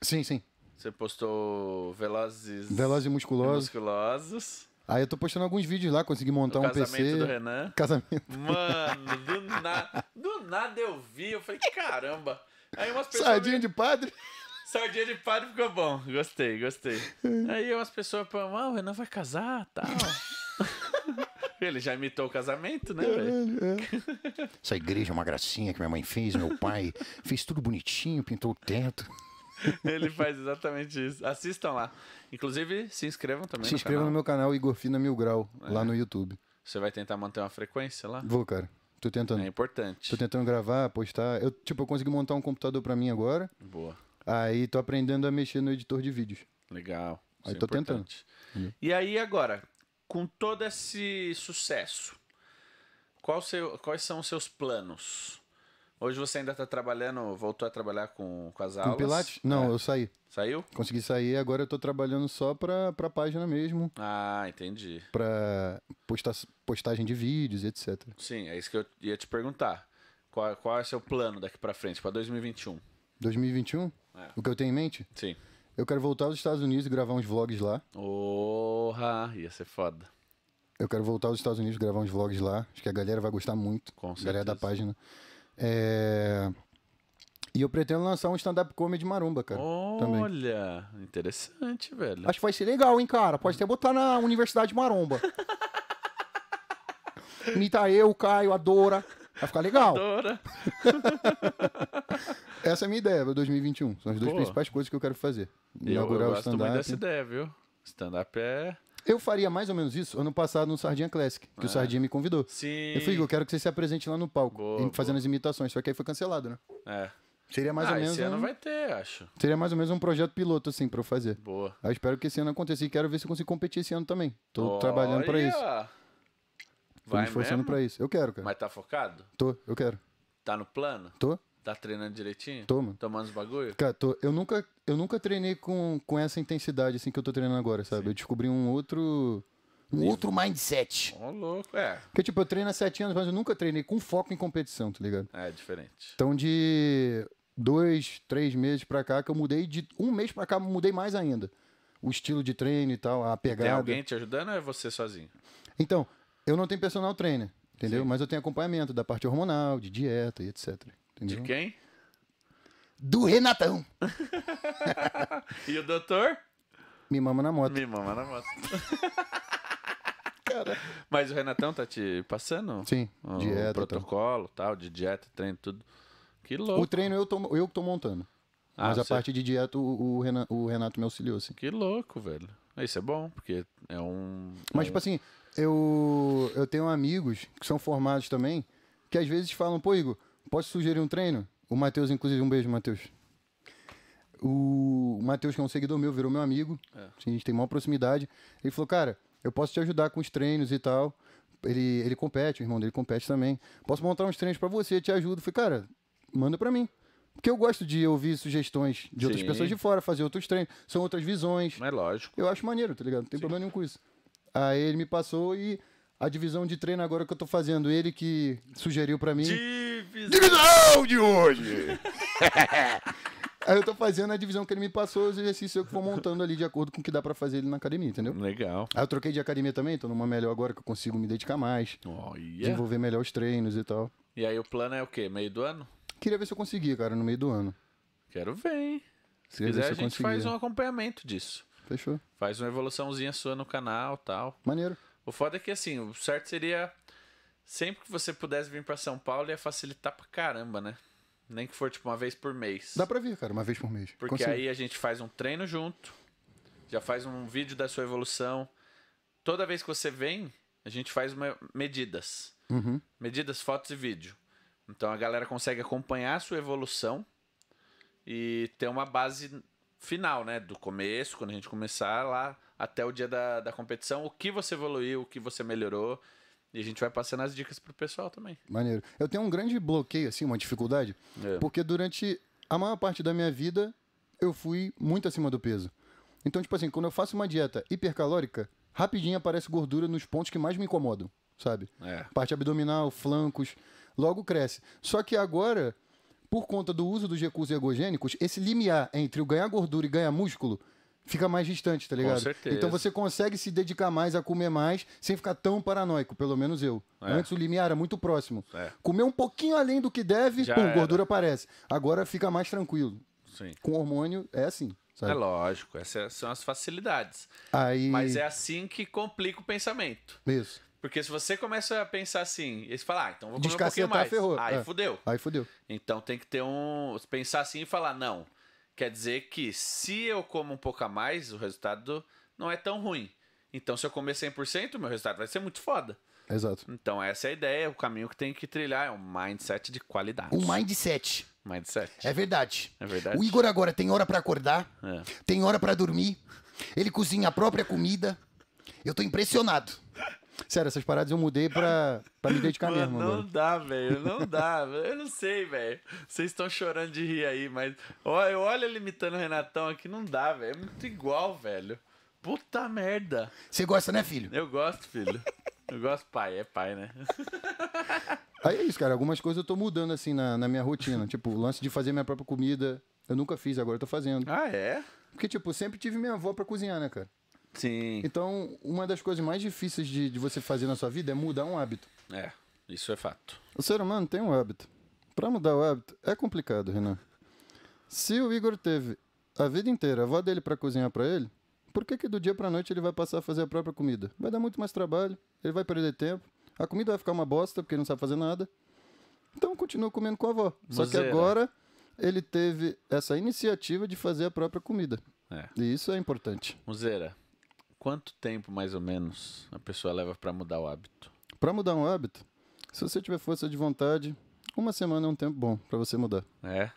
Sim, sim. Você postou Velozes. Velozes musculosos. musculosos. Aí eu tô postando alguns vídeos lá, consegui montar um PC. Casamento do Renan. Casamento. Mano, do, na... do nada eu vi, eu falei, caramba. Aí umas pessoas. Sardinha de padre? Sardinha de padre ficou bom. Gostei, gostei. Aí umas pessoas falam, ah, o Renan vai casar tal. Ele já imitou o casamento, né, é, é. Essa igreja é uma gracinha que minha mãe fez, meu pai. Fez tudo bonitinho, pintou o teto. Ele faz exatamente isso. Assistam lá. Inclusive, se inscrevam também. Se inscrevam no, no meu canal Igor Fina Mil Grau, é. lá no YouTube. Você vai tentar manter uma frequência lá? Vou, cara. Tô tentando. É importante. Tô tentando gravar, postar. Eu, tipo, eu consegui montar um computador para mim agora. Boa. Aí tô aprendendo a mexer no editor de vídeos. Legal. aí é tô tentando. Uhum. E aí agora, com todo esse sucesso, seu, quais são os seus planos? Hoje você ainda tá trabalhando, voltou a trabalhar com, com as com Pilates? Não, é. eu saí. Saiu? Consegui sair, agora eu tô trabalhando só pra, pra página mesmo. Ah, entendi. Pra postar, postagem de vídeos, etc. Sim, é isso que eu ia te perguntar. Qual, qual é o seu plano daqui pra frente, pra 2021? 2021? É. O que eu tenho em mente? Sim. Eu quero voltar aos Estados Unidos e gravar uns vlogs lá. Porra, ia ser foda. Eu quero voltar aos Estados Unidos e gravar uns vlogs lá. Acho que a galera vai gostar muito. Com certeza. A galera da página. É... E eu pretendo lançar um stand-up comedy maromba, cara. Olha, também. interessante, velho. Acho que vai ser legal, hein, cara. Pode hum. até botar na Universidade Maromba. Mita eu, Caio, Adora. Vai ficar legal. Adora. Essa é a minha ideia para 2021. São as duas Pô. principais coisas que eu quero fazer. Inaugurar eu, eu o stand-up. dessa ideia, viu? Stand-up é eu faria mais ou menos isso ano passado no Sardinha Classic, que é. o Sardinha me convidou. Sim. Eu falei, eu quero que você se apresente lá no palco, boa, fazendo boa. as imitações, só que aí foi cancelado, né? É. Seria mais ah, ou menos. Esse ano um... vai ter, acho. Seria mais ou menos um projeto piloto, assim, pra eu fazer. Boa. Eu ah, espero que esse ano aconteça e quero ver se eu consigo competir esse ano também. Tô Olha. trabalhando pra isso. Tô vai me esforçando mesmo? pra isso. Eu quero, cara. Mas tá focado? Tô, eu quero. Tá no plano? Tô. Tá treinando direitinho? Toma. Tomando os bagulho? Cara, tô, eu, nunca, eu nunca treinei com, com essa intensidade assim que eu tô treinando agora, sabe? Sim. Eu descobri um outro. Um Sim. outro mindset. Ô, oh, louco, é. Porque, tipo, eu treino há sete anos, mas eu nunca treinei com foco em competição, tá ligado? É, diferente. Então, de dois, três meses pra cá, que eu mudei de. Um mês pra cá, mudei mais ainda. O estilo de treino e tal, a pegada. Tem alguém te ajudando ou é você sozinho? Então, eu não tenho personal trainer, entendeu? Sim. Mas eu tenho acompanhamento da parte hormonal, de dieta e etc. Entendeu? De quem? Do Renatão. e o doutor? Me mama na moto. Me mama na moto. Cara. Mas o Renatão tá te passando? Sim, o dieta. Tá. protocolo, tal. tal, de dieta, treino, tudo. Que louco. O treino eu, eu que tô montando. Ah, mas a você... parte de dieta o, o, Renato, o Renato me auxiliou, assim. Que louco, velho. Isso é bom, porque é um. É mas, tipo assim, eu, eu tenho amigos que são formados também, que às vezes falam, pô, Igor, Posso sugerir um treino? O Matheus, inclusive, um beijo, Matheus. O Matheus, que é um seguidor meu, virou meu amigo. É. A gente tem maior proximidade. Ele falou, cara, eu posso te ajudar com os treinos e tal. Ele, ele compete, o irmão dele compete também. Posso montar uns treinos para você, te ajudo. falei, cara, manda para mim. Porque eu gosto de ouvir sugestões de outras pessoas de fora, fazer outros treinos, são outras visões. É lógico. Eu acho maneiro, tá ligado? Não tem Sim. problema nenhum com isso. Aí ele me passou e a divisão de treino agora que eu tô fazendo, ele que sugeriu para mim. Divisão. divisão de hoje! Aí eu tô fazendo a divisão que ele me passou, os exercícios eu que vou montando ali de acordo com o que dá para fazer ele na academia, entendeu? Legal. Aí eu troquei de academia também, tô numa melhor agora que eu consigo me dedicar mais. Oh, yeah. Desenvolver melhor os treinos e tal. E aí o plano é o quê? Meio do ano? Queria ver se eu conseguia, cara, no meio do ano. Quero ver, hein? Se, se quiser, se a gente faz um acompanhamento disso. Fechou. Faz uma evoluçãozinha sua no canal tal. Maneiro. O foda é que, assim, o certo seria sempre que você pudesse vir para São Paulo ia facilitar pra caramba, né? Nem que for tipo uma vez por mês. Dá pra vir, cara, uma vez por mês. Porque Consigo. aí a gente faz um treino junto, já faz um vídeo da sua evolução. Toda vez que você vem, a gente faz uma... medidas. Uhum. Medidas, fotos e vídeo. Então a galera consegue acompanhar a sua evolução e ter uma base final, né? Do começo, quando a gente começar lá até o dia da, da competição, o que você evoluiu, o que você melhorou. E a gente vai passando as dicas pro pessoal também. Maneiro. Eu tenho um grande bloqueio, assim, uma dificuldade, é. porque durante a maior parte da minha vida eu fui muito acima do peso. Então, tipo assim, quando eu faço uma dieta hipercalórica, rapidinho aparece gordura nos pontos que mais me incomodam, sabe? É. Parte abdominal, flancos, logo cresce. Só que agora, por conta do uso dos recursos ergogênicos, esse limiar entre o ganhar gordura e ganhar músculo fica mais distante, tá ligado? Com então certeza. Então você consegue se dedicar mais a comer mais sem ficar tão paranoico, pelo menos eu. É. Antes o limiar era muito próximo. É. Comer um pouquinho além do que deve, Já pum, era. gordura aparece. Agora fica mais tranquilo. Sim. Com hormônio é assim. Sabe? É lógico, essas é, são as facilidades. Aí... Mas é assim que complica o pensamento. Isso. Porque se você começa a pensar assim, eles falam, ah, então vou comer um pouquinho mais. Ferrou. Aí é. fudeu. Aí fudeu. Então tem que ter um. Pensar assim e falar, não, Quer dizer que se eu como um pouco a mais, o resultado não é tão ruim. Então, se eu comer 100%, o meu resultado vai ser muito foda. Exato. Então, essa é a ideia, é o caminho que tem que trilhar é um mindset de qualidade. Um mindset. Mindset. É verdade. É verdade. O Igor agora tem hora para acordar, é. tem hora para dormir, ele cozinha a própria comida. Eu tô impressionado. Sério, essas paradas eu mudei pra, pra me dedicar Mano, mesmo. Não agora. dá, velho. Não dá. eu não sei, velho. Vocês estão chorando de rir aí, mas. Olha, olha limitando o Renatão aqui, não dá, velho. É muito igual, velho. Puta merda. Você gosta, né, filho? Eu gosto, filho. Eu gosto, pai, é pai, né? Aí é isso, cara. Algumas coisas eu tô mudando, assim, na, na minha rotina. Tipo, o lance de fazer minha própria comida. Eu nunca fiz, agora eu tô fazendo. Ah, é? Porque, tipo, sempre tive minha avó pra cozinhar, né, cara? Sim. Então, uma das coisas mais difíceis de, de você fazer na sua vida é mudar um hábito. É, isso é fato. O ser humano tem um hábito. Para mudar o hábito é complicado, Renan. Se o Igor teve a vida inteira a avó dele para cozinhar para ele, por que, que do dia para noite ele vai passar a fazer a própria comida? Vai dar muito mais trabalho, ele vai perder tempo, a comida vai ficar uma bosta porque ele não sabe fazer nada. Então continua comendo com a avó. Só que agora ele teve essa iniciativa de fazer a própria comida. É. E isso é importante. Muzeira, quanto tempo, mais ou menos, a pessoa leva para mudar o hábito? Para mudar um hábito, se você tiver força de vontade, uma semana é um tempo bom para você mudar. É.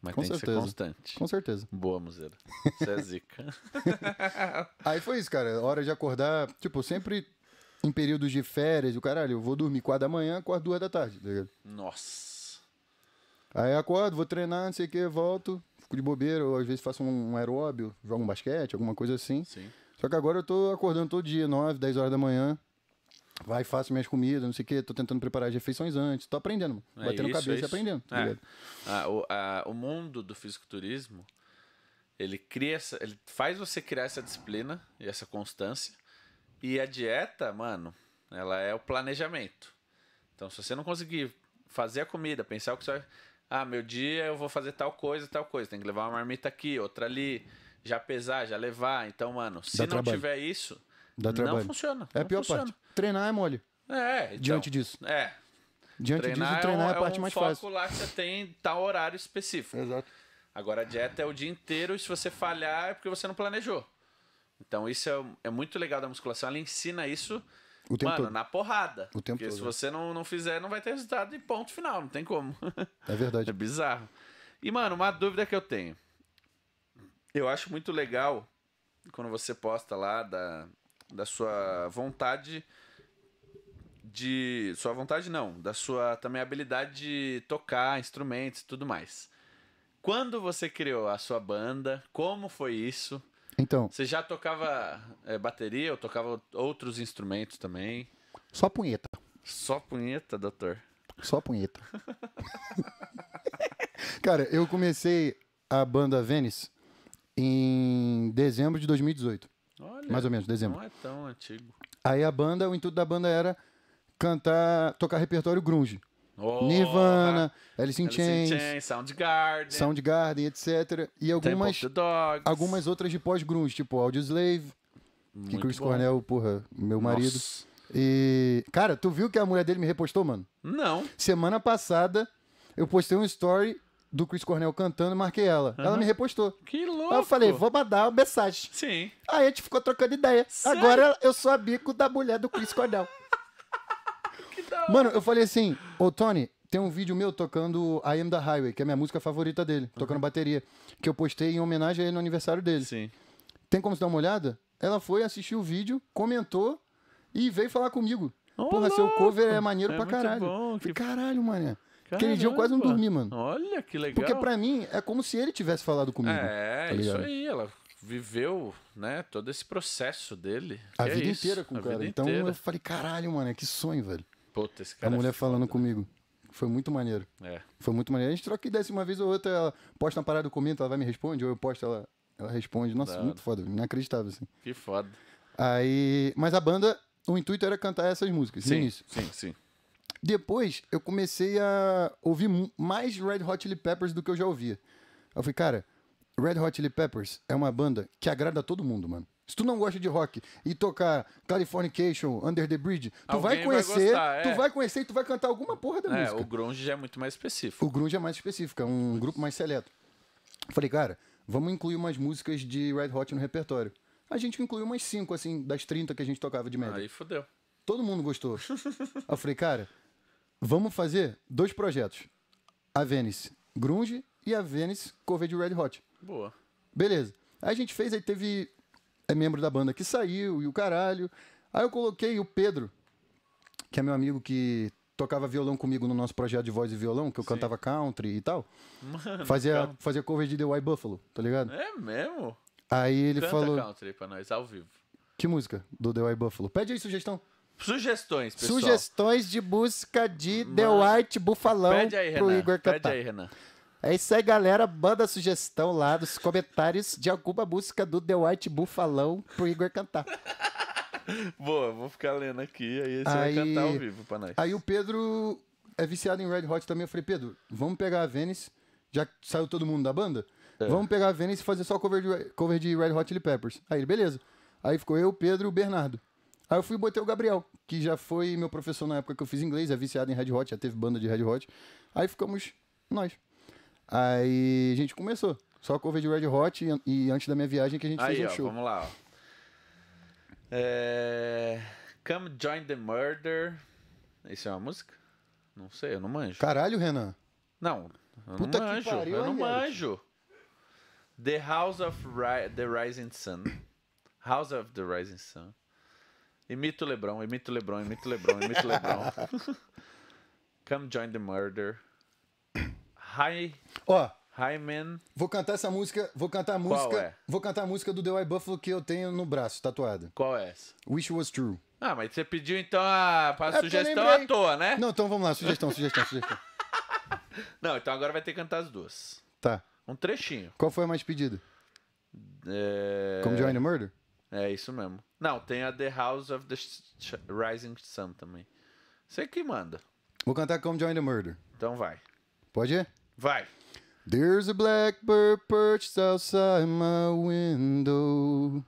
Mas com tem certeza. que ser constante. Com certeza. Boa, Muzeira. Você é zica. Aí foi isso, cara. Hora de acordar. Tipo, sempre em períodos de férias, o caralho, eu vou dormir 4 da manhã, acordo 2 da tarde, tá ligado? Nossa. Aí acordo, vou treinar, não sei o que, volto, fico de bobeira, ou às vezes faço um aeróbio, jogo um basquete, alguma coisa assim. Sim. Só que agora eu tô acordando todo dia, 9, 10 horas da manhã. Vai, faço minhas comidas, não sei o quê. Tô tentando preparar as refeições antes. Tô aprendendo. É batendo isso, cabeça é e aprendendo. Tá é. Ah, o, a, o mundo do fisiculturismo, ele cria essa, ele faz você criar essa disciplina e essa constância. E a dieta, mano, ela é o planejamento. Então, se você não conseguir fazer a comida, pensar o que você vai. Ah, meu dia eu vou fazer tal coisa, tal coisa. Tem que levar uma marmita aqui, outra ali já pesar, já levar. Então, mano, se Dá não trabalho. tiver isso, Dá não trabalho. funciona. É a pior funciona. parte. Treinar é mole. É, então, diante disso. É. Diante treinar disso, treinar é, é um, é a parte é um mais foco lá que você tem tal horário específico. Exato. Agora, a dieta é o dia inteiro e se você falhar é porque você não planejou. Então, isso é, é muito legal da musculação. Ela ensina isso, o tempo mano, todo. na porrada. O tempo porque todo. se é. você não, não fizer, não vai ter resultado e ponto final. Não tem como. É verdade. é bizarro. E, mano, uma dúvida que eu tenho. Eu acho muito legal quando você posta lá da, da sua vontade de. Sua vontade não, da sua também habilidade de tocar instrumentos e tudo mais. Quando você criou a sua banda, como foi isso? Então. Você já tocava é, bateria ou tocava outros instrumentos também? Só punheta. Só punheta, doutor? Só punheta. Cara, eu comecei a banda Venice em dezembro de 2018. Olha, mais ou menos, dezembro. Não é tão antigo. Aí a banda, o intuito da banda era cantar, tocar repertório grunge. Oh, Nirvana, né? Alice in Chains, Chains Soundgarden, Soundgarden, etc. E algumas, algumas outras de pós-grunge, tipo Audioslave, Muito que Chris bom. Cornell, porra, meu marido. E, cara, tu viu que a mulher dele me repostou, mano? Não. Semana passada, eu postei um story do Chris Cornell cantando marquei ela. Uhum. Ela me repostou. Que louco! Aí eu falei, vou mandar uma mensagem. Sim. Aí a gente ficou trocando ideia. Sério? Agora eu sou amigo da mulher do Chris Cornell. Que Mano, eu falei assim, ô Tony, tem um vídeo meu tocando I Am The Highway, que é minha música favorita dele, uhum. tocando bateria, que eu postei em homenagem a ele no aniversário dele. Sim. Tem como você dar uma olhada? Ela foi, assistiu o vídeo, comentou e veio falar comigo. Oh, Porra, louco. seu cover é maneiro é pra caralho. Bom, que... caralho, mané. Caramba. Aquele dia eu quase não dormi, mano. Olha que legal. Porque para mim é como se ele tivesse falado comigo. É, tá isso aí. Ela viveu, né, todo esse processo dele. A que vida é inteira com o cara. Então inteira. eu falei, caralho, mano, é que sonho, velho. Puta, esse cara. A é mulher é falando comigo. Foi muito maneiro. É. Foi muito maneiro. A gente troca ideia assim uma vez ou outra, ela posta uma parada, eu comento, ela vai me responde, ou eu posto, ela, ela responde. Nossa, Dado. muito foda, inacreditável, assim. Que foda. Aí. Mas a banda, o intuito era cantar essas músicas. Sim, sim, sim. Depois eu comecei a ouvir mais Red Hot Chili Peppers do que eu já ouvia. Eu falei, cara, Red Hot Chili Peppers é uma banda que agrada a todo mundo, mano. Se tu não gosta de rock e tocar Californication, Under the Bridge, tu Alguém vai conhecer, vai gostar, é. tu vai conhecer e tu vai cantar alguma porra da é, música. O grunge já é muito mais específico. O grunge é mais específico, é um grupo mais seleto. Falei, cara, vamos incluir umas músicas de Red Hot no repertório. A gente incluiu umas 5, assim, das 30 que a gente tocava de média. Aí fodeu. Todo mundo gostou. eu falei, cara, Vamos fazer dois projetos. A Venice Grunge e a Venice cover de Red Hot. Boa. Beleza. Aí a gente fez, aí teve é membro da banda que saiu e o caralho. Aí eu coloquei o Pedro, que é meu amigo que tocava violão comigo no nosso projeto de voz e violão, que eu Sim. cantava country e tal. Mano, fazia, fazia cover de The White Buffalo, tá ligado? É mesmo? Aí ele Canta falou. country pra nós, ao vivo. Que música do The White Buffalo? Pede aí sugestão. Sugestões, pessoal. Sugestões de música de Mas... The White Bufalão pede aí, pro Renan, Igor cantar. Pede aí, Renan. É isso aí, galera. Manda sugestão lá nos comentários de alguma música do The White Bufalão pro Igor cantar. Boa, vou ficar lendo aqui, aí você aí... vai cantar ao vivo pra nós. Aí o Pedro é viciado em Red Hot também. Eu falei, Pedro, vamos pegar a Venice, já que saiu todo mundo da banda? É. Vamos pegar a Venice e fazer só cover de, cover de Red Hot Chili Peppers. Aí ele, beleza. Aí ficou eu, Pedro e o Bernardo. Aí eu fui e botei o Gabriel, que já foi meu professor na época que eu fiz inglês, é viciado em Red Hot, já teve banda de Red Hot. Aí ficamos nós. Aí a gente começou. Só cover de Red Hot e, e antes da minha viagem que a gente Aí, fez um show. Vamos lá. Ó. É... Come Join the Murder. Isso é uma música? Não sei, eu não manjo. Caralho, Renan. Não, eu Puta não manjo. Pariu, eu não manjo. The House of Ri the Rising Sun. House of the Rising Sun. Imito Lebron, imito Lebron, imito Lebron, imito Lebron. Come join the murder. Hi. Ó. Oh, Hi, man. Vou cantar essa música. Vou cantar a música. Qual é? Vou cantar a música do The White Buffalo que eu tenho no braço, tatuada. Qual é essa? Wish Was True. Ah, mas você pediu então a, a é sugestão à toa, né? Não, então vamos lá, sugestão, sugestão, sugestão. Não, então agora vai ter que cantar as duas. Tá. Um trechinho. Qual foi a mais pedida? É... Join the Murder? É isso mesmo. Não, tem a The House of the Rising Sun também. Você que manda. Vou cantar Come Join the Murder. Então vai. Pode ir? Vai. There's a blackbird perched outside my window.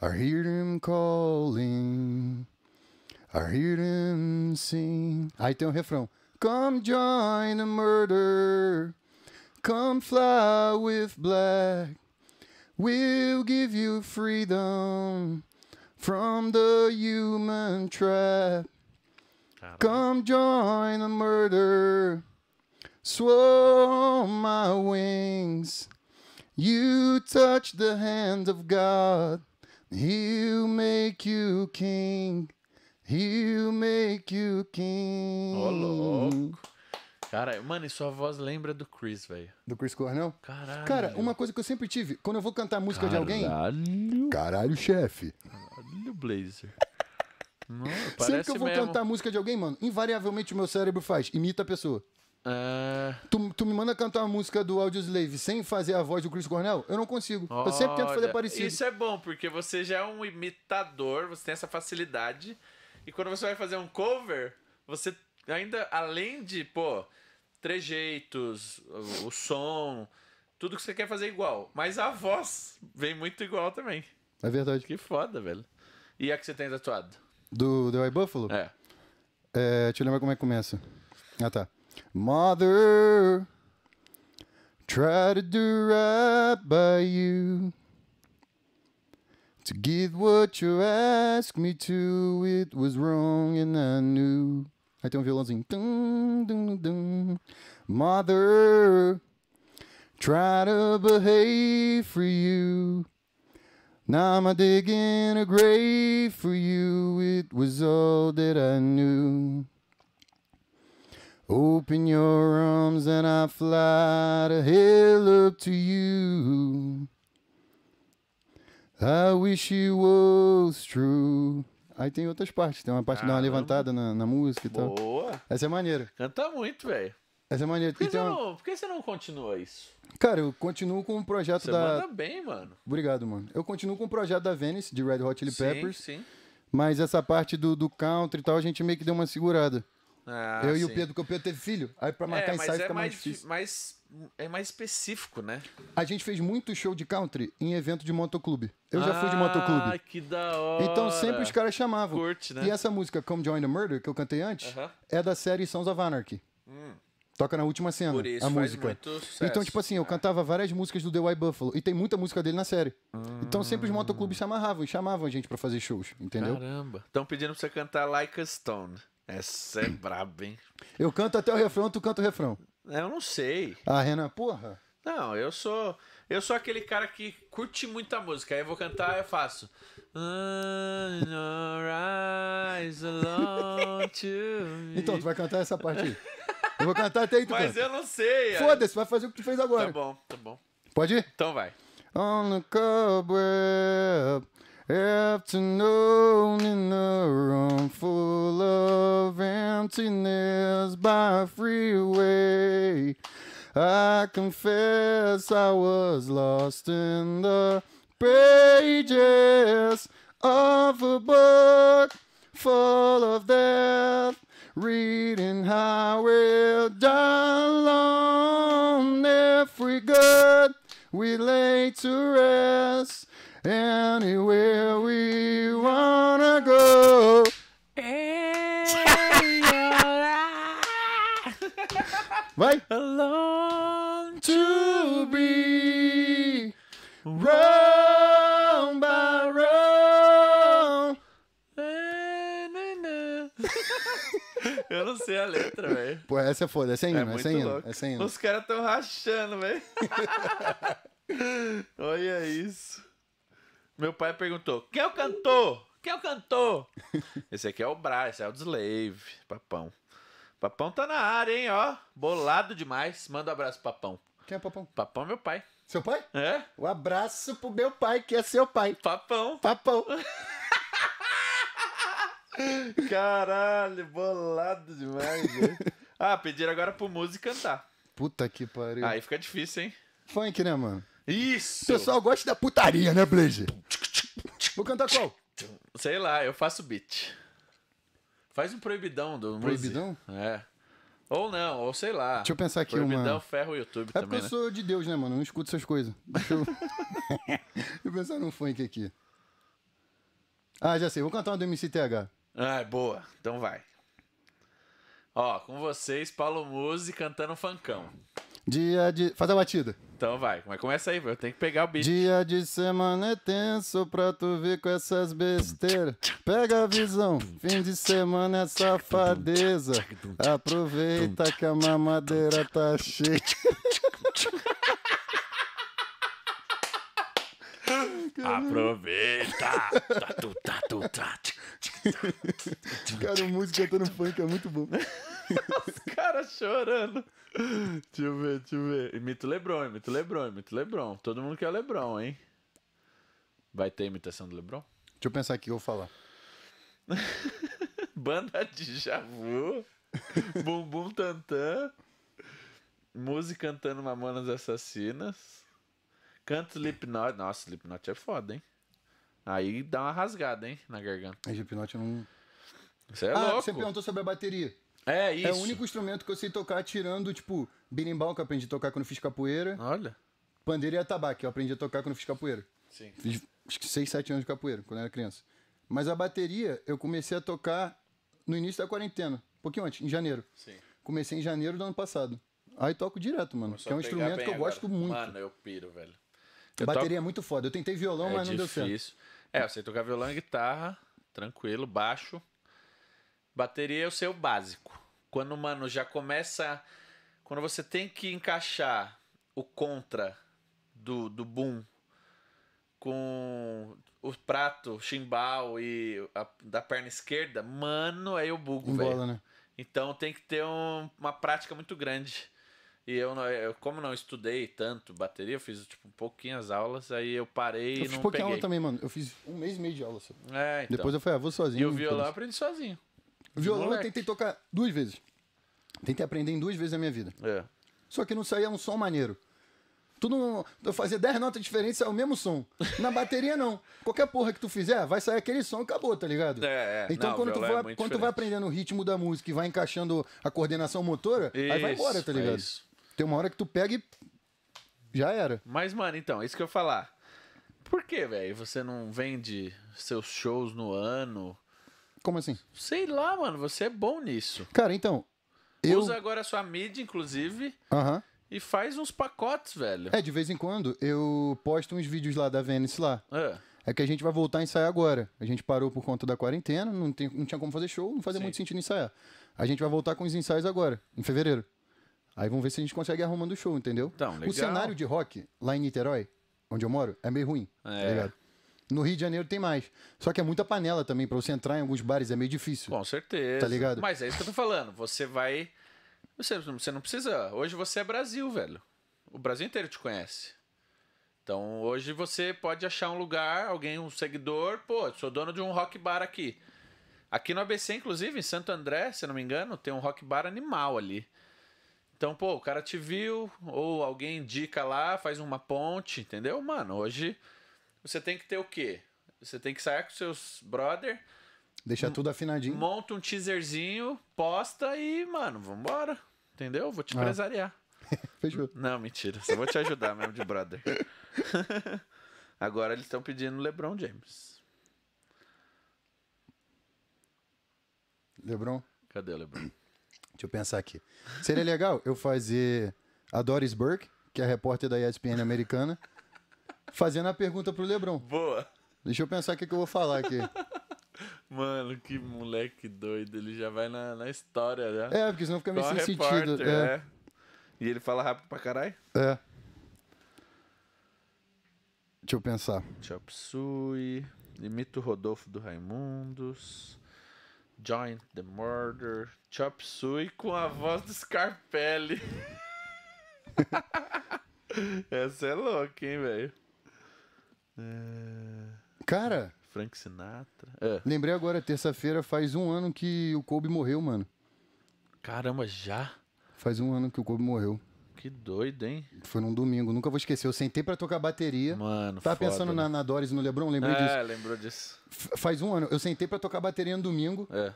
I hear him calling. I hear him sing. Aí tem o um refrão. Come join the murder. Come fly with black. We'll give you freedom from the human trap. Come join the murder. on my wings. You touch the hand of God. He'll make you king. He'll make you king. Oh, Cara, mano, e sua voz lembra do Chris, velho. Do Chris Cornell? Caralho. Cara, uma coisa que eu sempre tive, quando eu vou cantar música Caralho. de alguém. Caralho, Caralho, chefe. Caralho, Blazer. Não, sempre que eu vou mesmo. cantar música de alguém, mano, invariavelmente o meu cérebro faz, imita a pessoa. É... Tu, tu me manda cantar uma música do Audioslave sem fazer a voz do Chris Cornell? Eu não consigo. Olha, eu sempre tento fazer parecido. Isso é bom, porque você já é um imitador, você tem essa facilidade. E quando você vai fazer um cover, você ainda, além de, pô, trejeitos, o, som, tudo que você quer fazer é igual. Mas a voz vem muito igual também. É verdade. Que foda, velho. E a que você tem tatuado? Do The White Buffalo? É. é. Deixa eu lembrar como é que começa. Ah, tá. Mother, try to do right by you. To get what you asked me to, it was wrong and I knew. Aí tem um violãozinho. Dum, dum, dum. Mother, try to behave for you. Now I'm a digging a grave for you. It was all that I knew. Open your arms and I fly the hill up to you. I wish it was true. Aí tem outras partes. Tem uma parte Caramba. que dá uma levantada na, na música e Boa. tal. Boa! Essa é maneira. Canta muito, velho. Essa é maneira. Por que, você não, por que você não continua isso? Cara, eu continuo com o projeto você da. Você manda bem, mano. Obrigado, mano. Eu continuo com o projeto da Venice, de Red Hot Chili Peppers. Sim, sim. Mas essa parte do, do country e tal, a gente meio que deu uma segurada. Ah, eu sim. e o Pedro, porque o Pedro teve filho. Aí pra marcar é, ensaio é fica é mais, mais difícil. Mais, é mais específico, né? A gente fez muito show de country em evento de motoclube. Eu ah, já fui de ah, motoclube. Ah, que da hora. Então sempre os caras chamavam. Curte, né? E essa música, Come Join the Murder, que eu cantei antes, uh -huh. é da série Sons of Anarchy. Hum. Toca na última cena Por isso, a música. então, tipo assim, eu é. cantava várias músicas do The White Buffalo. E tem muita música dele na série. Hum. Então sempre os motoclubes amarravam e chamavam a gente para fazer shows, entendeu? Caramba. Estão pedindo pra você cantar Like a Stone. Essa é braba, hein? Eu canto até o refrão, tu canta o refrão. É, eu não sei. Ah, Renan, porra. Não, eu sou. Eu sou aquele cara que curte muita música. Aí eu vou cantar, eu faço. então, tu vai cantar essa parte aí. Eu vou cantar até aí, tu Mas canta. eu não sei. É. Foda-se, vai fazer o que tu fez agora. Tá bom, tá bom. Pode ir? Então vai. On the cobweb. Afternoon in a room full of emptiness by freeway. I confess I was lost in the pages of a book full of death, reading how we'll die alone if we good, we lay to rest Anywhere we wanna go. Vai! Alone to be round by round. Eu não sei a letra, velho. Pô, essa é foda, essa é, é hino, é essa é essa é Os caras tão rachando, velho. Olha isso. Meu pai perguntou: quem é o cantor? Quem é o cantor? Esse aqui é o Braz, esse é o Slave, papão. Papão tá na área, hein, ó. Bolado demais. Manda um abraço, papão. Quem é papão? Papão é meu pai. Seu pai? É. Um abraço pro meu pai, que é seu pai. Papão. Papão. Caralho, bolado demais, velho. Ah, pediram agora pro músico cantar. Puta que pariu. Aí fica difícil, hein? Funk, né, mano? Isso! O pessoal gosta da putaria, né, Blaze? Vou cantar qual? Sei lá, eu faço beat. Faz um proibidão do Proibidão? É. Ou não, ou sei lá. Deixa eu pensar aqui proibidão, uma... Proibidão, ferro o YouTube é também, porque né? eu sou de Deus, né, mano? Eu não escuto essas coisas. Deixa eu... Deixa eu pensar num funk aqui. Ah, já sei. Vou cantar uma do MCTH. Ah, boa. Então vai. Ó, com vocês, Paulo Muse cantando fancão. funkão. Dia de. Faz a batida. Então vai, mas começa aí, eu tenho que pegar o bicho. Dia de semana é tenso pra tu vir com essas besteiras. Pega a visão, fim de semana é safadeza. Aproveita que a mamadeira tá cheia. Cara. Aproveita! tatu, tatu, tatu. Cara, o músico cantando funk é muito bom. Os caras chorando. Deixa eu ver, deixa eu ver. Imita Lebron, imita Lebron, imita Lebron. Todo mundo quer Lebron, hein? Vai ter imitação do Lebron? Deixa eu pensar aqui, eu vou falar. Banda de Javu. Bumbum Tantan. Música cantando Mamonas Assassinas. Canto Slipknot. Nossa, Slipknot é foda, hein? Aí dá uma rasgada, hein, na garganta. Mas Slipknot não. Você é ah, louco. você perguntou sobre a bateria. É isso. É o único instrumento que eu sei tocar, tirando, tipo, berimbau, que eu aprendi a tocar quando fiz capoeira. Olha. Pandeira e atabaque, eu aprendi a tocar quando fiz capoeira. Sim. Fiz acho que 6, 7 anos de capoeira, quando eu era criança. Mas a bateria, eu comecei a tocar no início da quarentena. Um pouquinho antes, em janeiro. Sim. Comecei em janeiro do ano passado. Aí toco direto, mano. Começou que é um instrumento que eu agora. gosto muito. Mano, eu piro, velho. Eu Bateria é muito foda. Eu tentei violão, é mas não difícil. deu certo. É, eu sei tocar violão e guitarra, tranquilo, baixo. Bateria é o seu básico. Quando, mano, já começa. Quando você tem que encaixar o contra do, do boom com o prato, o chimbal e a, da perna esquerda, mano, aí eu bugo, velho. Né? Então tem que ter um, uma prática muito grande. E eu, eu, como não estudei tanto bateria, eu fiz tipo pouquinhas aulas, aí eu parei eu e não pouquinha peguei. aula também, mano. Eu fiz um mês e meio de aula só. É, então. Depois eu falei, ah, vou sozinho. E o violão eu aprendi sozinho. O violão moleque. eu tentei tocar duas vezes. Tentei aprender em duas vezes na minha vida. É. Só que não saía um som maneiro. Tudo, eu fazia 10 notas diferentes, é o mesmo som. Na bateria, não. Qualquer porra que tu fizer, vai sair aquele som e acabou, tá ligado? É, é. Então, não, quando, tu vai, é quando tu vai aprendendo o ritmo da música e vai encaixando a coordenação motora, isso, aí vai embora, tá é ligado? É isso. Tem uma hora que tu pega e já era. Mas, mano, então, isso que eu falar. Por que, velho? Você não vende seus shows no ano? Como assim? Sei lá, mano, você é bom nisso. Cara, então. Eu... Usa agora a sua mídia, inclusive. Aham. Uh -huh. E faz uns pacotes, velho. É, de vez em quando eu posto uns vídeos lá da Venice lá. É. É que a gente vai voltar a ensaiar agora. A gente parou por conta da quarentena, não, tem, não tinha como fazer show, não fazia Sim. muito sentido ensaiar. A gente vai voltar com os ensaios agora, em fevereiro. Aí vamos ver se a gente consegue arrumando o show, entendeu? Então, legal. O cenário de rock lá em Niterói, onde eu moro, é meio ruim. Tá é. Tá ligado? No Rio de Janeiro tem mais. Só que é muita panela também. Pra você entrar em alguns bares é meio difícil. Com certeza. Tá ligado? Mas é isso que eu tô falando. Você vai. Você, você não precisa. Hoje você é Brasil, velho. O Brasil inteiro te conhece. Então hoje você pode achar um lugar, alguém, um seguidor. Pô, sou dono de um rock bar aqui. Aqui no ABC, inclusive, em Santo André, se eu não me engano, tem um rock bar animal ali. Então, pô, o cara te viu, ou alguém indica lá, faz uma ponte, entendeu? Mano, hoje você tem que ter o quê? Você tem que sair com seus brother. Deixar tudo afinadinho. Monta um teaserzinho, posta e, mano, vambora. Entendeu? Vou te ah. empresariar. Fechou. Não, mentira. Só vou te ajudar mesmo de brother. Agora eles estão pedindo LeBron James. LeBron? Cadê o LeBron? Deixa eu pensar aqui. Seria legal eu fazer a Doris Burke, que é a repórter da ESPN americana, fazendo a pergunta pro Lebron. Boa. Deixa eu pensar o que, que eu vou falar aqui. Mano, que moleque doido. Ele já vai na, na história, né? É, porque senão fica meio sem sentido. É. é. E ele fala rápido pra caralho? É. Deixa eu pensar. Chop Sui. o Rodolfo do Raimundos. Join the Murder, Chop Suey com a voz do Scarpelli. Essa é louca, hein, velho? É... Cara. Frank Sinatra. É. Lembrei agora, terça-feira faz um ano que o Kobe morreu, mano. Caramba, já? Faz um ano que o Kobe morreu. Que doido, hein? Foi num domingo, nunca vou esquecer. Eu sentei para tocar bateria. Mano, Tava foda, pensando né? na, na Doris no Lebron, lembrei é, disso. É, lembrou disso. F faz um ano, eu sentei para tocar bateria no domingo. É.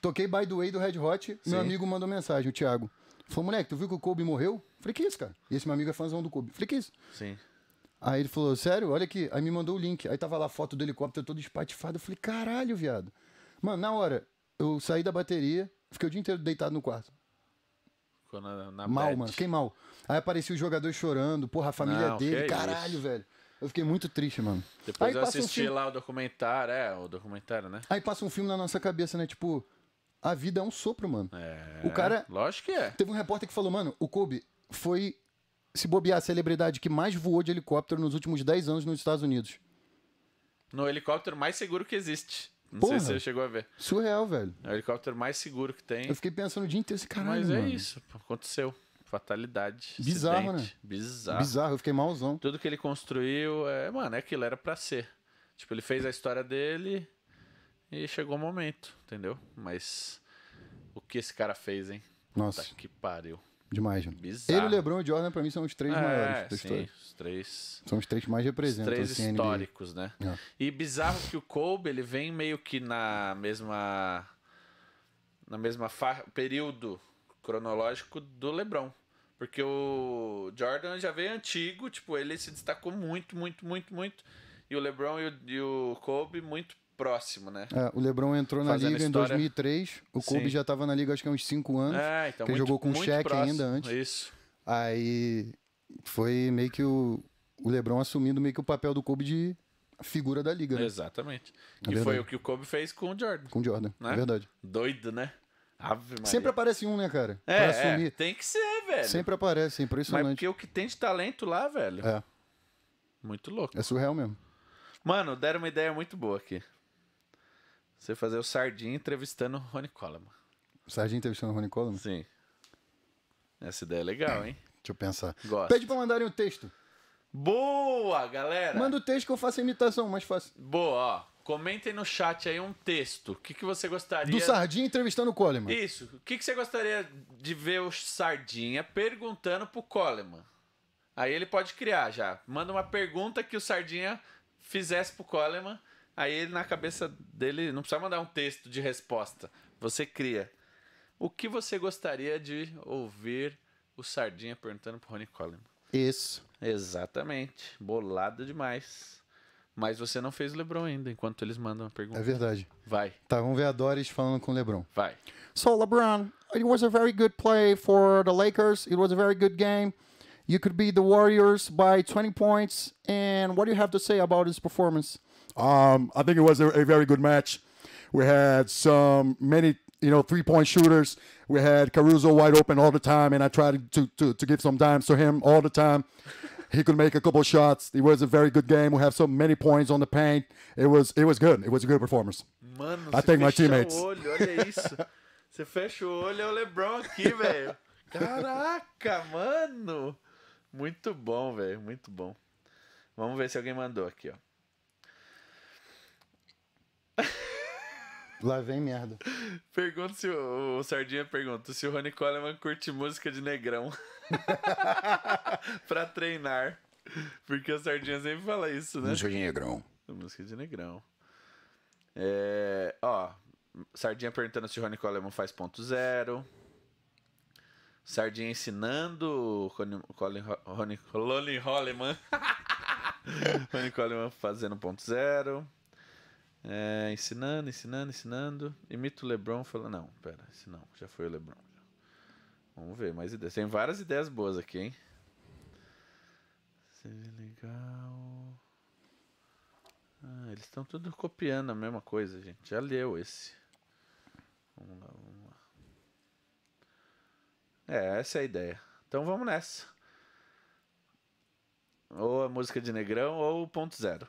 Toquei By The Way do Red Hot, Sim. meu amigo mandou mensagem, o Thiago. Falou, moleque, tu viu que o Kobe morreu? Falei, que isso, cara? E esse meu amigo é fãzão do Kobe. Falei, que isso? Sim. Aí ele falou, sério? Olha aqui. Aí me mandou o link. Aí tava lá a foto do helicóptero todo espatifado. Eu falei, caralho, viado. Mano, na hora, eu saí da bateria, fiquei o dia inteiro deitado no quarto ficou na, na Mal, mano, fiquei mal. Aí apareceu o jogador chorando, porra, a família Não, dele, caralho, isso? velho. Eu fiquei muito triste, mano. Depois Aí eu assisti um lá o documentário, é, o documentário, né? Aí passa um filme na nossa cabeça, né? Tipo, a vida é um sopro, mano. É. O cara. Lógico que é. Teve um repórter que falou, mano, o Kobe foi, se bobear, a celebridade que mais voou de helicóptero nos últimos 10 anos nos Estados Unidos. No helicóptero mais seguro que existe. Não Porra, sei se você chegou a ver. Surreal, velho. É o helicóptero mais seguro que tem. Eu fiquei pensando o dia inteiro esse caralho. Mas é mano. isso, aconteceu. Fatalidade. Bizarro, acidente. né? Bizarro. Bizarro, eu fiquei mauzão. Tudo que ele construiu, é, mano, é aquilo, era pra ser. Tipo, ele fez a história dele e chegou o momento, entendeu? Mas o que esse cara fez, hein? Nossa. Puta que pariu. Demais, mano. Bizarro. Ele, o LeBron e o Jordan, pra mim, são os três é, maiores da sim, história. Os três. São os três que mais representam. Os três assim, históricos, né? É. E bizarro que o Kobe, ele vem meio que na mesma. Na mesma fa... período cronológico do LeBron. Porque o Jordan já veio antigo, tipo, ele se destacou muito, muito, muito, muito. E o LeBron e o, e o Kobe muito próximo, né? É, o LeBron entrou na liga história. em 2003, o Kobe Sim. já estava na liga acho que há uns 5 anos. É, então ele jogou com o Shaq ainda antes. Isso. Aí foi meio que o, o LeBron assumindo meio que o papel do Kobe de figura da liga. Né? Exatamente. É e foi o que o Kobe fez com o Jordan. Com o Jordan, né? é verdade. Doido, né? Sempre aparece um, né, cara? É, pra é, assumir. É, tem que ser, velho. Sempre aparece, é é impressionante. Mas porque o que tem de talento lá, velho. É. Muito louco. É surreal mesmo. Mano, deram uma ideia muito boa aqui. Você fazer o Sardinha entrevistando o Rony Coleman. O Sardinha entrevistando o Rony Coleman? Sim. Essa ideia é legal, hein? Deixa eu pensar. Gosto. Pede pra mandarem o texto. Boa, galera! Manda o texto que eu faço a imitação, mais fácil. Boa, ó. Comentem no chat aí um texto. O que, que você gostaria. Do Sardinha entrevistando o Coleman. Isso. O que, que você gostaria de ver o Sardinha perguntando pro Coleman? Aí ele pode criar já. Manda uma pergunta que o Sardinha fizesse pro Coleman Aí ele, na cabeça dele, não precisa mandar um texto de resposta. Você cria. O que você gostaria de ouvir o Sardinha perguntando pro Rony Coleman? Isso. Exatamente. Bolado demais. Mas você não fez o Lebron ainda, enquanto eles mandam a pergunta. É verdade. Vai. Tá, vamos ver a Doris falando com o Lebron. Vai. So, LeBron, it was a very good play for the Lakers. It was a very good game. You could beat the Warriors by 20 points. And what do you have to say about this performance? Um, I think it was a, a very good match. We had some many you know, three point shooters. We had Caruso wide open all the time, and I tried to, to, to give some dimes to him all the time. He could make a couple shots. It was a very good game. We have so many points on the paint. It was it was good. It was a good performance. Mano, I thank my teammates. olho, olha isso. Você fecha o olho, é o LeBron aqui, velho. Caraca, mano. Muito bom, velho. Muito bom. Vamos ver se alguém mandou aqui, ó. Lá vem merda. Pergunta se o, o, Sardinha pergunta se o Rony Coleman curte música de negrão pra treinar. Porque o Sardinha sempre fala isso, né? Música de negrão. Música de negrão. É, ó, Sardinha perguntando se o Rony Coleman faz ponto zero. Sardinha ensinando o Rony Coleman. Rony Coleman fazendo ponto zero. É, ensinando, ensinando, ensinando. Imita o Lebron falando. Não, pera, esse não, já foi o Lebron. Vamos ver, mais ideias. Tem várias ideias boas aqui, hein? Seria legal. Ah, eles estão tudo copiando a mesma coisa, gente. Já leu esse. Vamos lá, vamos lá. É, essa é a ideia. Então vamos nessa. Ou a música de Negrão ou o ponto zero.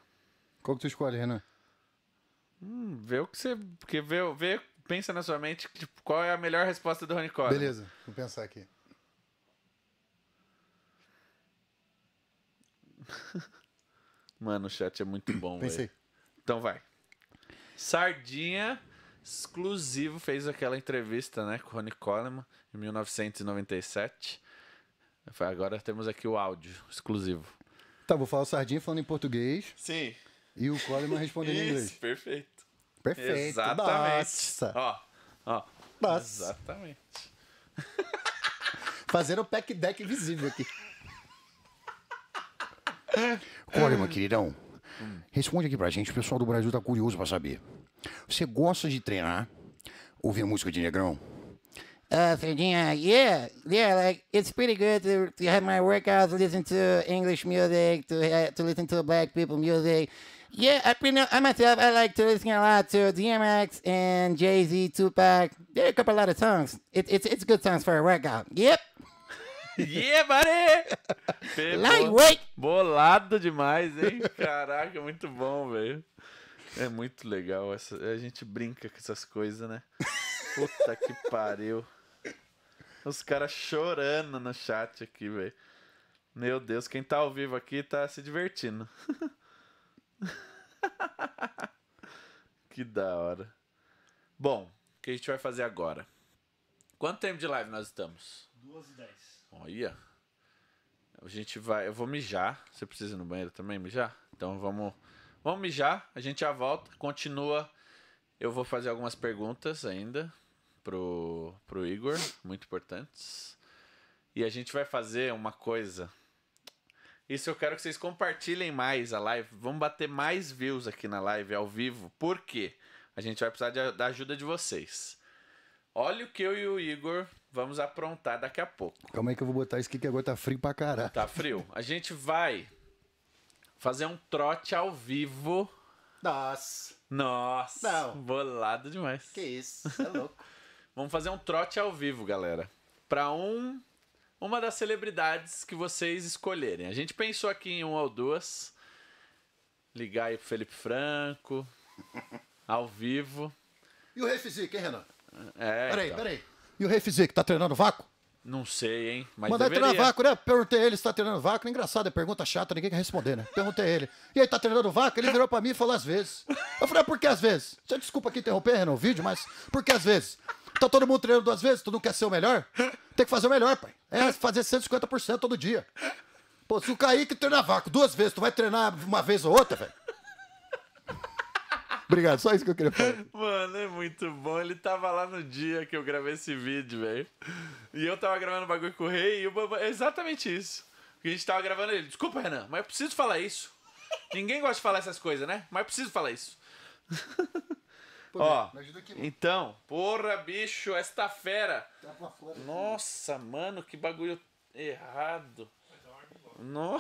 Qual que tu escolhe, Renan? Hum, vê o que você. Porque vê, vê, pensa na sua mente tipo, qual é a melhor resposta do Ronnie Coleman Beleza, vou pensar aqui. Mano, o chat é muito bom, Pensei. Véio. Então vai. Sardinha exclusivo fez aquela entrevista, né, com o Ronnie Coleman em 1997. Agora temos aqui o áudio exclusivo. Tá, vou falar o Sardinha falando em português. Sim. E o Coleman respondendo em inglês. Perfeito. Perfeito. Exatamente. Nossa. Ó, ó. Nossa. Exatamente. Fazendo o pack deck visível aqui. Coleman, queridão, responde aqui pra gente. O pessoal do Brasil tá curioso pra saber. Você gosta de treinar? Ouvir música de negrão? Uh, ah, Serginha, yeah, yeah, like it's pretty good to, to have my workouts, listen to English music, to, uh, to listen to black people music. Yeah, I, pretty, I myself, I like to listen a lot to DMX and Jay Z, Tupac. There are a couple lot of songs. It, it's it's good songs for a workout. Yep. yeah, buddy! Lightweight! Bolado demais, hein? Caraca, muito bom, velho. É muito legal. Essa, a gente brinca com essas coisas, né? Puta que pariu. Os caras chorando no chat aqui, velho. Meu Deus, quem tá ao vivo aqui tá se divertindo. que da hora. Bom, o que a gente vai fazer agora? Quanto tempo de live nós estamos? 2 e 10. Olha. A gente vai. Eu vou mijar. Você precisa ir no banheiro também mijar? Então vamos. Vamos mijar. A gente já volta. Continua. Eu vou fazer algumas perguntas ainda pro, pro Igor. Muito importantes. E a gente vai fazer uma coisa isso eu quero que vocês compartilhem mais a live. Vamos bater mais views aqui na live, ao vivo. Por quê? A gente vai precisar de, da ajuda de vocês. Olha o que eu e o Igor vamos aprontar daqui a pouco. Calma aí que eu vou botar isso aqui que agora tá frio pra caralho. Tá frio. A gente vai fazer um trote ao vivo. Nossa. Nossa. Não. Bolado demais. Que isso, é louco. vamos fazer um trote ao vivo, galera. Pra um uma das celebridades que vocês escolherem. A gente pensou aqui em uma ou duas. Ligar aí pro Felipe Franco, ao vivo. E o Refizic, quem Renan? É. Peraí, então. peraí. E o que tá treinando vácuo? Não sei, hein? Mas Mandar deveria. treinar vácuo, né? Perguntei ele se tá treinando vácuo. Engraçado, é pergunta chata, ninguém quer responder, né? Perguntei ele. E aí, tá treinando vácuo? Ele virou pra mim e falou às vezes. Eu falei, ah, por que às vezes? Você desculpa aqui interromper, Renan, o vídeo, mas por que às vezes? Tá todo mundo treinando duas vezes, tu não quer ser o melhor? Tem que fazer o melhor, pai. É fazer 150% todo dia. Pô, se o Kaique treinar vácuo duas vezes, tu vai treinar uma vez ou outra, velho? Obrigado, só isso que eu queria falar. Mano, é muito bom. Ele tava lá no dia que eu gravei esse vídeo, velho. E eu tava gravando o bagulho com o rei e o Bambam. É exatamente isso. Porque a gente tava gravando ele. Desculpa, Renan, mas eu preciso falar isso. Ninguém gosta de falar essas coisas, né? Mas eu preciso falar isso. Pô, Ó, aqui, Então, porra, bicho, esta fera. Tá fora, Nossa, mano, que bagulho errado. não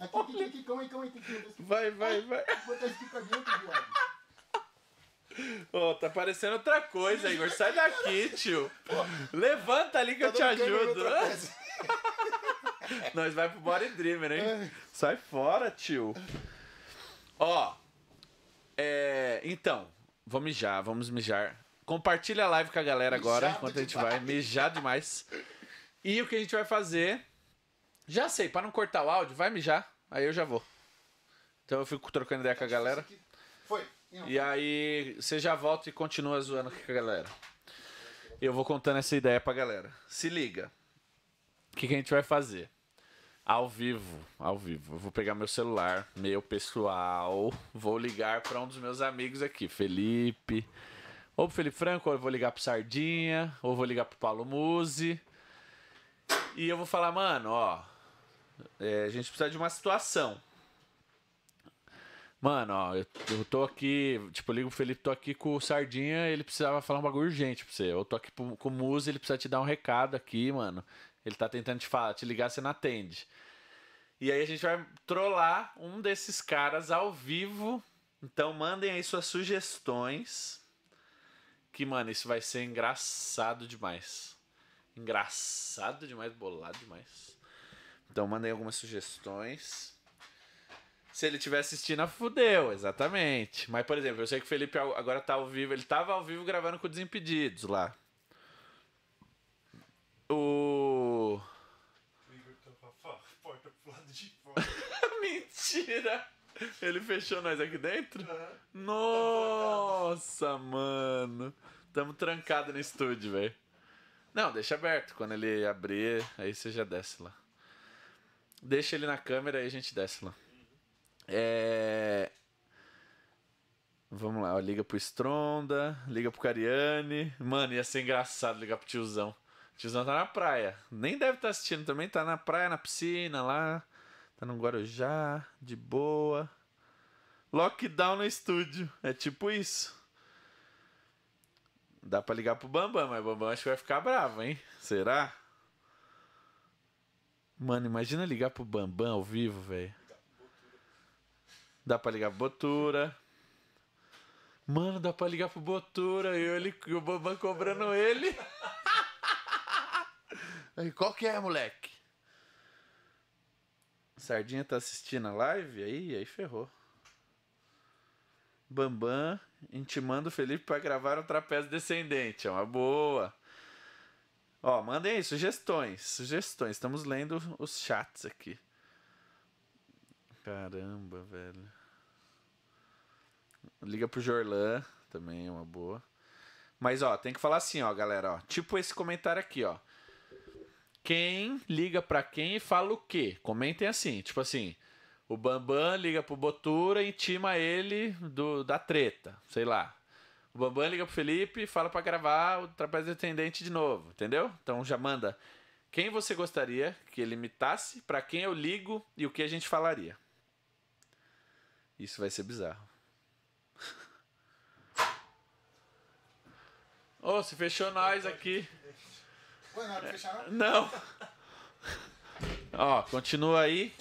Aqui, aqui, aqui, calma aí, calma aí. Tem que... Vai, vai, vai. Vou botar isso aqui pra dentro, viado. tá parecendo outra coisa, Igor. Sai daqui, tio. Levanta ali que tá eu te ajudo. Nós vai pro Body Dreamer, hein? É. Sai fora, tio. Ó. é, então, Vou mijar, vamos mijar. Compartilha a live com a galera Mijado agora, enquanto demais. a gente vai. Mijar demais. E o que a gente vai fazer. Já sei, para não cortar o áudio, vai mijar. Aí eu já vou. Então eu fico trocando ideia com a galera. Foi. E aí você já volta e continua zoando com a galera. Eu vou contando essa ideia pra galera. Se liga. O que, que a gente vai fazer? Ao vivo, ao vivo. Eu vou pegar meu celular, meu pessoal, vou ligar para um dos meus amigos aqui, Felipe. Ou pro Felipe Franco, ou eu vou ligar pro Sardinha, ou vou ligar pro Paulo Musi. E eu vou falar, mano, ó, é, a gente precisa de uma situação. Mano, ó, eu, eu tô aqui, tipo, eu ligo pro Felipe, tô aqui com o Sardinha, ele precisava falar um bagulho urgente pra você. Eu tô aqui pro, com o Musi, ele precisa te dar um recado aqui, mano. Ele tá tentando te falar, te ligar, você não atende. E aí a gente vai trollar um desses caras ao vivo. Então mandem aí suas sugestões. Que, mano, isso vai ser engraçado demais. Engraçado demais, bolado demais. Então mandem algumas sugestões. Se ele estiver assistindo, fudeu, exatamente. Mas, por exemplo, eu sei que o Felipe agora tá ao vivo. Ele tava ao vivo gravando com o Desimpedidos lá. O Mentira! Ele fechou nós aqui dentro? Uhum. Nossa, mano. Tamo trancado no estúdio, velho. Não, deixa aberto. Quando ele abrir, aí você já desce lá. Deixa ele na câmera e a gente desce lá. É... Vamos lá, ó, liga pro Stronda, liga pro Cariani. Mano, ia ser engraçado ligar pro tiozão. O tiozão tá na praia. Nem deve estar tá assistindo também, tá na praia, na piscina, lá. Tá no Guarujá, de boa. Lockdown no estúdio. É tipo isso. Dá pra ligar pro Bambam, mas o Bambam acho que vai ficar bravo, hein? Será? Mano, imagina ligar pro Bambam ao vivo, velho. Dá pra ligar pro Botura. Mano, dá pra ligar pro Botura e, ele, e o Bambam cobrando ele. qual que é, moleque? Sardinha tá assistindo a live, aí, aí ferrou. Bambam intimando o Felipe para gravar o trapézio descendente. É uma boa. Ó, mandem aí sugestões, sugestões. Estamos lendo os chats aqui. Caramba, velho. Liga pro Jorlan, também é uma boa. Mas ó, tem que falar assim, ó, galera, ó. Tipo esse comentário aqui, ó quem liga para quem e fala o quê? Comentem assim, tipo assim, o Bambam liga pro Botura e intima ele do, da treta, sei lá. O Bambam liga pro Felipe e fala para gravar o Trapézio Tendente de novo, entendeu? Então já manda quem você gostaria que ele imitasse, para quem eu ligo e o que a gente falaria. Isso vai ser bizarro. Ô, oh, se fechou nós aqui. É. não, Ó, continua aí.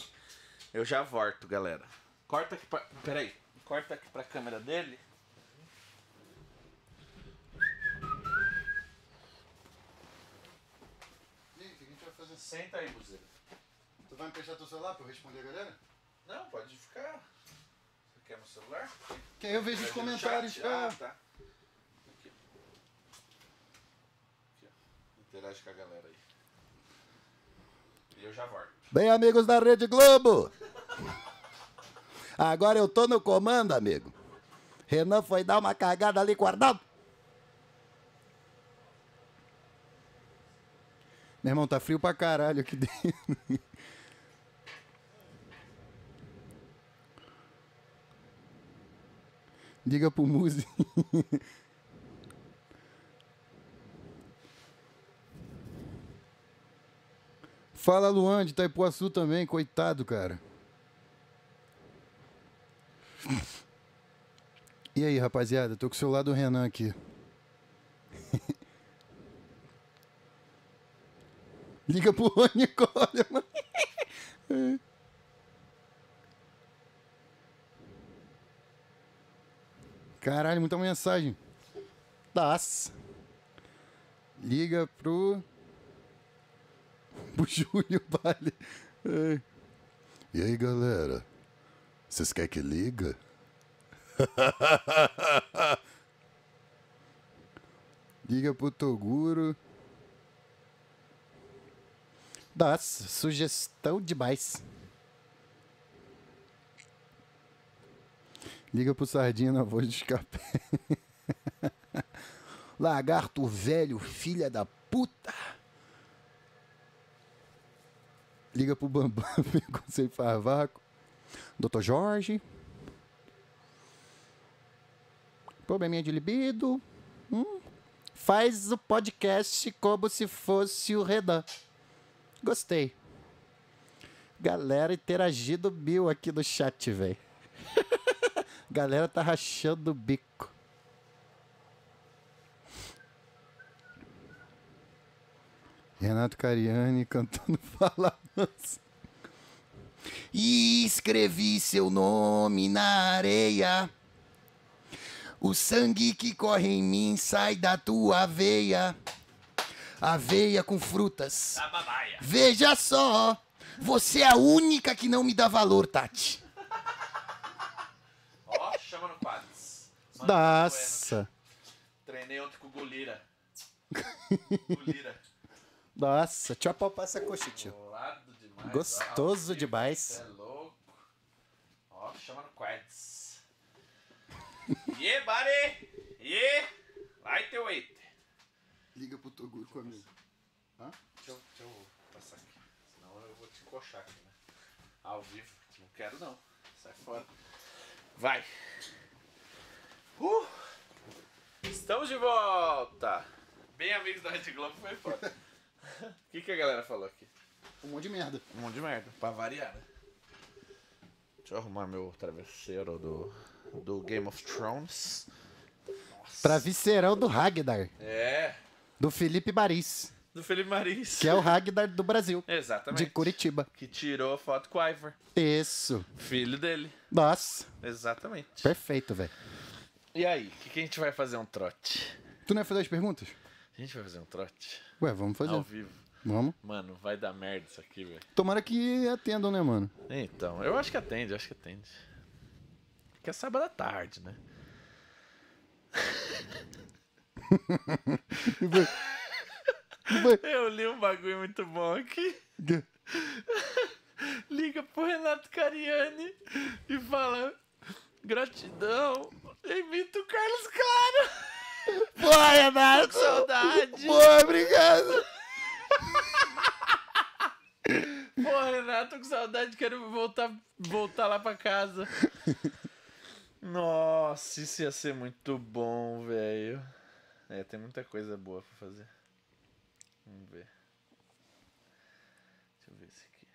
Eu já volto, galera. Corta aqui pra. Peraí. Corta aqui pra câmera dele. que a gente vai fazer. Senta aí, Buzeiro. Tu vai me fechar teu celular pra eu responder a galera? Não, pode ficar. Você quer meu celular? Que eu vejo os comentários. ah, tá. tá. Interage com a galera aí. E eu já volto. Bem, amigos da Rede Globo! Agora eu tô no comando, amigo. Renan foi dar uma cagada ali com o Arnaldo. Meu irmão, tá frio pra caralho aqui dentro. Diga pro Muzi. Fala Luan de Itaipuaçu também, coitado, cara. E aí, rapaziada, tô com o seu lado Renan aqui. Liga pro Rony mano. Caralho, muita mensagem. Das. Liga pro pro Júlio Vale. É. E aí, galera? Vocês querem que liga? liga pro Toguro. Nossa, sugestão demais. Liga pro Sardinha na voz de escape. Lagarto velho, filha da puta liga pro Bambam, Conselho Farvaco, Doutor Jorge. Probleminha de libido. Hum. Faz o podcast como se fosse o Redan. Gostei. Galera interagindo mil aqui no chat, velho. Galera tá rachando o bico. Renato Cariani cantando Fala e escrevi seu nome na areia. O sangue que corre em mim sai da tua veia. Aveia com frutas. Veja só, você é a única que não me dá valor, Tati. Ó, chama no Nossa. Treinei outro com o Gulira. Gulira. Nossa, tchau, passa a coxa, tio. Gostoso demais. É louco. Ó, no Quads. yeah, buddy! Yeah! teu weight! Liga pro Toguro comigo. Hã? Deixa eu, deixa eu passar aqui. Senão eu vou te encoxar aqui, né? Ao vivo. Não quero não. Sai fora. Vai! Uh! Estamos de volta! Bem amigos da Rede Globo foi foda. O que, que a galera falou aqui? Um monte de merda. Um monte de merda. Pra variar, né? Deixa eu arrumar meu travesseiro do, do Game of Thrones. Nossa. Travesseirão do Ragnar. É. Do Felipe Maris. Do Felipe Maris. Que é o Ragnar do Brasil. Exatamente. De Curitiba. Que tirou a foto com o Ivor. Isso. Filho dele. Nossa. Exatamente. Perfeito, velho. E aí, o que, que a gente vai fazer um trote? Tu não ia fazer as perguntas? A gente vai fazer um trote. Ué, vamos fazer. Ao vivo. Vamos. Mano, vai dar merda isso aqui, velho. Tomara que atendam, né, mano? Então, eu acho que atende, eu acho que atende. Que é sábado à tarde, né? eu li um bagulho muito bom aqui. Liga pro Renato Cariani e fala: Gratidão, imita o Carlos Claro. Boa, Renato! Que saudade! Boa, obrigado! Pô, Renato, com saudade, quero voltar, voltar lá pra casa. Nossa, isso ia ser muito bom, velho. É, tem muita coisa boa pra fazer. Vamos ver. Deixa eu ver esse aqui.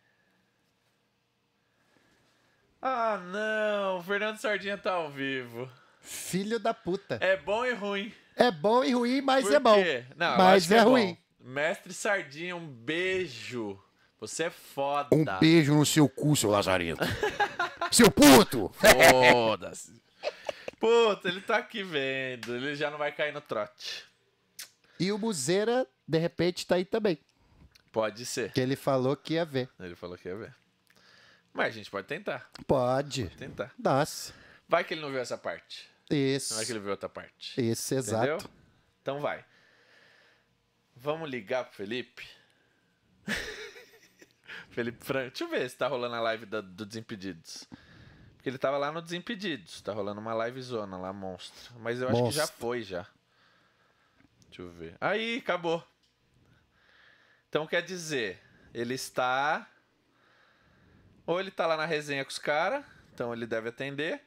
Ah, não! O Fernando Sardinha tá ao vivo. Filho da puta. É bom e ruim. É bom e ruim, mas Por é bom. quê? Não, acho mas que é, é bom. ruim. Mestre Sardinha, um beijo. Você é foda. Um beijo no seu cu, seu lazarento. seu puto! Foda-se. Puta, ele tá aqui vendo. Ele já não vai cair no trote. E o Buzeira, de repente, tá aí também. Pode ser. Que ele falou que ia ver. Ele falou que ia ver. Mas a gente pode tentar. Pode. pode tentar. Dá-se. Vai que ele não viu essa parte. Isso. Não é que ele viu outra parte. Isso, exato. Entendeu? Então vai. Vamos ligar pro Felipe? Felipe Franco. Deixa eu ver se tá rolando a live do Desimpedidos. Porque ele tava lá no Desimpedidos. Tá rolando uma live zona lá, monstro. Mas eu monstro. acho que já foi já. Deixa eu ver. Aí, acabou. Então quer dizer, ele está. Ou ele tá lá na resenha com os caras, então ele deve atender.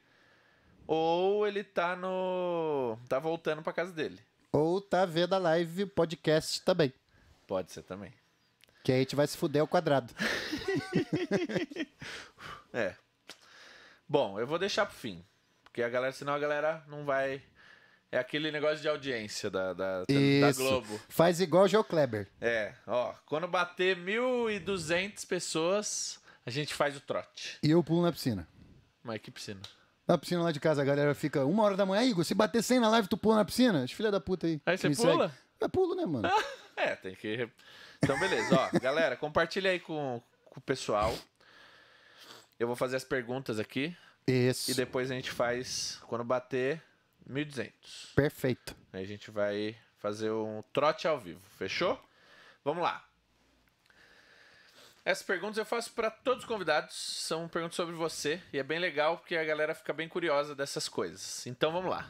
Ou ele tá no. tá voltando pra casa dele. Ou tá vendo a live podcast também. Pode ser também. Que a gente vai se fuder ao quadrado. é. Bom, eu vou deixar pro fim. Porque a galera, senão a galera não vai. É aquele negócio de audiência da, da, da Globo. Faz igual o Joe Kleber. É, ó. Quando bater 1.200 pessoas, a gente faz o trote. E eu pulo na piscina. Mas que piscina? na piscina lá de casa, a galera fica uma hora da manhã, Igor, se bater 100 na live, tu pula na piscina? As filhas da puta aí. Aí você pula? Segue. É, pulo, né, mano? é, tem que. Então, beleza, ó. galera, compartilha aí com, com o pessoal. Eu vou fazer as perguntas aqui. Isso. E depois a gente faz, quando bater, 1.200. Perfeito. Aí a gente vai fazer um trote ao vivo, fechou? Vamos lá. Essas perguntas eu faço para todos os convidados, são perguntas sobre você e é bem legal porque a galera fica bem curiosa dessas coisas. Então vamos lá.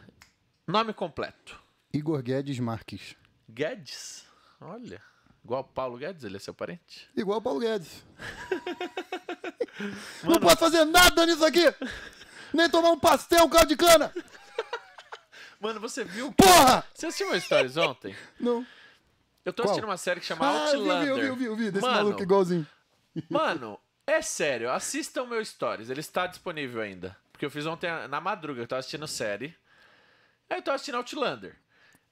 Nome completo: Igor Guedes Marques. Guedes? Olha, igual Paulo Guedes, ele é seu parente? Igual Paulo Guedes. Mano... Não posso fazer nada nisso aqui! Nem tomar um pastel, um caldo de cana! Mano, você viu. Porra! Você assistiu uma stories ontem? Não. Eu tô Qual? assistindo uma série que chama ah, Outlander. Eu vi, eu vi, eu vi, eu vi desse Mano, maluco igualzinho. Mano, é sério, assistam meu stories, ele está disponível ainda. Porque eu fiz ontem na madruga, eu tava assistindo série. Aí eu tava assistindo Outlander.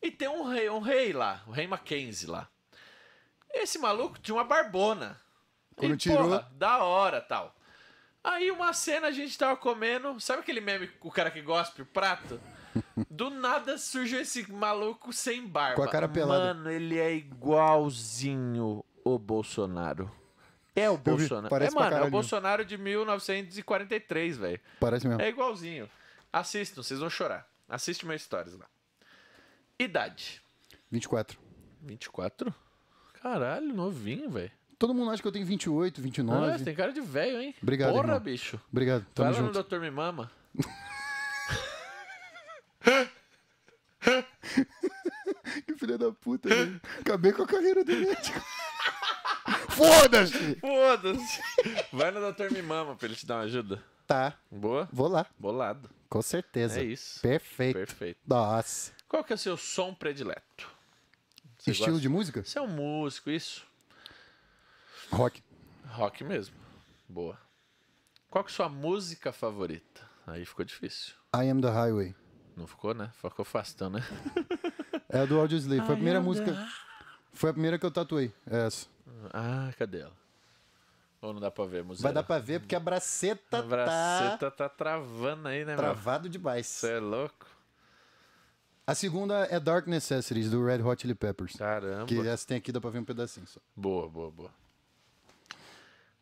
E tem um rei, um rei lá, o rei Mackenzie lá. Esse maluco tinha uma barbona. Quando e, tirou. Porra, da hora tal. Aí uma cena a gente tava comendo. Sabe aquele meme o cara que gospe o prato? Do nada surgiu esse maluco sem barba. Com a cara pelada. Mano, ele é igualzinho o Bolsonaro. É o Bolsonaro. Parece é, mano, é o Bolsonaro de 1943, velho. Parece mesmo. É igualzinho. Assistam, vocês vão chorar. Assiste minhas histórias lá. Idade. 24. 24? Caralho, novinho, velho. Todo mundo acha que eu tenho 28, 29. Ah, tem cara de velho, hein? Obrigado, Porra, irmão. bicho. Obrigado, tamo Fala junto. no doutor me mama. que filha da puta, velho. Né? Acabei com a carreira do médico. Foda-se! Foda-se! Vai no Dr. Mimama pra ele te dar uma ajuda. Tá. Boa? Vou lá. Bolado. Com certeza. É isso. Perfeito. Perfeito. Nossa. Qual que é o seu som predileto? Você Estilo gosta? de música? Você é um músico, isso? Rock. Rock mesmo. Boa. Qual que é a sua música favorita? Aí ficou difícil. I Am The Highway. Não ficou, né? Ficou fácil, então, né? é a do Audio Slave. Foi a primeira música... Foi a primeira que eu tatuei, é essa. Ah, cadê ela? Ou não dá pra ver, museu? Vai dar pra ver porque a braceta, a tá braceta tá... tá travando aí, né, Travado meu? Travado demais. Você é louco? A segunda é Dark Necessities, do Red Hot Chili Peppers. Caramba. Que essa tem aqui, dá pra ver um pedacinho só. Boa, boa, boa.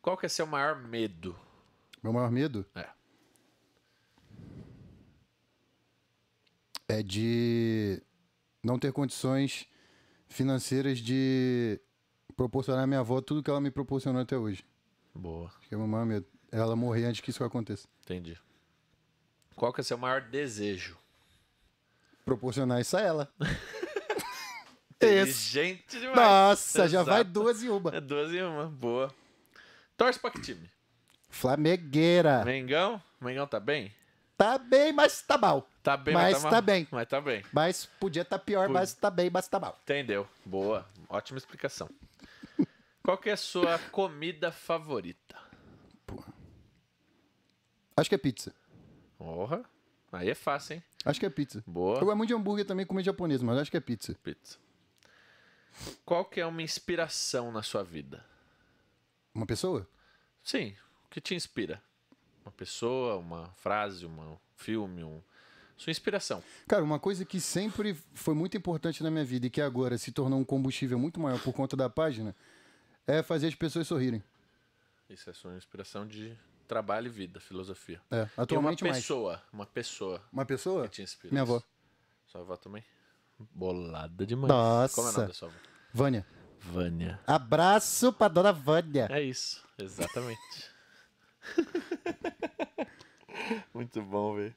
Qual que é seu maior medo? Meu maior medo? É. É de não ter condições financeiras de proporcionar à minha avó tudo que ela me proporcionou até hoje. Boa. Porque a mamãe, ela morrer antes que isso aconteça. Entendi. Qual que é o seu maior desejo? Proporcionar isso a ela. Inteligente demais. Nossa, Exato. já vai duas e uma. É duas e uma, boa. Torce pra que time? Flamegueira. Mengão? Mengão tá bem? Tá bem, mas tá mal. Tá bem, mas, mas tá, tá bem. Mas tá bem. Mas podia estar tá pior, mas tá bem, mas tá mal. Entendeu. Boa. Ótima explicação. Qual que é a sua comida favorita? Pô. Acho que é pizza. Porra. Aí é fácil, hein? Acho que é pizza. Boa. Eu gosto muito de hambúrguer também, comida japonesa, mas acho que é pizza. Pizza. Qual que é uma inspiração na sua vida? Uma pessoa? Sim. O que te inspira? Uma pessoa, uma frase, um filme, um sua inspiração. Cara, uma coisa que sempre foi muito importante na minha vida e que agora se tornou um combustível muito maior por conta da página é fazer as pessoas sorrirem. Isso é sua inspiração de trabalho e vida, filosofia. É, atualmente e uma pessoa, mais. uma pessoa. Uma pessoa? Que te inspira. Minha avó. Sua avó também? Bolada demais. Nossa. Como é o nome da sua avó? Vânia. Vânia. Abraço pra dona Vânia. É isso, exatamente. Muito bom, velho.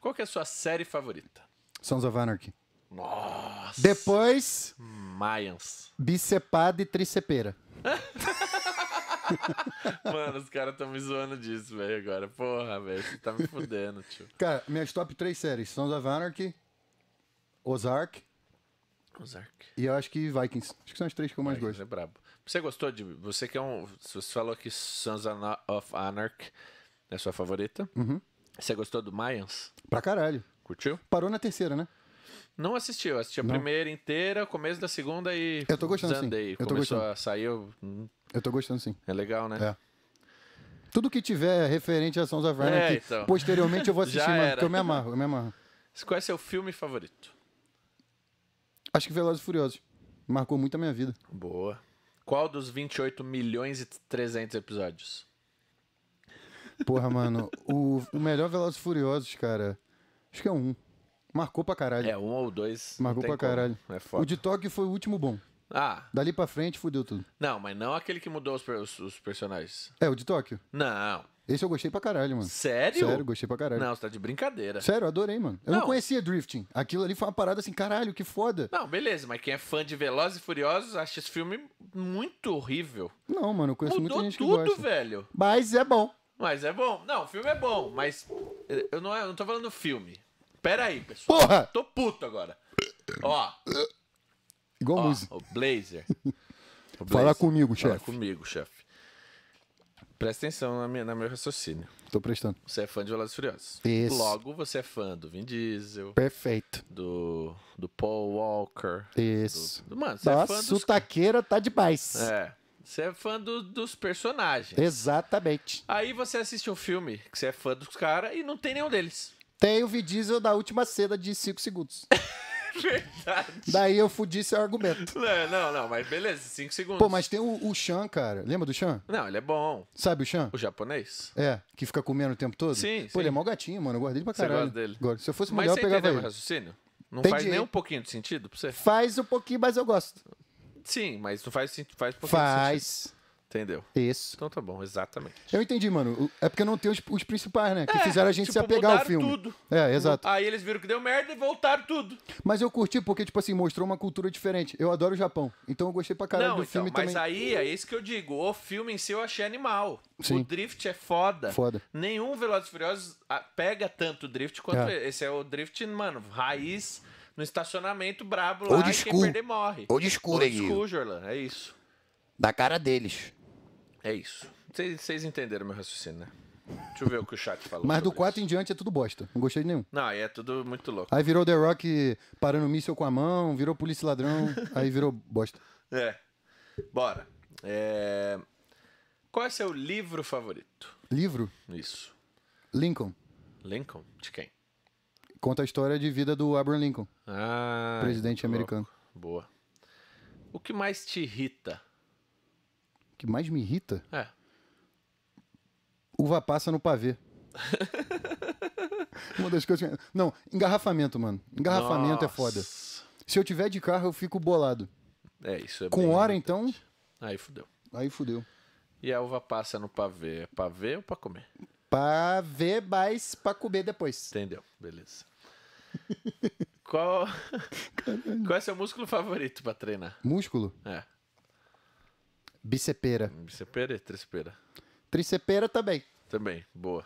Qual que é a sua série favorita? Sons of Anarchy. Nossa. Depois. Mayans. Bicepada e tricepeira. Mano, os caras estão me zoando disso, velho, agora. Porra, velho, você tá me fudendo, tio. Cara, minhas top 3 séries: Sons of Anarchy, Ozark. Ozark. E eu acho que Vikings. Acho que são as três que eu mais Vikings gosto. É brabo. Você gostou de. Você que é um. Você falou que Sons of Anarchy é sua favorita. Uhum. Você gostou do Mayans? Pra caralho. Curtiu? Parou na terceira, né? Não assisti, eu assisti a Não. primeira inteira, começo da segunda e. Eu tô gostando Zandei. sim. Eu tô Começou gostando. a sair. Eu... Hum. eu tô gostando sim. É legal, né? É. Tudo que tiver referente a Sons of Anarchy, é, então. posteriormente eu vou assistir, mano, porque eu me amarro, eu me amarro. Qual é seu filme favorito? Acho que Velozes e Furiosos. Marcou muito a minha vida. Boa. Qual dos 28 milhões e 300 episódios? Porra, mano, o, o melhor Velozes e Furiosos, cara, acho que é um. Marcou pra caralho. É, um ou dois. Marcou pra caralho. É foda. O de Tóquio foi o último bom. Ah. Dali pra frente, fudeu tudo. Não, mas não aquele que mudou os, os, os personagens. É, o de Tóquio? Não. Esse eu gostei pra caralho, mano. Sério? Sério, gostei pra caralho. Não, você tá de brincadeira. Sério, adorei, mano. Eu não. não, conhecia Drifting. Aquilo ali foi uma parada assim, caralho, que foda. Não, beleza, mas quem é fã de Velozes e Furiosos acha esse filme muito horrível. Não, mano, eu conheço mudou muita gente tudo, que gosta. velho. Mas é bom. Mas é bom. Não, o filme é bom, mas eu não, é, eu não tô falando filme. Pera aí, pessoal. Porra! Tô puto agora. Ó. Igual ó, música. O Blazer. O Blazer. Fala comigo, chefe. Fala comigo, chefe. Presta atenção na minha, na meu raciocínio. Tô prestando. Você é fã de Velozes Furiosos. Isso. Logo, você é fã do Vin Diesel. Perfeito. Do, do Paul Walker. Isso. Do, do, mano, você é Nossa, é fã dos... sotaqueira tá demais. É. Você é fã do, dos personagens. Exatamente. Aí você assiste um filme que você é fã dos caras e não tem nenhum deles. Tem o Vin Diesel da última cena de 5 segundos. Verdade. Daí eu fudi seu argumento. Não, não, mas beleza, 5 segundos. Pô, mas tem o, o Shan, cara. Lembra do Shan? Não, ele é bom. Sabe o Shan? O japonês. É, que fica comendo o tempo todo? Sim. Pô, sim. ele é mó gatinho, mano. Eu guardei ele pra caralho. Você gosta dele. Agora, se eu fosse mulher, mas eu pegava entendeu ele. Meu raciocínio? Não Entendi. faz nem um pouquinho de sentido pra você? Faz um pouquinho, mas eu gosto. Sim, mas tu faz, faz Faz. Sentido. Entendeu? Isso. Então tá bom, exatamente. Eu entendi, mano. É porque não tem os, os principais, né? Que é, fizeram a gente tipo, se apegar ao filme. tudo. É, exato. Aí eles viram que deu merda e voltaram tudo. Mas eu curti porque, tipo assim, mostrou uma cultura diferente. Eu adoro o Japão. Então eu gostei pra caralho não, do então, filme mas também. Mas aí é isso que eu digo. O filme em si eu achei animal. Sim. O drift é foda. Foda. Nenhum Velozes Furiosos ah, pega tanto drift quanto é. esse. Esse é o drift, mano, raiz no estacionamento brabo lá old e quem perder morre. ou school, Old Jorlan, é isso. Da cara deles. É isso. Vocês entenderam meu raciocínio, né? Deixa eu ver o que o chat falou. Mas do 4 em diante é tudo bosta. Não gostei de nenhum. Não, aí é tudo muito louco. Aí virou The Rock parando míssil com a mão, virou polícia ladrão, aí virou bosta. É. Bora. É... Qual é seu livro favorito? Livro? Isso. Lincoln. Lincoln? De quem? Conta a história de vida do Abraham Lincoln, ah, presidente louco. americano. Boa. O que mais te irrita? O que mais me irrita? É. Uva passa no pavê. Uma das coisas. Que... Não, engarrafamento, mano. Engarrafamento é Nossa. é foda. Se eu tiver de carro, eu fico bolado. É, isso é Com hora, então. Aí fudeu. Aí fudeu. E a uva passa no pavê? É pavê ou pra comer? Pavê, ver mais, pra comer depois. Entendeu, beleza. Qual... Qual é seu músculo favorito pra treinar? Músculo? É. Bicepeira. Hum, bicepeira e tricepeira. Tricepeira também. Também, boa.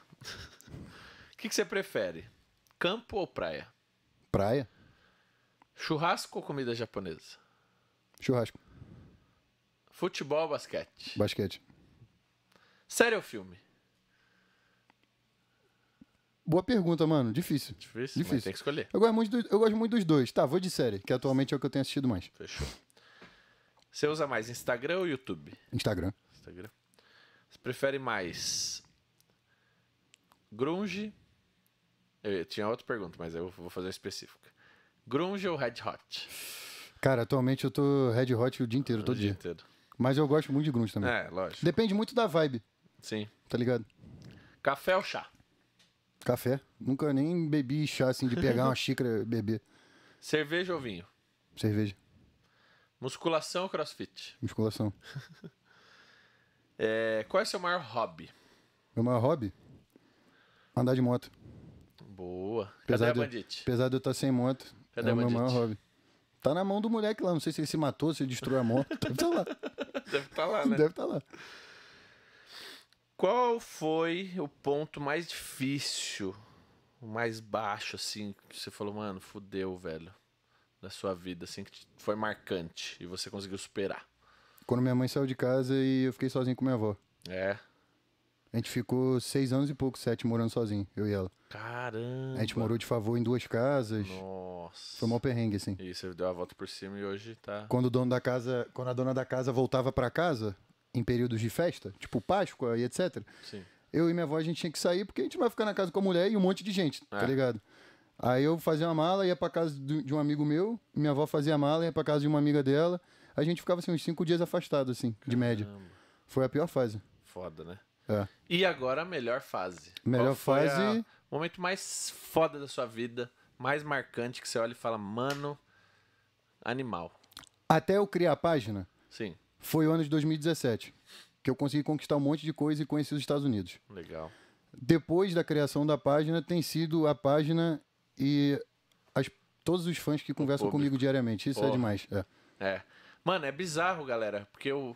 O que, que você prefere? Campo ou praia? Praia. Churrasco ou comida japonesa? Churrasco. Futebol ou basquete? Basquete. Série ou filme? Boa pergunta, mano. Difícil. Difícil. Difícil. Tem que escolher. Eu gosto, muito do, eu gosto muito dos dois. Tá, vou de série, que atualmente é o que eu tenho assistido mais. Fechou. Você usa mais Instagram ou YouTube? Instagram. Instagram. Você prefere mais grunge? Eu tinha outra pergunta, mas eu vou fazer específica. Grunge ou Red Hot? Cara, atualmente eu tô Red Hot o dia inteiro, o todo dia. dia. Inteiro. Mas eu gosto muito de grunge também. É, lógico. Depende muito da vibe. Sim. Tá ligado? Café ou chá? Café. Nunca nem bebi chá, assim, de pegar uma xícara e beber. Cerveja ou vinho? Cerveja. Musculação ou crossfit? Musculação. é, qual é o seu maior hobby? Meu maior hobby? Andar de moto. Boa. Apesar Cadê a bandite? Apesar de eu estar tá sem moto, Cadê é o meu maior hobby. Tá na mão do moleque lá. Não sei se ele se matou, se destruiu a moto. Deve estar tá lá. Deve estar tá lá, né? Deve estar tá lá. Qual foi o ponto mais difícil, o mais baixo, assim, que você falou, mano, fudeu, velho, da sua vida, assim, que foi marcante e você conseguiu superar? Quando minha mãe saiu de casa e eu fiquei sozinho com minha avó. É. A gente ficou seis anos e pouco, sete, morando sozinho, eu e ela. Caramba! A gente morou de favor em duas casas. Nossa. Foi mó perrengue, assim. E você deu a volta por cima e hoje tá. Quando o dono da casa. Quando a dona da casa voltava pra casa, em períodos de festa, tipo Páscoa e etc. Sim. Eu e minha avó a gente tinha que sair porque a gente vai ficar na casa com a mulher e um monte de gente, tá é. tá ligado? Aí eu fazia uma mala, ia pra casa de um amigo meu, minha avó fazia a mala, ia pra casa de uma amiga dela. A gente ficava assim, uns cinco dias afastado, assim, Caramba. de média. Foi a pior fase. Foda, né? É. E agora a melhor fase. Melhor fase. O momento mais foda da sua vida, mais marcante, que você olha e fala, mano, animal. Até eu criar a página. Sim foi o ano de 2017, que eu consegui conquistar um monte de coisa e conheci os Estados Unidos. Legal. Depois da criação da página, tem sido a página e as, todos os fãs que conversam comigo diariamente. Isso é Porra. é demais. É. é. Mano, é bizarro, galera, porque eu.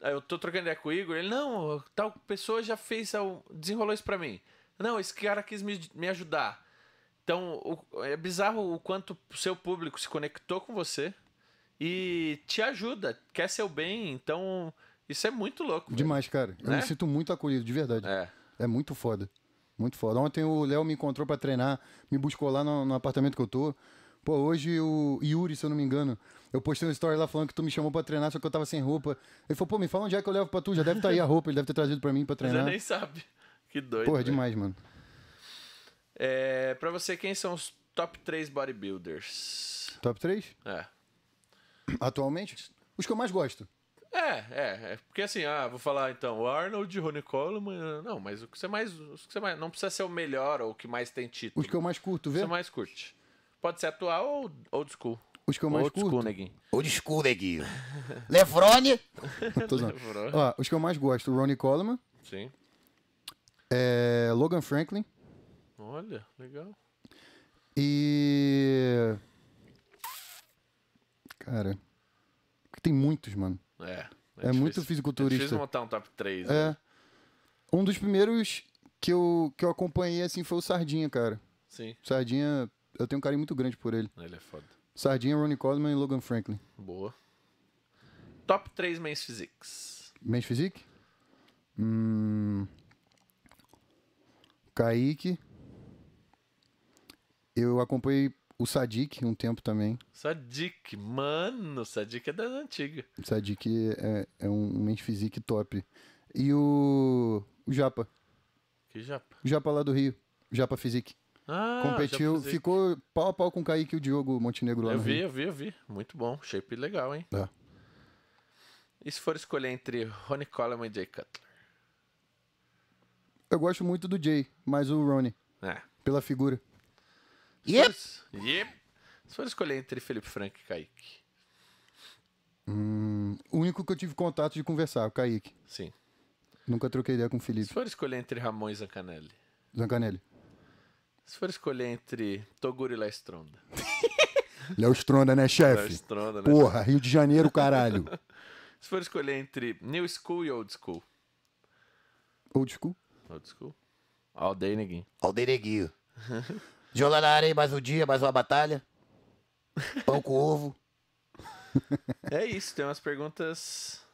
Eu tô trocando ideia com o Igor, ele, não, tal pessoa já fez, desenrolou isso pra mim. Não, esse cara quis me, me ajudar. Então, o, é bizarro o quanto o seu público se conectou com você, e te ajuda, quer seu bem, então isso é muito louco. Demais, velho. cara. Eu né? me sinto muito acolhido, de verdade. É. É muito foda. Muito foda. Ontem o Léo me encontrou para treinar, me buscou lá no, no, apartamento que eu tô. Pô, hoje o Yuri, se eu não me engano, eu postei uma story lá falando que tu me chamou pra treinar, só que eu tava sem roupa. Ele falou, pô, me fala onde é que eu levo pra tu, já deve estar tá aí a roupa, ele deve ter trazido pra mim pra treinar. Você nem sabe. Que doido. Porra, é demais, mano. É, pra você, quem são os top 3 bodybuilders? Top 3? É. Atualmente? Os que eu mais gosto. É, é, é, porque assim, ah, vou falar então, o Arnold, Rony Coleman, não, mas o que você mais, o que você mais, não precisa ser o melhor ou o que mais tem título. Os que eu mais curto, vê? Você mais curte. Pode ser atual ou old school. Os que eu mais old curto. School, neguinho. Old school, neguinho. Lefrone. Lefrone. Ó, os que eu mais gosto, Rony Coleman. Sim. É, Logan Franklin. Olha, legal. E cara. Porque tem muitos, mano. É. É, é muito fisiculturista. É montar um top 3. É. Né? Um dos primeiros que eu, que eu acompanhei, assim, foi o Sardinha, cara. Sim. Sardinha, eu tenho um carinho muito grande por ele. Ele é foda. Sardinha, Ronnie Cosman e Logan Franklin. Boa. Top 3 Men's Physiques. Men's Physique? Hum... Kaique. Eu acompanhei o Sadik, um tempo também. Sadik, mano, o Sadik é das antigas. O Sadik é, é um mente physique top. E o, o Japa. Que Japa? O Japa lá do Rio. Japa Physique. Ah, Competiu, ficou pau a pau com o Kaique e o Diogo Montenegro lá Eu no vi, Rio. eu vi, eu vi. Muito bom. Shape legal, hein? Tá. E se for escolher entre Ronnie Coleman e Jay Cutler? Eu gosto muito do Jay, mas o Ronnie. É. Pela figura. Yep. Se for, yep. for escolher entre Felipe Franco e Kaique. Hum, o único que eu tive contato de conversar, o Kaique. Sim. Nunca troquei ideia com o Felipe. Se for escolher entre Ramon e Zancanelli. Zancanelli. Se for escolher entre Toguro e Lestronda. Stronda. Léo Stronda, né, chefe? Stronda, né? Porra, Rio de Janeiro, caralho. Se for escolher entre New School e Old School. Old School? Old School. All neguinho. All neguinho. Jogar na areia mais um dia, mais uma batalha. Pão com ovo. É isso, tem umas perguntas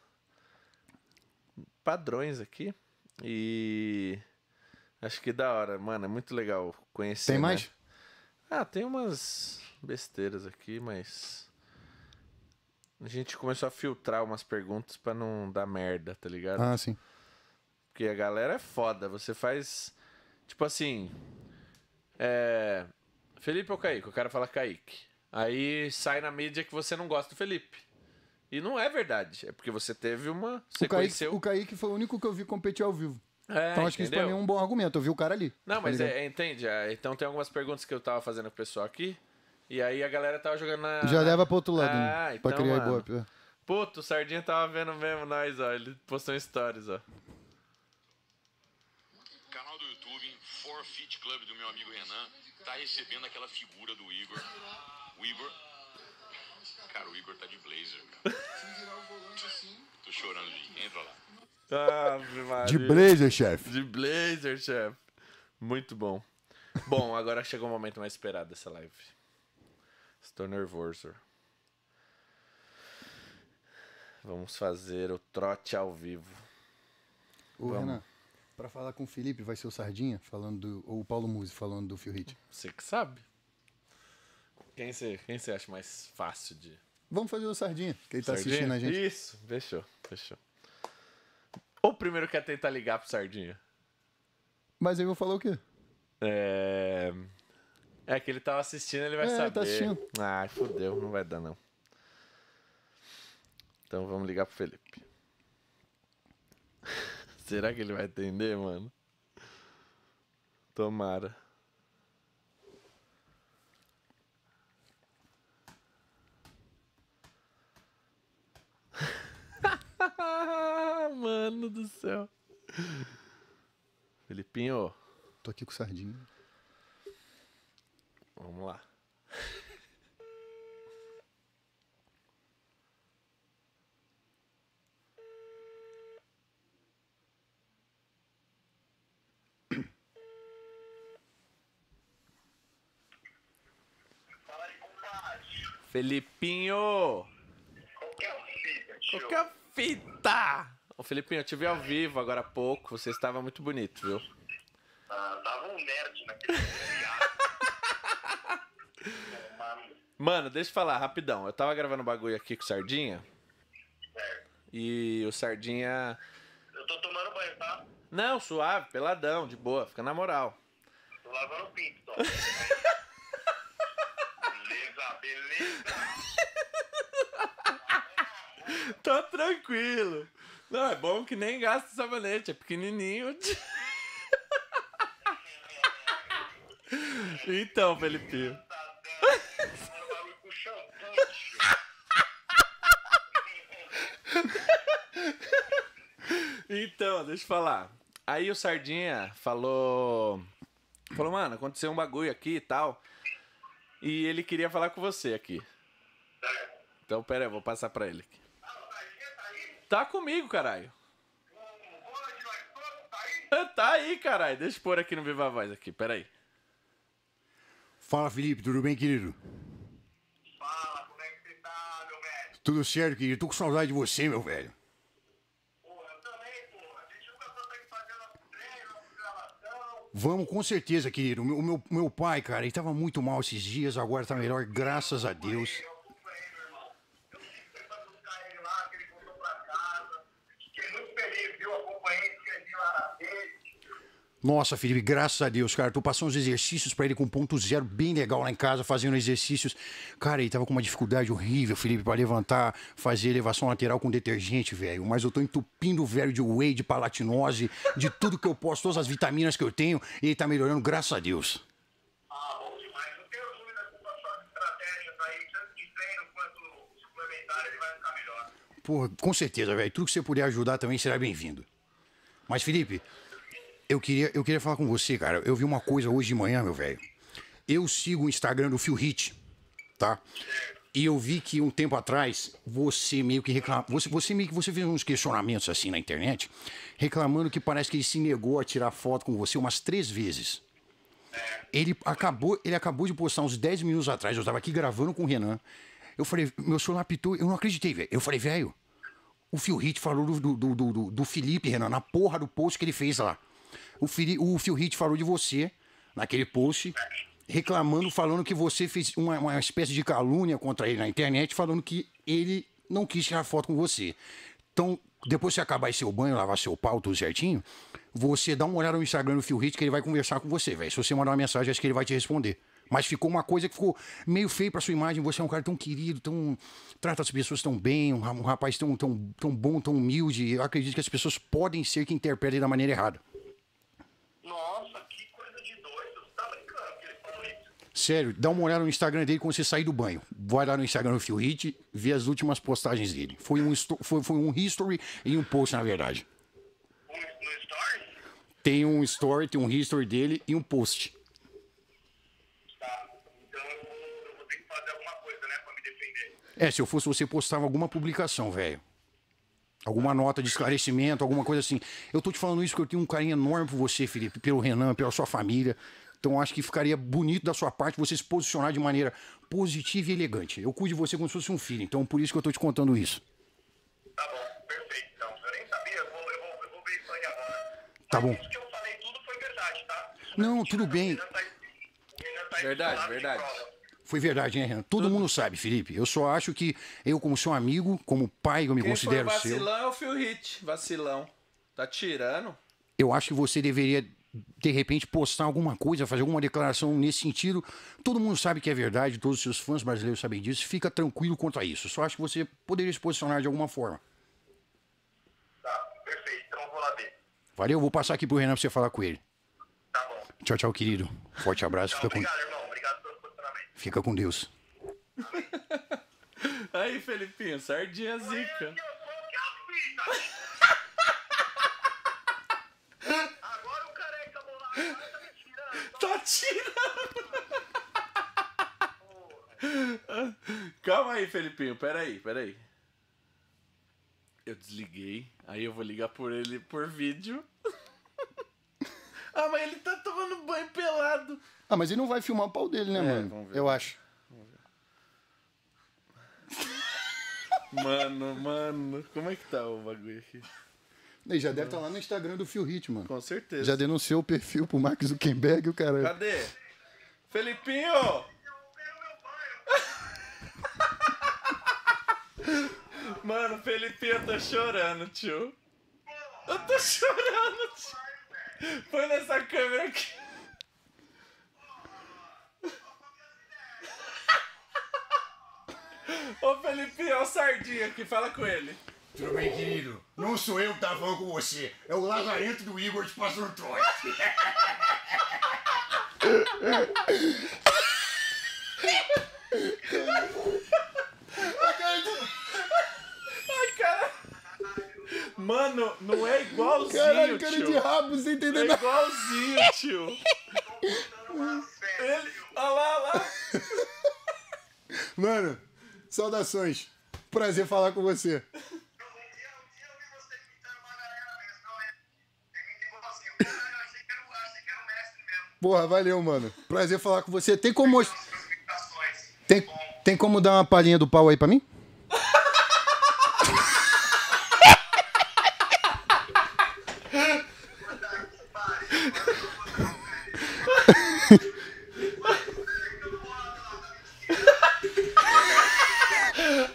padrões aqui. E acho que da hora, mano, é muito legal conhecer. Tem né? mais? Né? Ah, tem umas besteiras aqui, mas a gente começou a filtrar umas perguntas para não dar merda, tá ligado? Ah, sim. Porque a galera é foda, você faz tipo assim, é... Felipe ou Kaique? O cara fala Kaique. Aí sai na mídia que você não gosta do Felipe. E não é verdade. É porque você teve uma. Você o Kaique, conheceu... o Kaique foi o único que eu vi competir ao vivo. É, então acho entendeu? que isso pra mim é um bom argumento. Eu vi o cara ali. Não, tá mas é, entende. É, então tem algumas perguntas que eu tava fazendo pro pessoal aqui. E aí a galera tava jogando na. Já leva pro outro lado, ah, né? Então, pra criar mano. Ibope. É. Puto, o Sardinha tava vendo mesmo nós, ó. Ele postou stories, ó. Feet Club do meu amigo Renan tá recebendo aquela figura do Igor. O Igor. Cara, o Igor tá de blazer, cara. Tô chorando ali. Entra lá. Ah, de blazer, chefe. De blazer, chefe. Muito bom. Bom, agora chegou o momento mais esperado dessa live. Estou nervoso. Vamos fazer o trote ao vivo. O Vamos. Renan para falar com o Felipe, vai ser o Sardinha falando do, ou o Paulo Musi falando do Phil Hit? Você que sabe. Quem você quem acha mais fácil de. Vamos fazer o Sardinha, que ele tá Sardinha? assistindo a gente. Isso, fechou, fechou. Ou primeiro quer é tentar ligar pro Sardinha? Mas eu vou falar o quê? É. É que ele tava tá assistindo, ele vai é, tá saber. Tá assistindo. Ah, fodeu, não vai dar não. Então vamos ligar pro Felipe. Será que ele vai atender, mano? Tomara. mano do céu. Felipinho. Tô aqui com sardinha. Vamos lá. Felipinho! Qual que é a fita? Ô, Felipinho, eu te vi ao vivo agora há pouco. Você estava muito bonito, viu? Ah, tava um nerd naquele Mano, deixa eu falar rapidão. Eu tava gravando um bagulho aqui com o Sardinha. Certo. É. E o Sardinha. Eu tô tomando banho, tá? Não, suave, peladão, de boa, fica na moral. Tô lavando o pinto, beleza. tá tranquilo. Não, é bom que nem gasta sabonete, é pequenininho. então, Felipe. então, deixa eu falar. Aí o Sardinha falou. Falou, mano, aconteceu um bagulho aqui e tal. E ele queria falar com você aqui. Então, pera aí, vou passar pra ele aqui. Tá comigo, caralho. Tá aí, caralho. Deixa eu pôr aqui no Viva Voz aqui, pera aí. Fala, Felipe, tudo bem, querido? Fala, como é que você tá, meu velho? Tudo certo, querido. Tô com saudade de você, meu velho. Vamos, com certeza, querido. O meu, meu pai, cara, ele tava muito mal esses dias, agora tá melhor, graças a Deus. Nossa, Felipe, graças a Deus, cara. Tu passou uns exercícios para ele com ponto zero bem legal lá em casa, fazendo exercícios. Cara, ele tava com uma dificuldade horrível, Felipe, para levantar, fazer elevação lateral com detergente, velho. Mas eu tô entupindo o velho de whey, de palatinose, de tudo que eu posso, todas as vitaminas que eu tenho, e ele tá melhorando, graças a Deus. Ah, bom demais. tenho estratégia aí, tanto treino quanto suplementar, ele vai ficar melhor. Porra, com certeza, velho. Tudo que você puder ajudar também será bem-vindo. Mas, Felipe, eu queria, eu queria falar com você, cara. Eu vi uma coisa hoje de manhã, meu velho. Eu sigo o Instagram do Phil Hit, tá? E eu vi que um tempo atrás você meio que reclamou. Você, você meio que você fez uns questionamentos assim na internet, reclamando que parece que ele se negou a tirar foto com você umas três vezes. Ele acabou, ele acabou de postar uns 10 minutos atrás, eu estava aqui gravando com o Renan. Eu falei, meu senhor, apitou, eu não acreditei, velho. Eu falei, velho, o Phil Hit falou do, do, do, do, do Felipe, Renan, na porra do post que ele fez lá o, Fili, o Phil Heath falou de você naquele post, reclamando, falando que você fez uma, uma espécie de calúnia contra ele na internet, falando que ele não quis tirar foto com você. Então, depois que você acabar seu banho, lavar seu pau, tudo certinho, você dá uma olhada no Instagram do Phil Heath que ele vai conversar com você, velho. Se você mandar uma mensagem, acho que ele vai te responder. Mas ficou uma coisa que ficou meio feio pra sua imagem. Você é um cara tão querido, tão. Trata as pessoas tão bem, um rapaz tão, tão, tão bom, tão humilde. Eu acredito que as pessoas podem ser que interpretem da maneira errada. Sério, dá uma olhada no Instagram dele quando você sair do banho. Vai lá no Instagram do Phil Hit, vê as últimas postagens dele. Foi um, foi, foi um history e um post, na verdade. Um, um story? Tem um story, tem um history dele e um post. Tá. Então eu vou ter que fazer alguma coisa, né, pra me defender. É, se eu fosse você, postava alguma publicação, velho. Alguma nota de esclarecimento, alguma coisa assim. Eu tô te falando isso porque eu tenho um carinho enorme por você, Felipe, pelo Renan, pela sua família. Então acho que ficaria bonito da sua parte você se posicionar de maneira positiva e elegante. Eu cuido de você como se fosse um filho, então por isso que eu estou te contando isso. Tá bom, perfeito. Então, eu nem sabia, eu vou, eu vou, eu vou ver isso aí agora. Mas tá bom. Isso que eu falei tudo foi verdade, tá? Não, tudo bem. Tá, tá verdade, verdade. Foi verdade, né, Renan? Todo Tudo. mundo sabe, Felipe. Eu só acho que eu, como seu amigo, como pai, eu me Quem considero foi vacilão seu. Vacilão é o Phil Hit, vacilão. Tá tirando? Eu acho que você deveria de repente postar alguma coisa, fazer alguma declaração nesse sentido. Todo mundo sabe que é verdade, todos os seus fãs brasileiros sabem disso. Fica tranquilo quanto a isso. Só acho que você poderia se posicionar de alguma forma. Tá, perfeito. Então vou lá ver. Valeu, vou passar aqui pro Renan pra você falar com ele. Tá bom. Tchau, tchau, querido. Forte abraço. Tchau, Fica obrigado, com... irmão. Obrigado pelo posicionamento. Fica com Deus. Aí, Felipinho, sardinha zica. Eu sou que eu fiz, Tá tirando. Calma aí, Felipinho. Pera aí, pera aí. Eu desliguei. Aí eu vou ligar por ele por vídeo. ah, mas ele tá tomando banho pelado. Ah, mas ele não vai filmar o pau dele, né, é, mano? Eu acho. Mano, mano, como é que tá o bagulho aqui? Ele já deve estar tá lá no Instagram do Phil Hitman. Com certeza. Já denunciou o perfil pro Max Zuckerberg e o cara. Cadê? Felipinho! Mano, Felipinho, eu tô chorando, tio. Eu tô chorando, tio. Põe nessa câmera aqui. Ô Felipinho, é o Sardinha aqui, fala com ele. Tudo bem, querido? Não sou eu que tá falando com você, é o lazarento do Igor de Pastor Troy. Ai, cara. Mano, não é igualzinho, Caralho, cara tio. de rabo, sem entender é nada. É igualzinho, tio. Ele... Olha lá, olha lá. Mano, saudações. Prazer falar com você. Porra, valeu, mano. Prazer falar com você. Tem como. Tem, tem como dar uma palhinha do pau aí pra mim?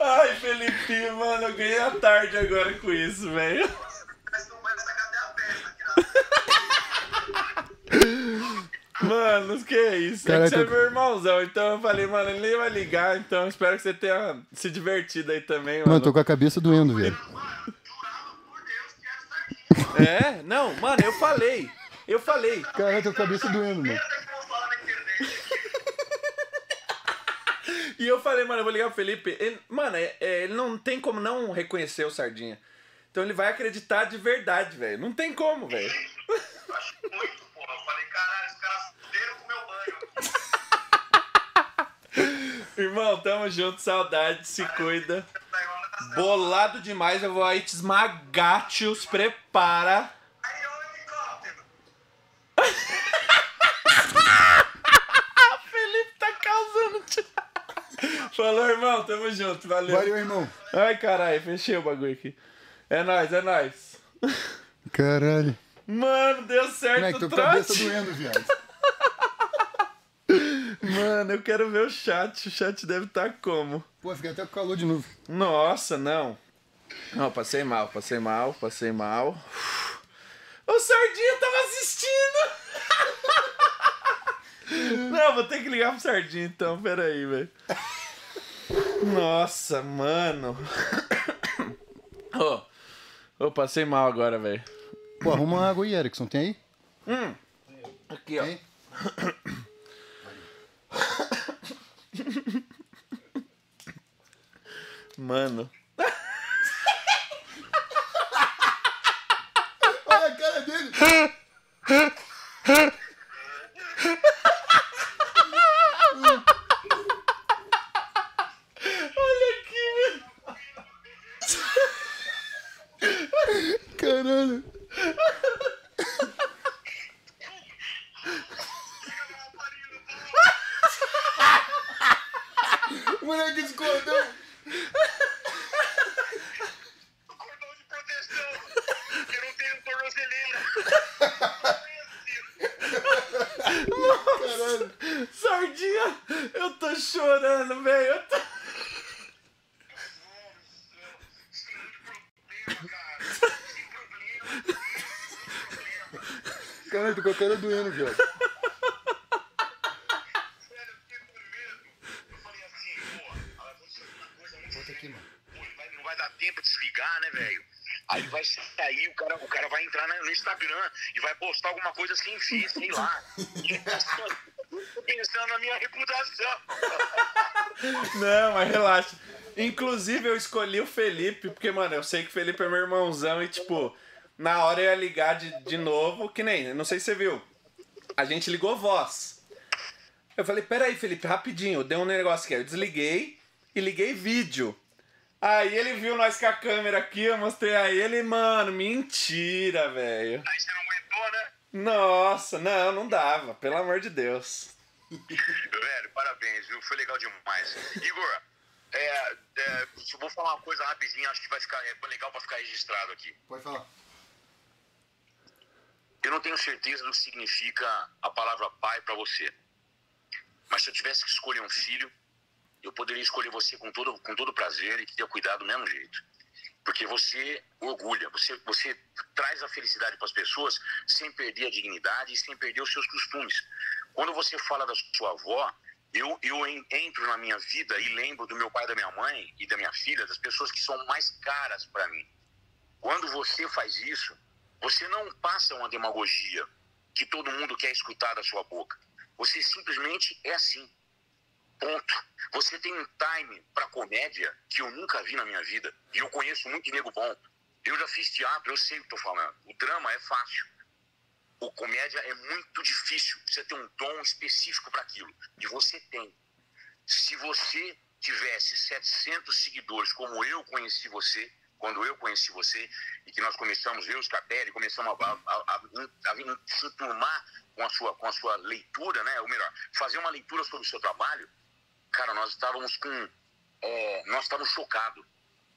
Ai, Felipe, mano, eu ganhei a tarde agora com isso, velho. mano, que é isso? Cara, É que você é meu irmãozão. Então eu falei, mano, ele nem vai ligar, então espero que você tenha se divertido aí também, mano. Mano, tô com a cabeça doendo, velho. É? Não, mano, eu falei. Eu falei. Caraca, tô com a cabeça doendo, mano. E eu falei, mano, eu vou ligar pro Felipe. Ele, mano, é, é, ele não tem como não reconhecer o Sardinha. Então ele vai acreditar de verdade, velho. Não tem como, velho. Eu acho muito, porra. Eu falei, caralho, os caras Irmão, tamo junto, saudade, se cuida. Bolado demais, eu vou aí te esmagar, tios, prepara. Felipe tá causando. Falou, irmão, tamo junto, valeu. Valeu, irmão. Ai, caralho, fechei o bagulho aqui. É nóis, é nóis. Caralho. Mano, deu certo, é que trote. cabeça doendo, viado. Mano, eu quero ver o chat. O chat deve estar tá como? Pô, fiquei até com calor de novo. Nossa, não. Não, passei mal, passei mal, passei mal. O Sardinha tava assistindo! Não, vou ter que ligar pro Sardinha então, peraí, velho. Nossa, mano. Ô, oh, oh, passei mal agora, velho. Pô, arruma uma água aí, Erickson, tem aí? Hum. Aqui, ó. Tem? Mano. Olha a cara dele. feira do hino, viado. Não vai dar tempo de desligar, né, velho? Aí vai sair, o cara, o cara vai entrar no Instagram e vai postar alguma coisa sem fim, sei lá. Tá pensando na minha reputação. Não, mas relaxa. Inclusive, eu escolhi o Felipe, porque, mano, eu sei que o Felipe é meu irmãozão e, tipo, na hora eu ia ligar de, de novo, que nem, não sei se você viu. A gente ligou voz. Eu falei, peraí, Felipe, rapidinho, deu um negócio aqui. Eu desliguei e liguei vídeo. Aí ele viu nós com a câmera aqui, eu mostrei a ele, mano, mentira, velho. Aí você não aguentou, né? Nossa, não, não dava, pelo amor de Deus. Velho, parabéns, viu? Foi legal demais. Igor, é, é, vou falar uma coisa rapidinho, acho que vai ficar é legal pra ficar registrado aqui. Pode falar. Eu não tenho certeza do que significa a palavra pai para você. Mas se eu tivesse que escolher um filho, eu poderia escolher você com todo, com todo prazer e ter teria cuidado do mesmo jeito. Porque você orgulha, você, você traz a felicidade para as pessoas sem perder a dignidade e sem perder os seus costumes. Quando você fala da sua avó, eu, eu entro na minha vida e lembro do meu pai, da minha mãe e da minha filha, das pessoas que são mais caras para mim. Quando você faz isso, você não passa uma demagogia que todo mundo quer escutar da sua boca. Você simplesmente é assim. Ponto. Você tem um time para comédia que eu nunca vi na minha vida. E eu conheço muito nego bom. Eu já fiz teatro, eu sei o que estou falando. O drama é fácil. O comédia é muito difícil. Você tem um dom específico para aquilo. E você tem. Se você tivesse 700 seguidores como eu conheci você, quando eu conheci você e que nós começamos, eu e os Capelli, começamos a, a, a, a se enturmar com a, sua, com a sua leitura, né? ou melhor, fazer uma leitura sobre o seu trabalho, cara, nós estávamos com. É, nós estávamos chocados.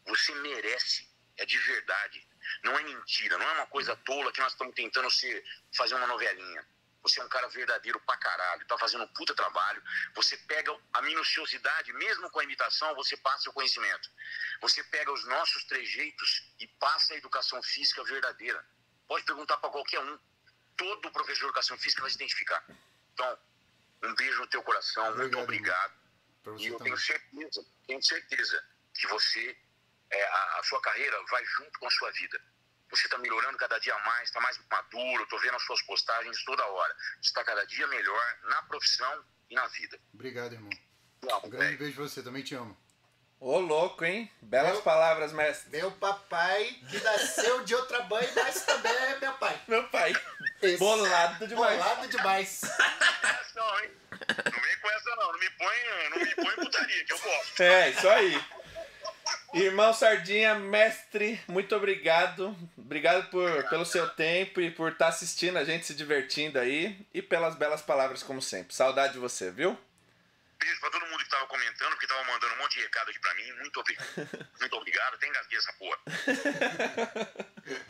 Você merece, é de verdade. Não é mentira, não é uma coisa tola que nós estamos tentando ser, fazer uma novelinha. Você é um cara verdadeiro pra caralho, tá fazendo um puta trabalho. Você pega a minuciosidade, mesmo com a imitação, você passa o conhecimento. Você pega os nossos trejeitos e passa a educação física verdadeira. Pode perguntar para qualquer um. Todo professor de educação física vai se identificar. Então, um beijo no teu coração, obrigado, muito obrigado. E eu também. tenho certeza, tenho certeza que você, é, a, a sua carreira vai junto com a sua vida. Você está melhorando cada dia mais, está mais maduro, estou vendo as suas postagens toda hora. Você está cada dia melhor na profissão e na vida. Obrigado, irmão. um grande beijo você, também te amo. Ô, louco, hein? Belas meu, palavras, mestre. Meu papai, que nasceu de outra mãe, mas também é meu pai. Meu pai. Esse. Bolado demais. Bolado demais. Não, hein? não vem com essa, não. Não me põe, não me põe putaria, que eu gosto. É, isso aí. Irmão Sardinha, mestre, muito obrigado. Obrigado por, pelo seu tempo e por estar tá assistindo a gente se divertindo aí e pelas belas palavras, como sempre. Saudade de você, viu? Beijo pra todo mundo que tava comentando, que tava mandando um monte de recado aqui pra mim. Muito obrigado. Muito obrigado. Tem engasguei essa porra.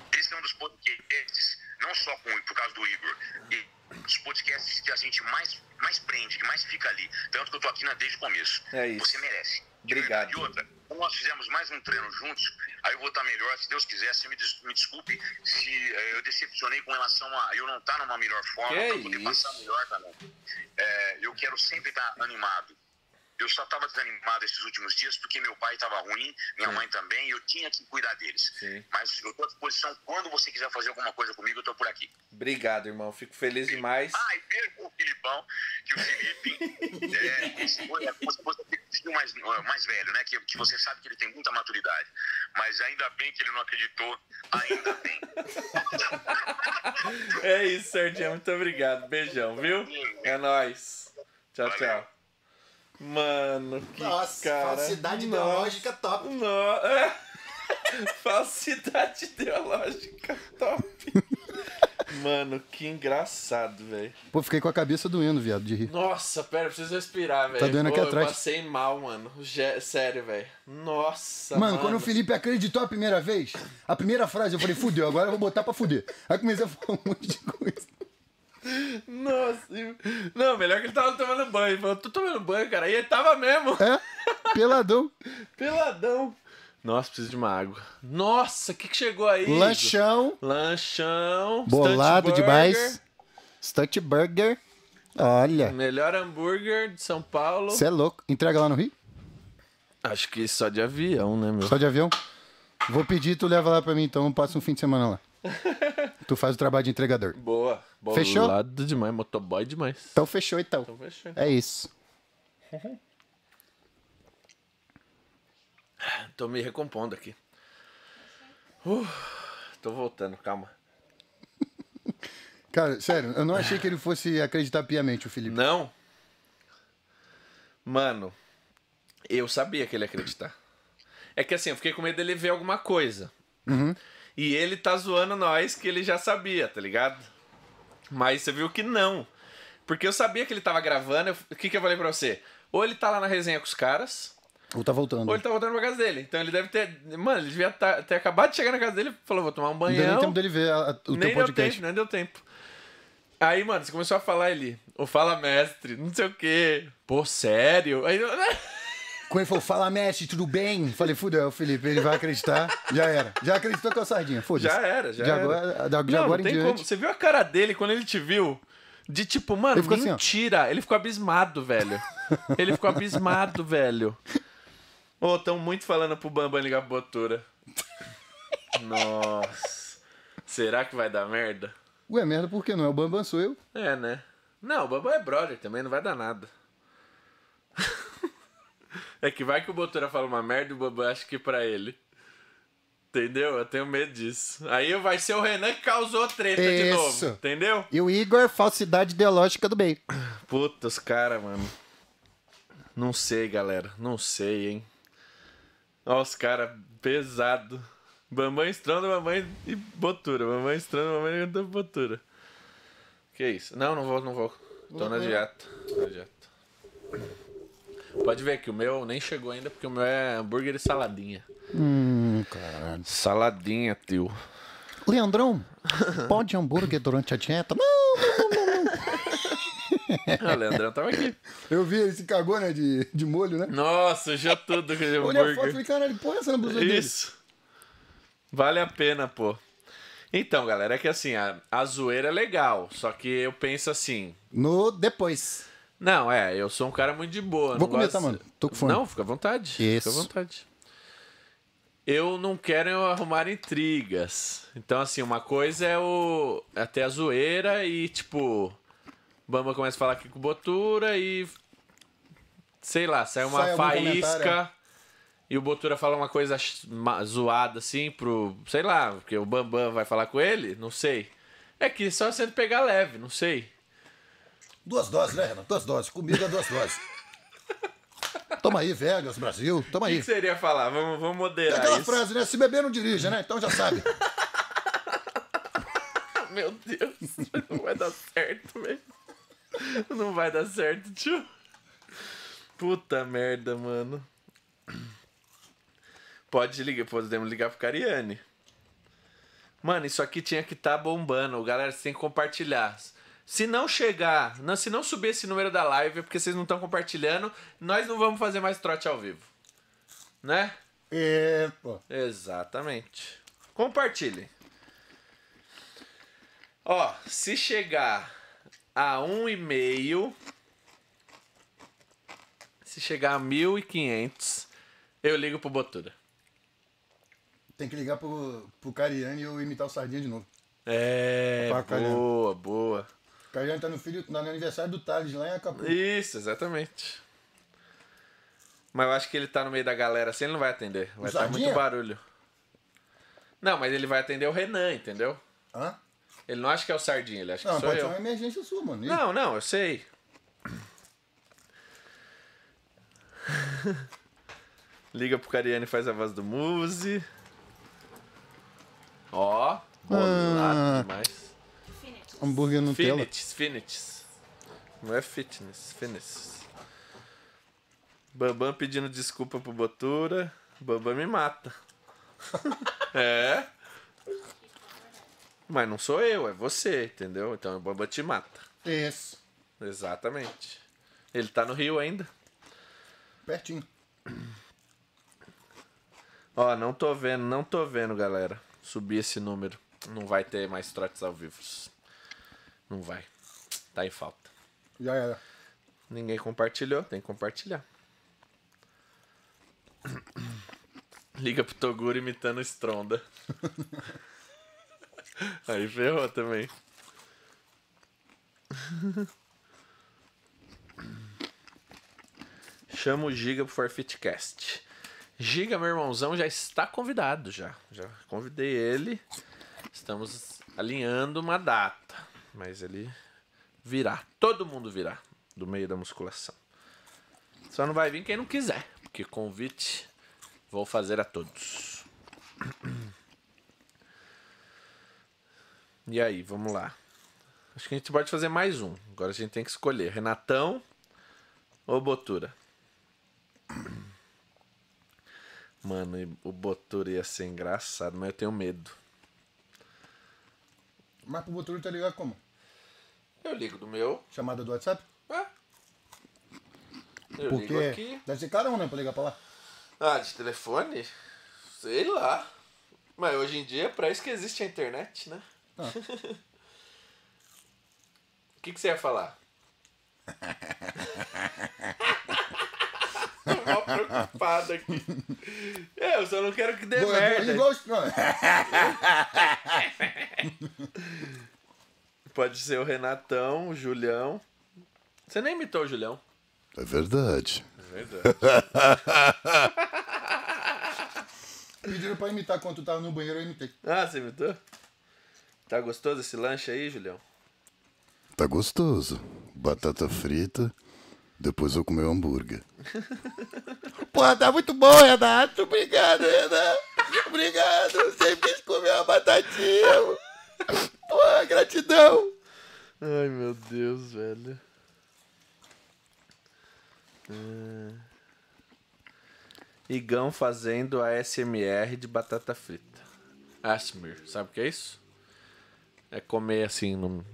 Esse é um dos podcasts, não só com, por causa do Igor, e dos podcasts que a gente mais, mais prende, que mais fica ali. Tanto que eu tô aqui na, desde o começo. É isso. Você merece. Obrigado. E outra como nós fizemos mais um treino juntos, aí eu vou estar melhor, se Deus quiser, se me, des me desculpe se eh, eu decepcionei com relação a eu não estar numa melhor forma, para poder passar melhor também. É, eu quero sempre estar animado. Eu só estava desanimado esses últimos dias porque meu pai estava ruim, minha Sim. mãe também, e eu tinha que cuidar deles. Sim. Mas eu estou à disposição. Quando você quiser fazer alguma coisa comigo, eu estou por aqui. Obrigado, irmão. Fico feliz Sim. demais. Ah, e mesmo o Filipão, que o Felipe é, foi, é como se fosse mais, mais velho, né? Que, que você sabe que ele tem muita maturidade. Mas ainda bem que ele não acreditou. Ainda bem. é isso, Sérgio. Muito obrigado. Beijão, viu? É nóis. Tchau, Valeu. tchau. Mano, que Nossa, cara. Falsidade Nossa. ideológica top. Nossa. É. falsidade ideológica top. Mano, que engraçado, velho. Pô, fiquei com a cabeça doendo, viado, de rir. Nossa, pera, preciso respirar, velho. Tá doendo aqui Pô, atrás. Eu passei mal, mano. sério, velho. Nossa, mano, mano. quando o Felipe acreditou a primeira vez, a primeira frase, eu falei, fudeu, agora eu vou botar pra fuder. Aí comecei a falar um monte de coisa. Nossa, não, melhor que ele tava tomando banho. Ele falou, tô tomando banho, cara. E ele tava mesmo. É? Peladão. Peladão. Nossa, preciso de uma água. Nossa, o que, que chegou aí? Lanchão. Lanchão. Bolado Stunt demais. Stunt Burger. Olha. Melhor hambúrguer de São Paulo. Você é louco. Entrega lá no Rio? Acho que só de avião, né, meu? Só de avião? Vou pedir, tu leva lá pra mim então, eu passo um fim de semana lá. Tu faz o trabalho de entregador. Boa. Bolado fechou? demais, motoboy demais. Então fechou, então. Então fechou. É isso. Tô me recompondo aqui. Uh, tô voltando, calma. Cara, sério, eu não achei que ele fosse acreditar piamente, o Felipe. Não? Mano, eu sabia que ele ia acreditar. É que assim, eu fiquei com medo dele ver alguma coisa. Uhum. E ele tá zoando nós que ele já sabia, tá ligado? Mas você viu que não. Porque eu sabia que ele tava gravando. O que, que eu falei pra você? Ou ele tá lá na resenha com os caras. Ou tá voltando. Ou ele tá voltando pra casa dele. Então ele deve ter. Mano, ele devia tá, ter acabado de chegar na casa dele e falou: vou tomar um banho. Não deu nem tempo dele ver a, a, o nem teu podcast. Deu tempo, nem deu tempo. Aí, mano, você começou a falar ali. Ou fala mestre, não sei o quê. Pô, sério? Aí. Né? Quando ele falou, fala, mestre, tudo bem? Falei, fudeu, é Felipe, ele vai acreditar. Já era. Já acreditou com a sardinha, foda-se. Já era, já de agora, era. de não, agora não em diante. Como. Você viu a cara dele quando ele te viu? De tipo, mano, ele assim, mentira. Assim, ele ficou abismado, velho. ele ficou abismado, velho. Ô, oh, tão muito falando pro Bambam ligar pro Botura. Nossa. Será que vai dar merda? Ué, merda por quê? não? É o Bambam, sou eu. É, né? Não, o Bambam é brother também, não vai dar nada. É que vai que o Botura fala uma merda e o Bambam acha que pra ele. Entendeu? Eu tenho medo disso. Aí vai ser o Renan que causou a treta Isso. de novo. Entendeu? E o Igor, falsidade ideológica do meio. Puta, os caras, mano. Não sei, galera. Não sei, hein. Ó, os caras pesado. mamãe estrando, mamãe e botura. mamãe estrando, mamãe e botura. Que isso? Não, não vou, não vou. Tô na dieta. Tô na dieta. Pode ver que o meu nem chegou ainda, porque o meu é hambúrguer e saladinha. Hum, caralho. Saladinha, tio. Leandrão, pode hambúrguer durante a dieta? Não, não, não, não. Ah, Leandrão tava aqui. Eu vi, ele se cagou, né, de, de molho, né? Nossa, já tudo com hambúrguer. É Olha a foto e falei, caralho, põe essa na é blusa dele. Isso. Vale a pena, pô. Então, galera, é que assim, a, a zoeira é legal, só que eu penso assim... No depois. Não, é, eu sou um cara muito de boa. Vou começar, gosto... mano. Tô com fome. Não, fica à vontade. Isso. Fica à vontade. Eu não quero arrumar intrigas. Então, assim, uma coisa é o. É até a zoeira e, tipo. Bamba começa a falar aqui com o Botura e. Sei lá, sai uma sai faísca. É. E o Botura fala uma coisa zoada, assim, pro. Sei lá, porque o Bambam vai falar com ele, não sei. É que só sendo pegar leve, não sei. Duas doses, né, Renan? Duas doses. Comigo duas doses. Toma aí, Vegas, Brasil. Toma aí. O que seria falar? Vamos, vamos moderar. É aquela isso. frase, né? Se beber não dirija, né? Então já sabe. Meu Deus, não vai dar certo, velho. Não vai dar certo, tio. Puta merda, mano. Pode ligar, podemos ligar pro Cariane. Mano, isso aqui tinha que estar tá bombando. Galera, você tem que compartilhar. Se não chegar, não, se não subir esse número da live, porque vocês não estão compartilhando, nós não vamos fazer mais trote ao vivo. Né? É, pô. Exatamente. Compartilhe. Ó, se chegar a um e meio, se chegar a 1.500, eu ligo pro Botura. Tem que ligar pro, pro Cariani e eu imitar o Sardinha de novo. É, boa, boa. Cajane tá no filho, no aniversário do Thales lá em Acapulco. Isso, exatamente. Mas eu acho que ele tá no meio da galera assim, ele não vai atender. Vai estar muito barulho. Não, mas ele vai atender o Renan, entendeu? Hã? Ele não acha que é o Sardinha, ele acha não, que sou pode eu. Não, é uma emergência sua, mano. Não, não, eu sei. Liga pro Cariane e faz a voz do Muse. Ó, bolado ah. demais. Hambúrguer Nutella. Finites, finites. Não é fitness, fitness. Bambam pedindo desculpa pro Botura. Bambam me mata. é. Mas não sou eu, é você, entendeu? Então o Bambam te mata. Isso. Exatamente. Ele tá no Rio ainda. Pertinho. Ó, não tô vendo, não tô vendo, galera. Subir esse número. Não vai ter mais trotes ao vivo. Não vai. Tá em falta. Já era. Ninguém compartilhou, tem que compartilhar. Liga pro Toguro imitando Stronda. Aí ferrou também. Chama o Giga pro Forfeitcast. Giga, meu irmãozão, já está convidado já. Já convidei ele. Estamos alinhando uma data. Mas ele virá. Todo mundo virá do meio da musculação. Só não vai vir quem não quiser, porque convite vou fazer a todos. E aí, vamos lá. Acho que a gente pode fazer mais um. Agora a gente tem que escolher Renatão ou Botura. Mano, o Botura ia ser engraçado, mas eu tenho medo. Mas pro Botura tá ligado como? Eu ligo do meu. Chamada do WhatsApp? É. Eu Porque ligo aqui. deve ser um, né? Pra ligar pra lá. Ah, de telefone? Sei lá. Mas hoje em dia é pra isso que existe a internet, né? Ah. O ah. que, que você ia falar? Tô mal preocupado aqui. É, eu só não quero que dê Boa, merda. Igual... Pode ser o Renatão, o Julião. Você nem imitou o Julião. É verdade. É verdade. Pediram pra imitar quando tu tava no banheiro, eu imitei. Ah, você imitou? Tá gostoso esse lanche aí, Julião? Tá gostoso. Batata frita, depois eu comi um hambúrguer. Porra, tá muito bom, Renato. Obrigado, Renato. Obrigado. Sempre quis comer uma batatinha gratidão! Ai, meu Deus, velho. É. Igão fazendo a SMR de batata frita. Asmir, sabe o que é isso? É comer assim, no...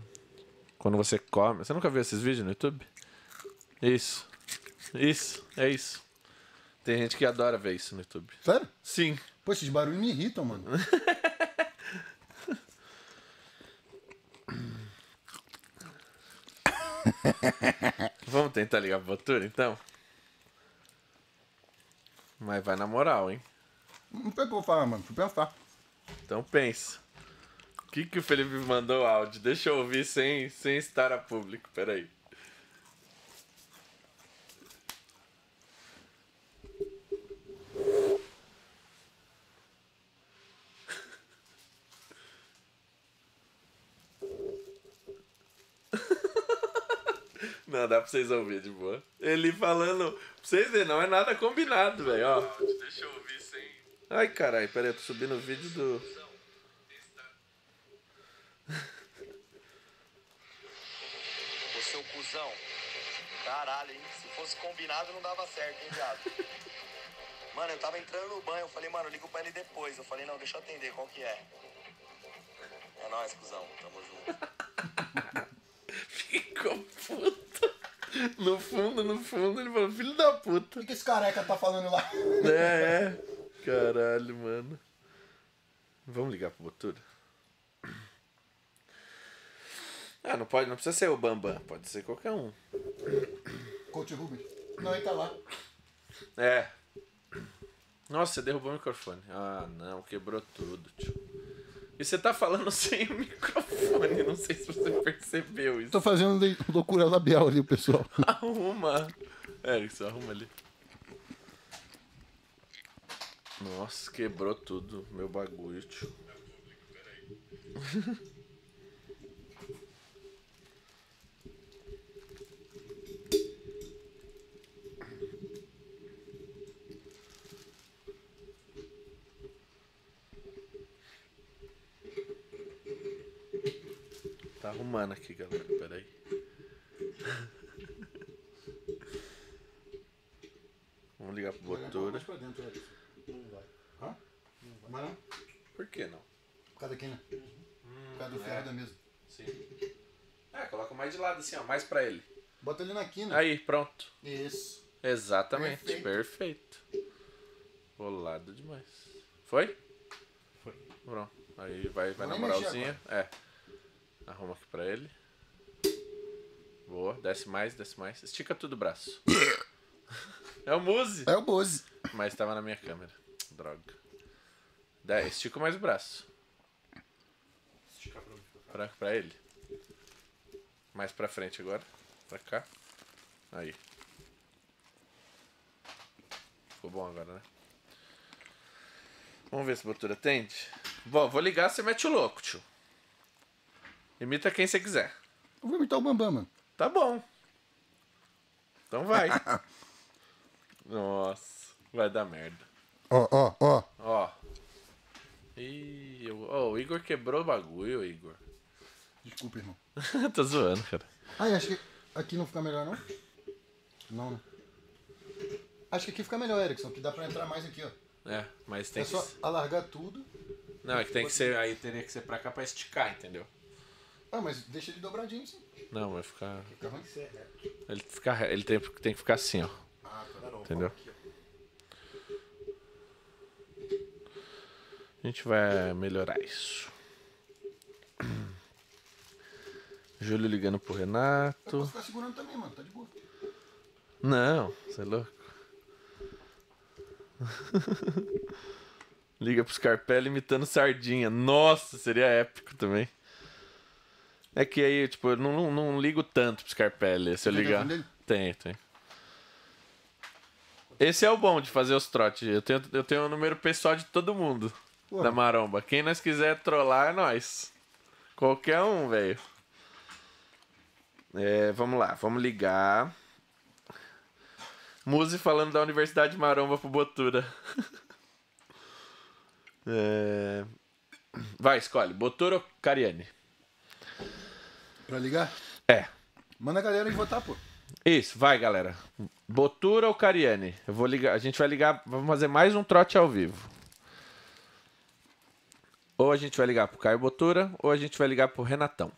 quando você come. Você nunca viu esses vídeos no YouTube? Isso. Isso, é isso. Tem gente que adora ver isso no YouTube. Sério? Sim. Pô, esses barulhos me irritam, mano. Vamos tentar ligar pro Botura, então? Mas vai na moral, hein? Não tem como falar, mano. Fui pensar. Então pensa. O que, que o Felipe mandou áudio? Deixa eu ouvir sem, sem estar a público. Peraí. Não, dá pra vocês ouvir de boa. Ele falando, pra vocês verem, não é nada combinado, velho, ó. Deixa eu ouvir sem. Ai, caralho, peraí, eu tô subindo o vídeo do. Ô seu cuzão. Caralho, hein? Se fosse combinado não dava certo, hein, viado? Mano, eu tava entrando no banho, eu falei, mano, ligo pra ele depois. Eu falei, não, deixa eu atender, qual que é? É nóis, cuzão, tamo junto. Ficou puto. No fundo, no fundo, ele falou, filho da puta. O que, que esse careca tá falando lá? É, é. Caralho, mano. Vamos ligar pro Botura? Ah, não pode, não precisa ser o Bambam, pode ser qualquer um. Coach Rubens. Não, ele tá lá. É. Nossa, você derrubou o microfone. Ah, não, quebrou tudo, tio. E você tá falando sem o microfone, não sei se você percebeu isso. Tô fazendo loucura labial ali, pessoal. arruma. É, isso, arruma ali. Nossa, quebrou tudo, meu bagulho, tio. humana aqui, galera. Peraí. Vamos ligar pro Botura. Né? Não vai. Não vai. Mas não? Por que não? Por causa da quina. Né? Por causa do uhum. ferro é. da mesa. Sim. É, coloca mais de lado assim, ó. Mais pra ele. Bota ele na quina. Aí, pronto. Isso. Exatamente. Perfeito. Perfeito. Rolado demais. Foi? Foi. Pronto. Aí vai, vai na moralzinha. É. Arruma aqui pra ele. Boa, desce mais, desce mais. Estica tudo o braço. é o Muzi. É o Muzi. Mas tava na minha câmera. Droga. Dá, estica mais o braço. Estica pra, pra, pra ele. Mais pra frente agora. Pra cá. Aí. Ficou bom agora, né? Vamos ver se o Botura atende. Bom, vou ligar, você mete o louco, tio. Imita quem você quiser. Eu vou imitar o Bambam, mano. Tá bom. Então vai. Nossa, vai dar merda. Ó, ó, ó. Ó. Ih, o Igor quebrou o bagulho, Igor. Desculpa, irmão. Tô zoando, cara. Ai, acho que aqui não fica melhor, não? Não, né? Acho que aqui fica melhor, Erickson, que dá pra entrar mais aqui, ó. É, mas tem É que. só alargar tudo. Não, é que tem que ser. Aí teria que ser pra cá pra esticar, entendeu? Ah, mas deixa ele dobradinho, sim. Não, vai ficar. Ele, fica... ele tem... tem que ficar assim, ó. Ah, tá. tá Entendeu? A gente vai melhorar isso. Júlio ligando pro Renato. Eu posso ficar segurando também, mano. Tá de boa. Não, você é louco. Liga pro Scarpelli imitando sardinha. Nossa, seria épico também. É que aí, tipo, eu não, não, não ligo tanto pro Scarpelli. Se eu Tem ligar. dele? Tem, tem. Esse é o bom de fazer os trotes. Eu tenho, eu tenho o número pessoal de todo mundo da maromba. Quem nós quiser trollar é nós. Qualquer um, velho. É, vamos lá, vamos ligar. Muse falando da Universidade Maromba pro Botura. É, Vai, escolhe. Botura ou Cariani? Pra ligar? É. Manda a galera ir votar, pô. Isso, vai, galera. Botura ou Cariani? Eu vou ligar. A gente vai ligar. Vamos fazer mais um trote ao vivo. Ou a gente vai ligar pro Caio Botura, ou a gente vai ligar pro Renatão.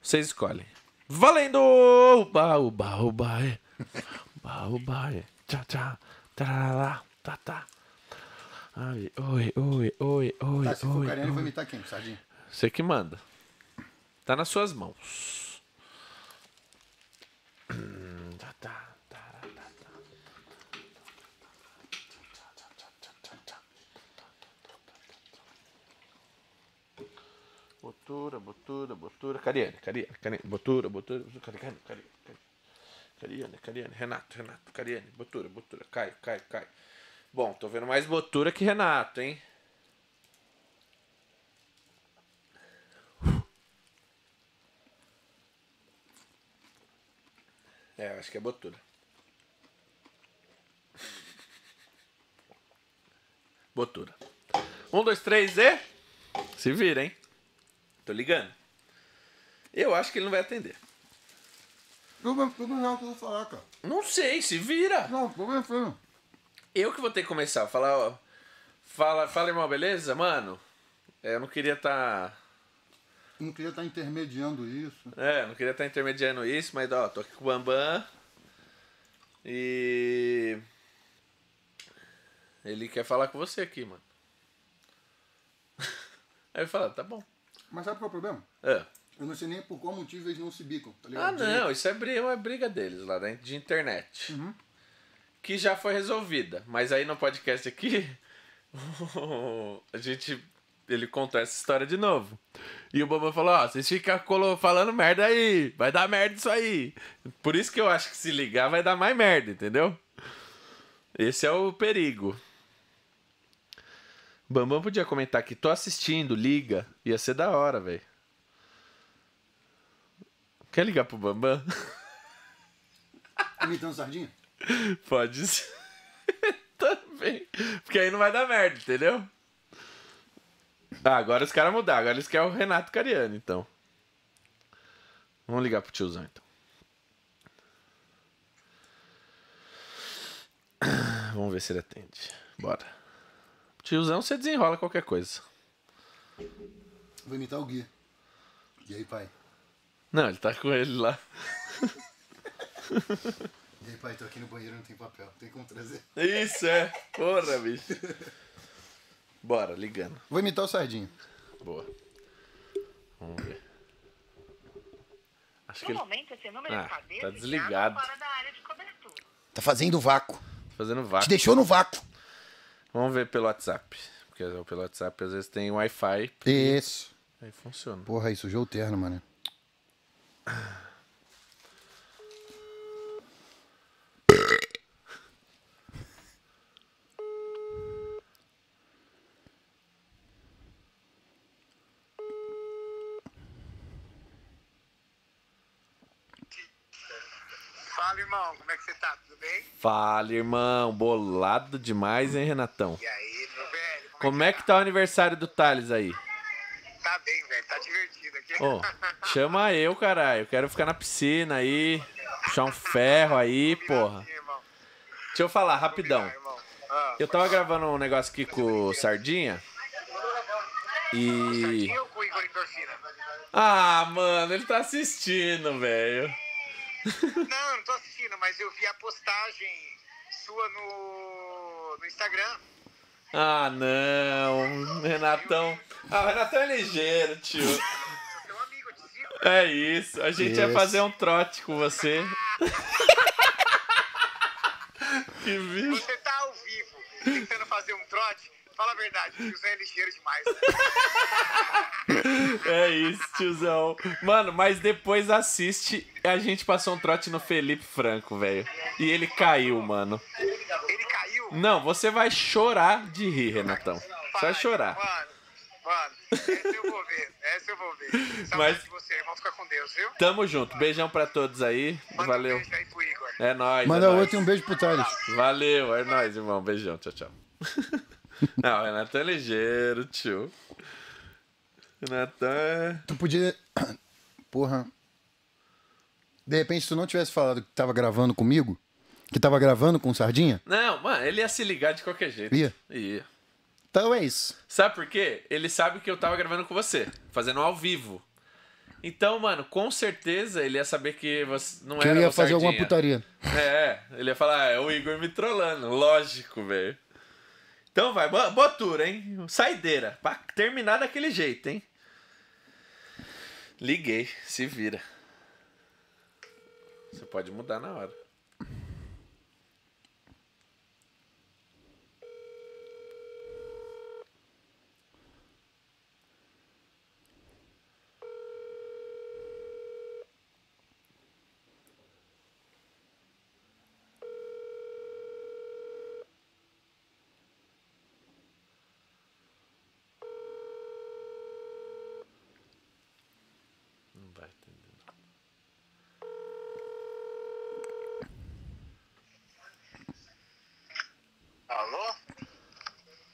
Vocês escolhem. Valendo! Uba, uba, uba, é. Uba, uba, é. Tchau, tchau. Tarará, tá, tá. Ai, oi, oi, oi, oi, tá, se oi. for Cariani, eu vou imitar quem, Sardinha? Você que manda. Tá nas suas mãos. Botura, botura, botura. Cariane, Cariane, Cariane. Botura, botura, botura. Cariane, Cariane, Cariane. Cariane, Cariane. Renato, Renato. Cariane, botura, botura. Cai, cai, cai. Bom, tô vendo mais botura que Renato, hein? É, acho que é botura. Botura. Um, dois, três e. Se vira, hein? Tô ligando. Eu acho que ele não vai atender. Não vai não vou falar, cara. Não sei, se vira. Não, tô pensando. Eu que vou ter que começar. Falar, ó. Fala, fala, irmão, beleza? Mano, é, eu não queria estar. Tá não queria estar tá intermediando isso. É, não queria estar tá intermediando isso, mas ó, tô aqui com o Bambam. E. Ele quer falar com você aqui, mano. Aí eu falo, tá bom. Mas sabe qual é o problema? É. Eu não sei nem por qual motivo eles não se bicam, tá ligado? Ah, não, isso é briga, é uma briga deles lá dentro de internet. Uhum. Que já foi resolvida. Mas aí no podcast aqui, a gente ele contou essa história de novo. E o Bambam falou: Ó, oh, vocês ficam falando merda aí, vai dar merda isso aí. Por isso que eu acho que se ligar vai dar mais merda, entendeu? Esse é o perigo. Bambam podia comentar que tô assistindo, liga. Ia ser da hora, velho. Quer ligar pro Bambam? Imitando tá sardinha? Pode ser. Também. Porque aí não vai dar merda, entendeu? Ah, agora os caras mudaram. Agora eles querem o Renato Cariano então. Vamos ligar pro tiozão, então. Vamos ver se ele atende. Bora. Tiozão, você desenrola qualquer coisa. Vou imitar o Gui. E aí, pai? Não, ele tá com ele lá. e aí, pai, tô aqui no banheiro, não tem papel. Tem como trazer? Isso, é. Porra, bicho. Bora, ligando. Vou imitar o Sardinha. Boa. Vamos ver. Acho que ele... esse número ah, de tá, tá desligado. fora da área de cobertura. Tá fazendo vácuo. Tá fazendo vácuo. Te deixou no vácuo. Vamos ver pelo WhatsApp. Porque pelo WhatsApp às vezes tem Wi-Fi. Isso. Aí funciona. Porra, aí sujou o terno, mano. bem? Fala, irmão. Bolado demais, hein, Renatão? E aí, meu velho? Como, é como é tá? que tá o aniversário do Thales aí? Tá bem, velho. Tá divertido aqui. Oh, chama eu, caralho. Eu quero ficar na piscina aí. Puxar um ferro aí, porra. Deixa eu falar rapidão. Ah. Eu tava gravando um negócio aqui com o Sardinha. E. Ah, mano, ele tá assistindo, velho. Não, não tô assistindo, mas eu vi a postagem sua no, no Instagram. Ah, não. Renatão. Ah, o Renatão é ligeiro, tio. É isso. A gente isso. ia fazer um trote com você. que bicho. Você tá ao vivo, tentando fazer um Fala a verdade, o tiozão é ligeiro demais, né? é isso, tiozão. Mano, mas depois assiste. A gente passou um trote no Felipe Franco, velho. E ele caiu, mano. Ele caiu? Não, você vai chorar de rir, Renatão. Você vai chorar. Mano, mano. Essa eu vou ver, essa eu vou ver. mas... de você, irmão. Fica com Deus, viu? Tamo junto. Beijão pra todos aí. Manda Valeu. Um beijo aí pro Igor. É nóis. É Manda é outro e um beijo pro Thales. Valeu, é nóis, irmão. Beijão. Tchau, tchau. Não, o Renato é ligeiro, tio. Renato, é. Tu podia. Porra. De repente, se tu não tivesse falado que tava gravando comigo, que tava gravando com o Sardinha. Não, mano, ele ia se ligar de qualquer jeito. Ia. Ia. Então é isso. Sabe por quê? Ele sabe que eu tava gravando com você, fazendo ao vivo. Então, mano, com certeza ele ia saber que você não que era. Que ia fazer alguma putaria. É, ele ia falar, ah, é o Igor me trollando. Lógico, velho. Então vai, botura, hein? Saideira. Pra terminar daquele jeito, hein? Liguei, se vira. Você pode mudar na hora.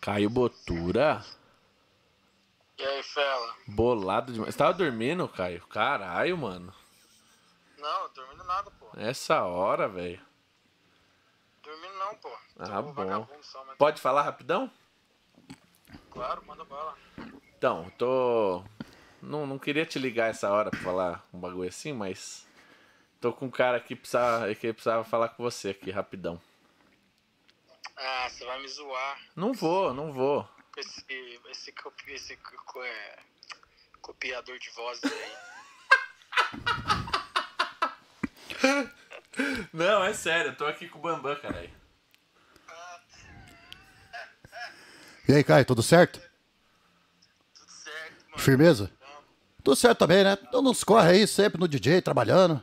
Caio Botura? E aí, fela? Bolado demais. Você tava dormindo, Caio? Caralho, mano. Não, dormindo nada, pô. Essa hora, velho. Dormindo não, pô. Ah, bom. Só, Pode falar rapidão? Claro, manda bala. Então, tô. Não, não queria te ligar essa hora pra falar um bagulho assim, mas. Tô com um cara que precisava, que precisava falar com você aqui, rapidão. Ah, você vai me zoar. Não vou, não vou. Esse, esse, copi, esse é, copiador de voz aí. não, é sério, eu tô aqui com o Bambam, caralho. E aí, Caio, tudo certo? Tudo certo, mano. Firmeza? Não. Tudo certo também, né? Então nos corre aí, sempre no DJ, trabalhando.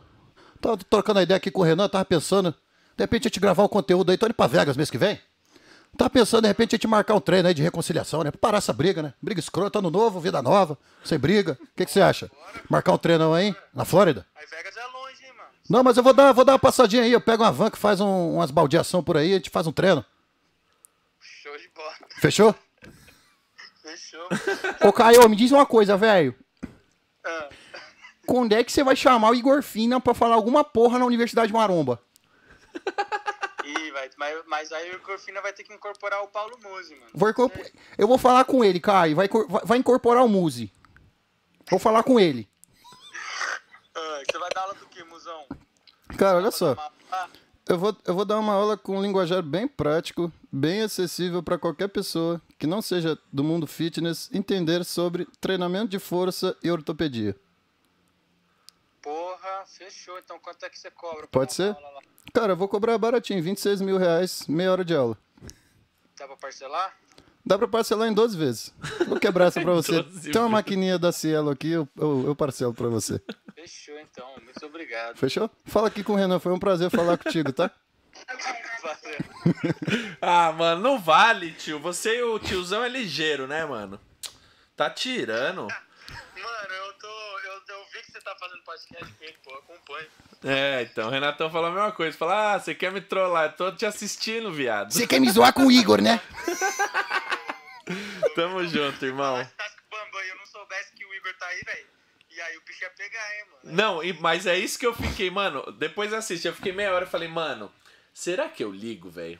Tava trocando a ideia aqui com o Renan, tava pensando. De repente a gente gravar o conteúdo aí, tô indo pra Vegas mês que vem. Tá pensando, de repente, a gente marcar um treino aí de reconciliação, né? Pra parar essa briga, né? Briga escrota, ano novo, vida nova, sem briga. O que, que você acha? Marcar um treinão aí, na Flórida? Aí Vegas é longe, hein, mano? Não, mas eu vou dar, vou dar uma passadinha aí. Eu pego uma van que faz um, umas baldeação por aí, a gente faz um treino. Show de bola. Fechou? Fechou. Ô, Caio, me diz uma coisa, velho. Ah. Quando é que você vai chamar o Igor Fina pra falar alguma porra na Universidade Maromba? Ih, vai, mas, mas aí o Corfina vai ter que incorporar o Paulo Musi, mano. Vou incorpor... é. Eu vou falar com ele, Caio. Vai, vai incorporar o Musi. Vou falar com ele. Ah, você vai dar aula do que, Musão? Cara, olha só. Eu vou, eu vou dar uma aula com um linguajar bem prático, bem acessível para qualquer pessoa que não seja do mundo fitness entender sobre treinamento de força e ortopedia. Porra, fechou. Então quanto é que você cobra? Pode ser? Cara, eu vou cobrar baratinho, 26 mil reais, meia hora de aula. Dá pra parcelar? Dá pra parcelar em 12 vezes. Vou quebrar essa pra você. Tem uma maquininha da Cielo aqui, eu, eu, eu, parcelo pra você. Fechou então, muito obrigado. Fechou? Fala aqui com o Renan, foi um prazer falar contigo, tá? ah, mano, não vale, tio. Você e o tiozão é ligeiro, né, mano? Tá tirando pô, acompanho. É, então, o Renatão falou a mesma coisa. falou ah, você quer me trollar? Eu tô te assistindo, viado. Você quer me zoar com o Igor, né? Tamo junto, irmão. Se eu não soubesse que o Igor tá aí, velho. E aí o bicho ia pegar, hein, mano. Não, mas é isso que eu fiquei, mano. Depois assiste, eu fiquei meia hora e falei, mano, será que eu ligo, velho?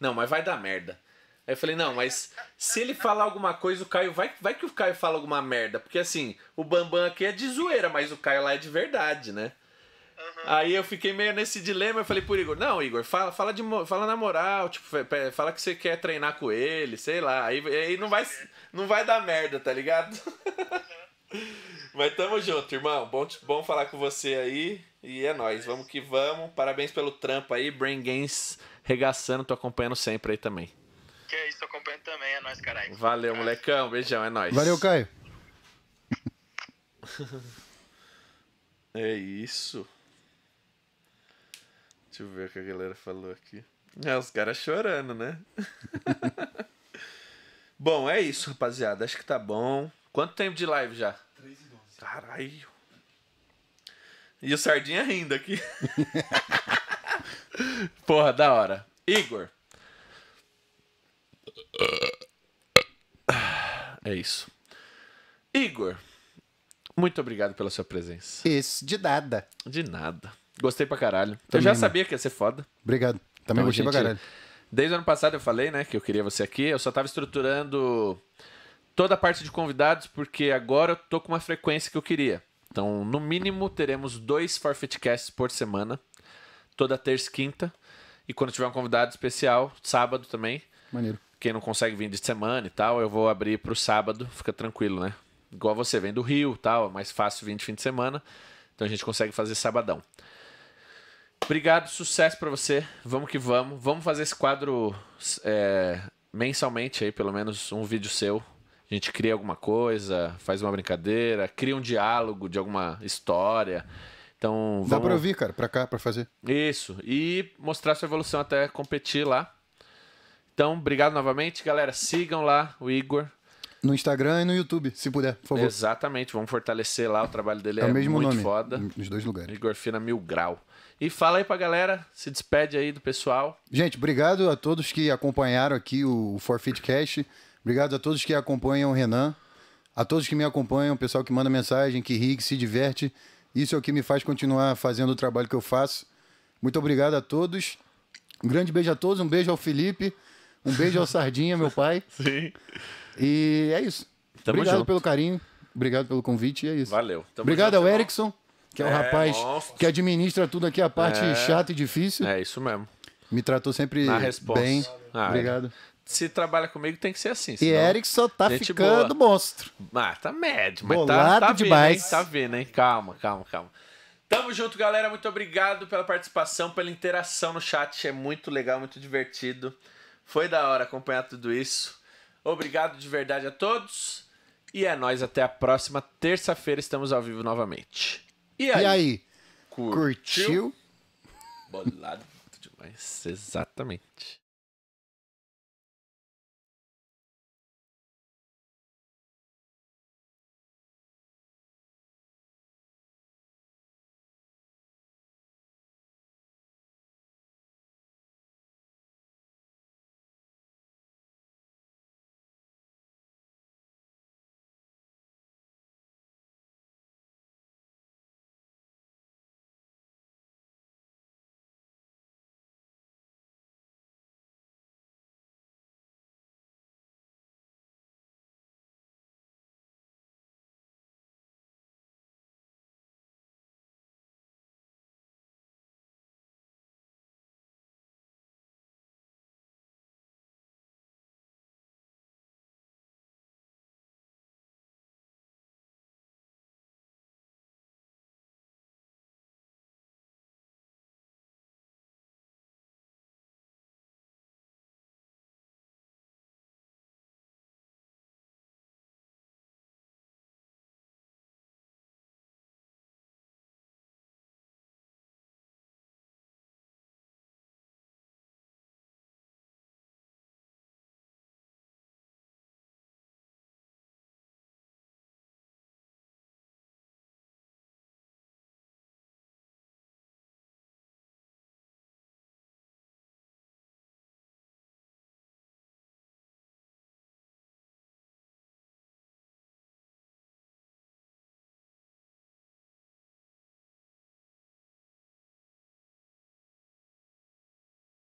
Não, mas vai dar merda. Aí eu falei, não, mas se ele falar alguma coisa, o Caio. Vai, vai que o Caio fala alguma merda. Porque assim, o Bambam aqui é de zoeira, mas o Caio lá é de verdade, né? Uhum. Aí eu fiquei meio nesse dilema, eu falei pro Igor, não, Igor, fala, fala, de, fala na moral, tipo, fala que você quer treinar com ele, sei lá. Aí, aí não, vai, não vai dar merda, tá ligado? Uhum. Mas tamo junto, irmão. Bom, bom falar com você aí. E é nóis, vamos que vamos. Parabéns pelo trampo aí, Brain Games regaçando, tô acompanhando sempre aí também que é isso, acompanhando também. É nóis, caralho. Valeu, molecão. Beijão, é nóis. Valeu, Caio. é isso. Deixa eu ver o que a galera falou aqui. É, os caras chorando, né? bom, é isso, rapaziada. Acho que tá bom. Quanto tempo de live já? 3 e Caralho. E o Sardinha rindo aqui. Porra, da hora. Igor. É isso. Igor, muito obrigado pela sua presença. Isso, de nada. De nada. Gostei pra caralho. Também, eu já né? sabia que ia ser foda. Obrigado. Também então, gostei gente, pra caralho. Desde o ano passado eu falei, né, que eu queria você aqui. Eu só tava estruturando toda a parte de convidados, porque agora eu tô com uma frequência que eu queria. Então, no mínimo, teremos dois Forfeitcasts por semana. Toda terça e quinta. E quando tiver um convidado especial, sábado também. Maneiro quem não consegue vir de semana e tal, eu vou abrir para o sábado, fica tranquilo, né? Igual você vem do Rio tal, é mais fácil vir de fim de semana, então a gente consegue fazer sabadão. Obrigado, sucesso para você, vamos que vamos. Vamos fazer esse quadro é, mensalmente aí, pelo menos um vídeo seu. A gente cria alguma coisa, faz uma brincadeira, cria um diálogo de alguma história. Então, vamos... Dá pra ouvir, cara, pra cá, pra fazer. Isso. E mostrar sua evolução até competir lá. Então, obrigado novamente, galera. Sigam lá o Igor. No Instagram e no YouTube, se puder, por favor. Exatamente, vamos fortalecer lá. O trabalho dele é, é o mesmo muito nome, foda. Nos dois lugares. Igor Fina Mil Grau. E fala aí pra galera, se despede aí do pessoal. Gente, obrigado a todos que acompanharam aqui o Forfeit Cash. Obrigado a todos que acompanham o Renan. A todos que me acompanham, o pessoal que manda mensagem, que ri, que se diverte. Isso é o que me faz continuar fazendo o trabalho que eu faço. Muito obrigado a todos. Um grande beijo a todos, um beijo ao Felipe. Um beijo ao Sardinha, meu pai. Sim. E é isso. Tamo Obrigado junto. pelo carinho. Obrigado pelo convite. E é isso. Valeu. Tamo Obrigado ao Erickson, que é o é, rapaz nossa. que administra tudo aqui, a parte é, chata e difícil. É isso mesmo. Me tratou sempre bem. Ah, é. Obrigado. É. Se trabalha comigo, tem que ser assim. Senão... E Erickson tá ficando boa. monstro. Ah, tá médio, mas tá, tá demais. Tá vindo, Tá vendo, hein? Calma, calma, calma. Tamo junto, galera. Muito obrigado pela participação, pela interação no chat. É muito legal, muito divertido. Foi da hora acompanhar tudo isso. Obrigado de verdade a todos. E é nós até a próxima terça-feira estamos ao vivo novamente. E aí? E aí? Curtiu? curtiu? Bolado demais, exatamente.